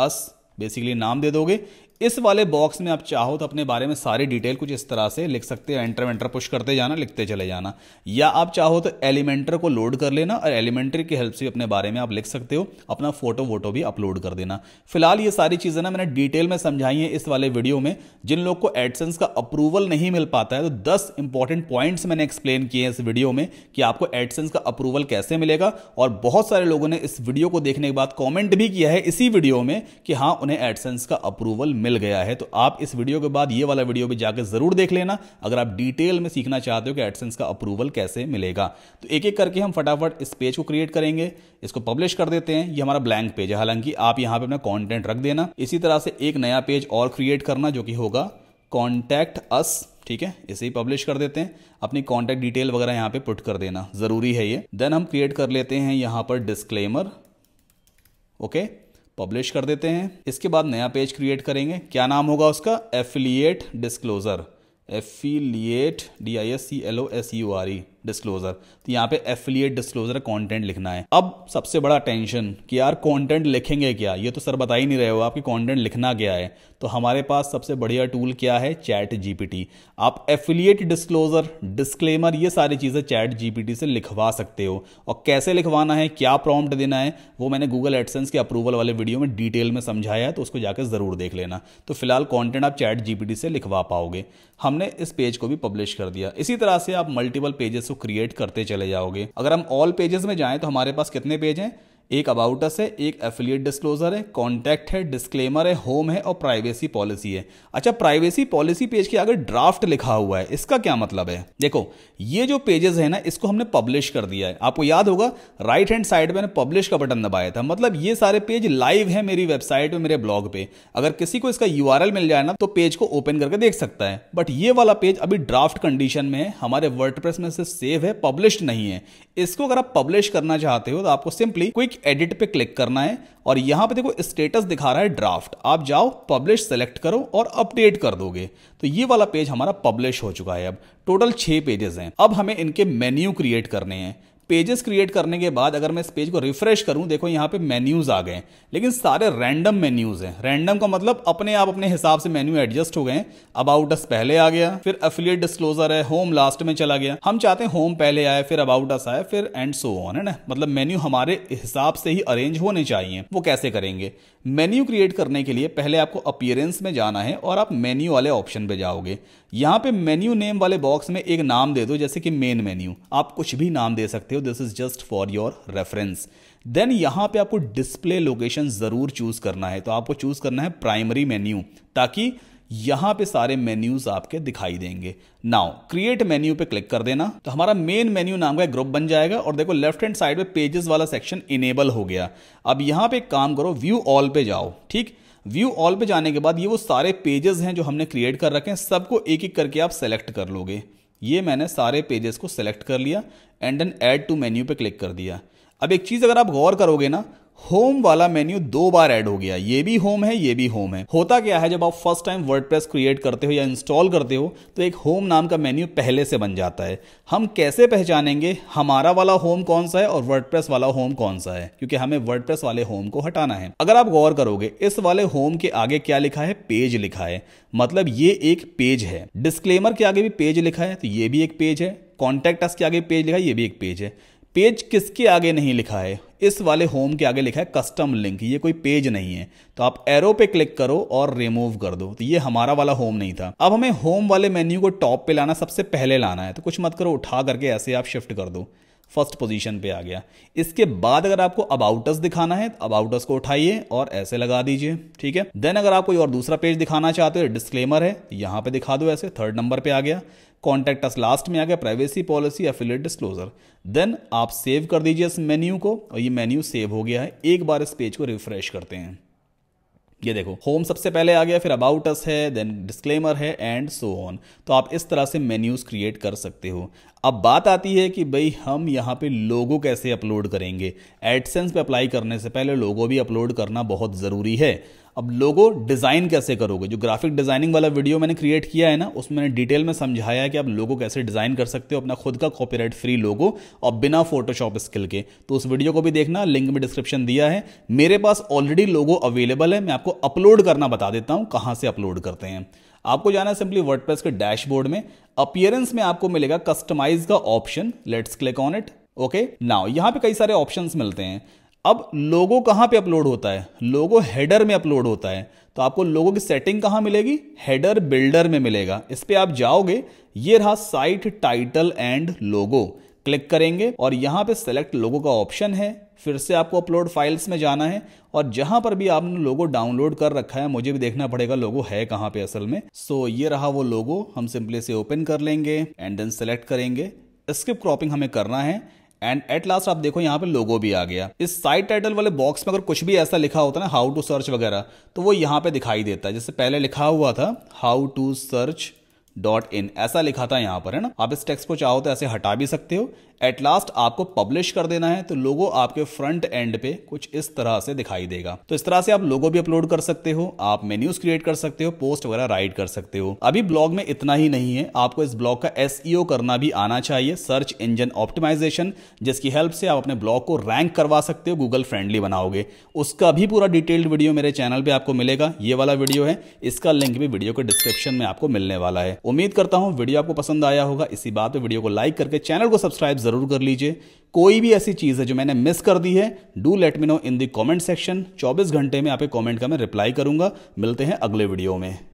अस बेसिकली नाम दे दोगे इस वाले बॉक्स में आप चाहो तो अपने बारे में सारी डिटेल कुछ इस तरह से लिख सकते हो एंटर वेंटर पुश करते जाना लिखते चले जाना या आप चाहो तो एलिमेंटर को लोड कर लेना और एलिमेंटर की हेल्प से अपने बारे में आप लिख सकते हो अपना फोटो वोटो भी अपलोड कर देना फिलहाल ये सारी चीज़ें ना मैंने डिटेल में समझाई हैं इस वाले वीडियो में जिन लोग को एडसेंस का अप्रूवल नहीं मिल पाता है तो दस इंपॉर्टेंट पॉइंट्स मैंने एक्सप्लेन किए हैं इस वीडियो में कि आपको एडसेंस का अप्रूवल कैसे मिलेगा और बहुत सारे लोगों ने इस वीडियो को देखने के बाद कॉमेंट भी किया है इसी वीडियो में कि हाँ उन्हें एडसेंस का अप्रूवल मिल मिल गया है तो आप इस वीडियो के बाद ये वाला वीडियो भी जाकर ज़रूर देख लेना अगर आप डिटेल में सीखना चाहते हो कि एडसेंस का अप्रूवल कैसे मिलेगा तो एक एक करके हम फटाफट इस पेज को क्रिएट करेंगे इसको पब्लिश कर देते हैं ये हमारा ब्लैंक पेज है हालांकि आप यहाँ पे अपना कॉन्टेंट रख देना इसी तरह से एक नया पेज और क्रिएट करना जो कि होगा कॉन्टैक्ट अस ठीक है इसे ही पब्लिश कर देते हैं अपनी कॉन्टैक्ट डिटेल वगैरह यहाँ पे पुट कर देना ज़रूरी है ये देन हम क्रिएट कर लेते हैं यहाँ पर डिस्क्लेमर ओके okay? पब्लिश कर देते हैं इसके बाद नया पेज क्रिएट करेंगे क्या नाम होगा उसका affiliate disclosure affiliate D I S C L O S U R E disclosure तो यहाँ पे एफिलिएट डिस्क्लोजर कॉन्टेंट लिखना है अब सबसे बड़ा टेंशन कि यार कॉन्टेंट लिखेंगे क्या ये तो सर बता ही नहीं रहे हो आपकी कॉन्टेंट लिखना क्या है तो हमारे पास सबसे बढ़िया टूल क्या है चैट जीपीटी आप एफिलिएट डिस्क्लोजर डिस्क्लेमर ये सारी चीज़ें चैट जीपीटी से लिखवा सकते हो और कैसे लिखवाना है क्या प्रॉम्प्ट देना है वो मैंने गूगल एडसेंस के अप्रूवल वाले वीडियो में डिटेल में समझाया है तो उसको जाकर ज़रूर देख लेना तो फिलहाल कॉन्टेंट आप चैट जीपीटी से लिखवा पाओगे हमने इस पेज को भी पब्लिश कर दिया इसी तरह से आप मल्टीपल पेजेस को क्रिएट करते चले जाओगे अगर हम ऑल पेजेस में जाएं तो हमारे पास कितने पेज हैं एक अबाउट अस है एक एफिलिएट डिस्क्लोजर है कॉन्टैक्ट है डिस्क्लेमर है होम है और प्राइवेसी पॉलिसी है अच्छा प्राइवेसी पॉलिसी पेज के आगे ड्राफ्ट लिखा हुआ है इसका क्या मतलब है देखो ये जो पेजेस है ना इसको हमने पब्लिश कर दिया है आपको याद होगा राइट हैंड साइड में पब्लिश का बटन दबाया था मतलब ये सारे पेज लाइव है मेरी वेबसाइट पे मेरे ब्लॉग पे अगर किसी को इसका यू मिल जाए ना तो पेज को ओपन करके देख सकता है बट ये वाला पेज अभी ड्राफ्ट कंडीशन में है हमारे वर्ड में से सेव है पब्लिश नहीं है इसको अगर आप पब्लिश करना चाहते हो तो आपको सिंपली क्विक एडिट पे क्लिक करना है और यहाँ पे देखो स्टेटस दिखा रहा है ड्राफ्ट आप जाओ पब्लिश सेलेक्ट करो और अपडेट कर दोगे तो ये वाला पेज हमारा पब्लिश हो चुका है अब टोटल छः पेजेस हैं अब हमें इनके मेन्यू क्रिएट करने हैं पेजेस क्रिएट करने के बाद अगर मैं इस पेज को रिफ्रेश करूं देखो यहाँ पे मेन्यूज़ आ गए लेकिन सारे रैंडम मेन्यूज़ हैं रैंडम का मतलब अपने आप अपने हिसाब से मेन्यू एडजस्ट हो गए अबाउट अस पहले आ गया फिर अफिलियट डिस्क्लोजर है होम लास्ट में चला गया हम चाहते हैं होम पहले आए फिर अबाउट अस आए फिर एंड सो ऑन है ना मतलब मेन्यू हमारे हिसाब से ही अरेंज होने चाहिए वो कैसे करेंगे मेन्यू क्रिएट करने के लिए पहले आपको अपियरेंस में जाना है और आप मेन्यू वाले ऑप्शन पे जाओगे यहाँ पे मेन्यू नेम वाले बॉक्स में एक नाम दे दो जैसे कि मेन मेन्यू आप कुछ भी नाम दे सकते हो this is just for your reference then यहाँ पे आपको डिस्प्ले लोकेशन ज़रूर चूज़ करना है तो आपको चूज़ करना है प्राइमरी मेन्यू ताकि यहां पे सारे मेन्यूज आपके दिखाई देंगे नाउ क्रिएट मेन्यू पे क्लिक कर देना तो हमारा मेन मेन्यू नाम का ग्रुप बन जाएगा और देखो लेफ्ट हैंड साइड पे पेजेस वाला सेक्शन इनेबल हो गया अब यहां पे काम करो व्यू ऑल पे जाओ ठीक व्यू ऑल पे जाने के बाद ये वो सारे पेजेस हैं जो हमने क्रिएट कर रखे हैं सबको एक एक करके आप सेलेक्ट कर लोगे ये मैंने सारे पेजेस को सेलेक्ट कर लिया and then add to menu पे क्लिक कर दिया अब एक चीज़ अगर आप गौर करोगे ना होम वाला मेन्यू दो बार ऐड हो गया ये भी होम है ये भी होम है होता क्या है जब आप फर्स्ट टाइम वर्डप्रेस क्रिएट करते हो या इंस्टॉल करते हो तो एक होम नाम का मेन्यू पहले से बन जाता है हम कैसे पहचानेंगे हमारा वाला होम कौन सा है और वर्डप्रेस वाला होम कौन सा है क्योंकि हमें वर्डप्रेस वाले होम को हटाना है अगर आप गौर करोगे इस वाले होम के आगे क्या लिखा है पेज लिखा है मतलब ये एक पेज है डिस्क्लेमर के आगे भी पेज लिखा है तो ये भी एक पेज है कॉन्टेक्ट अस के आगे पेज लिखा है ये भी एक पेज है पेज किसके आगे नहीं लिखा है इस वाले होम के आगे लिखा है कस्टम लिंक ये कोई पेज नहीं है तो आप एरो पे क्लिक करो और रिमूव कर दो तो ये हमारा वाला होम नहीं था अब हमें होम वाले मेन्यू को टॉप पे लाना सबसे पहले लाना है तो कुछ मत करो उठा करके ऐसे आप शिफ्ट कर दो फर्स्ट पोजीशन पे आ गया इसके बाद अगर आपको अबाउटस दिखाना है तो अबाउटस को उठाइए और ऐसे लगा दीजिए ठीक है देन अगर आप कोई और दूसरा पेज दिखाना चाहते हो डिस्क्लेमर है तो यहाँ पे दिखा दो ऐसे थर्ड नंबर पे आ गया कॉन्टैक्ट अस लास्ट में आ गया privacy policy affiliate disclosure then आप सेव कर दीजिए इस मेन्यू को और ये मेन्यू सेव हो गया है एक बार इस पेज को रिफ्रेश करते हैं ये देखो होम सबसे पहले आ गया फिर अबाउट अस है देन डिस्क्लेमर है एंड सो ऑन तो आप इस तरह से मेन्यूज़ क्रिएट कर सकते हो अब बात आती है कि भाई हम यहाँ पे लोगो कैसे अपलोड करेंगे एडसेंस पे अप्लाई करने से पहले लोगो भी अपलोड करना बहुत ज़रूरी है अब लोगो डिज़ाइन कैसे करोगे जो ग्राफिक डिज़ाइनिंग वाला वीडियो मैंने क्रिएट किया है ना उसमें मैंने डिटेल में समझाया है कि आप लोगो कैसे डिज़ाइन कर सकते हो अपना खुद का कॉपीराइट फ्री लोगो और बिना फोटोशॉप स्किल के तो उस वीडियो को भी देखना लिंक में डिस्क्रिप्शन दिया है मेरे पास ऑलरेडी लोगो अवेलेबल है मैं आपको अपलोड करना बता देता हूं कहां से अपलोड करते हैं आपको जाना है सिंपली वर्डप्रेस के डैशबोर्ड में अपियरेंस में आपको मिलेगा कस्टमाइज का option let's click on it okay now यहां पे कई सारे ऑप्शंस मिलते हैं अब लोगो कहाँ पे अपलोड होता है लोगो हेडर में अपलोड होता है तो आपको लोगों की सेटिंग कहाँ मिलेगी हेडर बिल्डर में मिलेगा इस पर आप जाओगे ये रहा site title and logo click करेंगे और यहाँ पे सेलेक्ट लोगो का ऑप्शन है फिर से आपको अपलोड फाइल्स में जाना है और जहां पर भी आपने लोगो डाउनलोड कर रखा है मुझे भी देखना पड़ेगा लोगो है कहाँ पे असल में सो so, ये रहा वो लोगो हम सिंपली से ओपन कर लेंगे एंड देन सेलेक्ट करेंगे स्किप क्रॉपिंग हमें करना है एंड एट लास्ट आप देखो यहाँ पे लोगो भी आ गया इस साइड टाइटल वाले बॉक्स में अगर कुछ भी ऐसा लिखा होता ना हाउ टू सर्च वगैरह तो वो यहाँ पे दिखाई देता है जैसे पहले लिखा हुआ था how to search dot in ऐसा लिखा था यहाँ पर है ना आप इस टेक्स्ट को चाहो तो ऐसे हटा भी सकते हो एट लास्ट आपको पब्लिश कर देना है तो लोगो आपके फ्रंट एंड पे कुछ इस तरह से दिखाई देगा तो इस तरह से आप लोगो भी अपलोड कर सकते हो आप मेन्यूज क्रिएट कर सकते हो पोस्ट वगैरह राइट कर सकते हो अभी ब्लॉग में इतना ही नहीं है आपको इस ब्लॉग का एस e करना भी आना चाहिए सर्च इंजन ऑप्टिमाइजेशन जिसकी हेल्प से आप अपने ब्लॉग को रैंक करवा सकते हो गूगल फ्रेंडली बनाओगे उसका भी पूरा डिटेल्ड वीडियो मेरे चैनल पर आपको मिलेगा ये वाला वीडियो है इसका लिंक भी वीडियो के डिस्क्रिप्शन में आपको मिलने वाला है उम्मीद करता हूँ वीडियो आपको पसंद आया होगा इसी बात पर वीडियो को लाइक करके चैनल को सब्सक्राइब ज़रूर कर लीजिए कोई भी ऐसी चीज़ है जो मैंने मिस कर दी है do let me know in the comment section 24 घंटे में आप कमेंट का मैं रिप्लाई करूंगा मिलते हैं अगले वीडियो में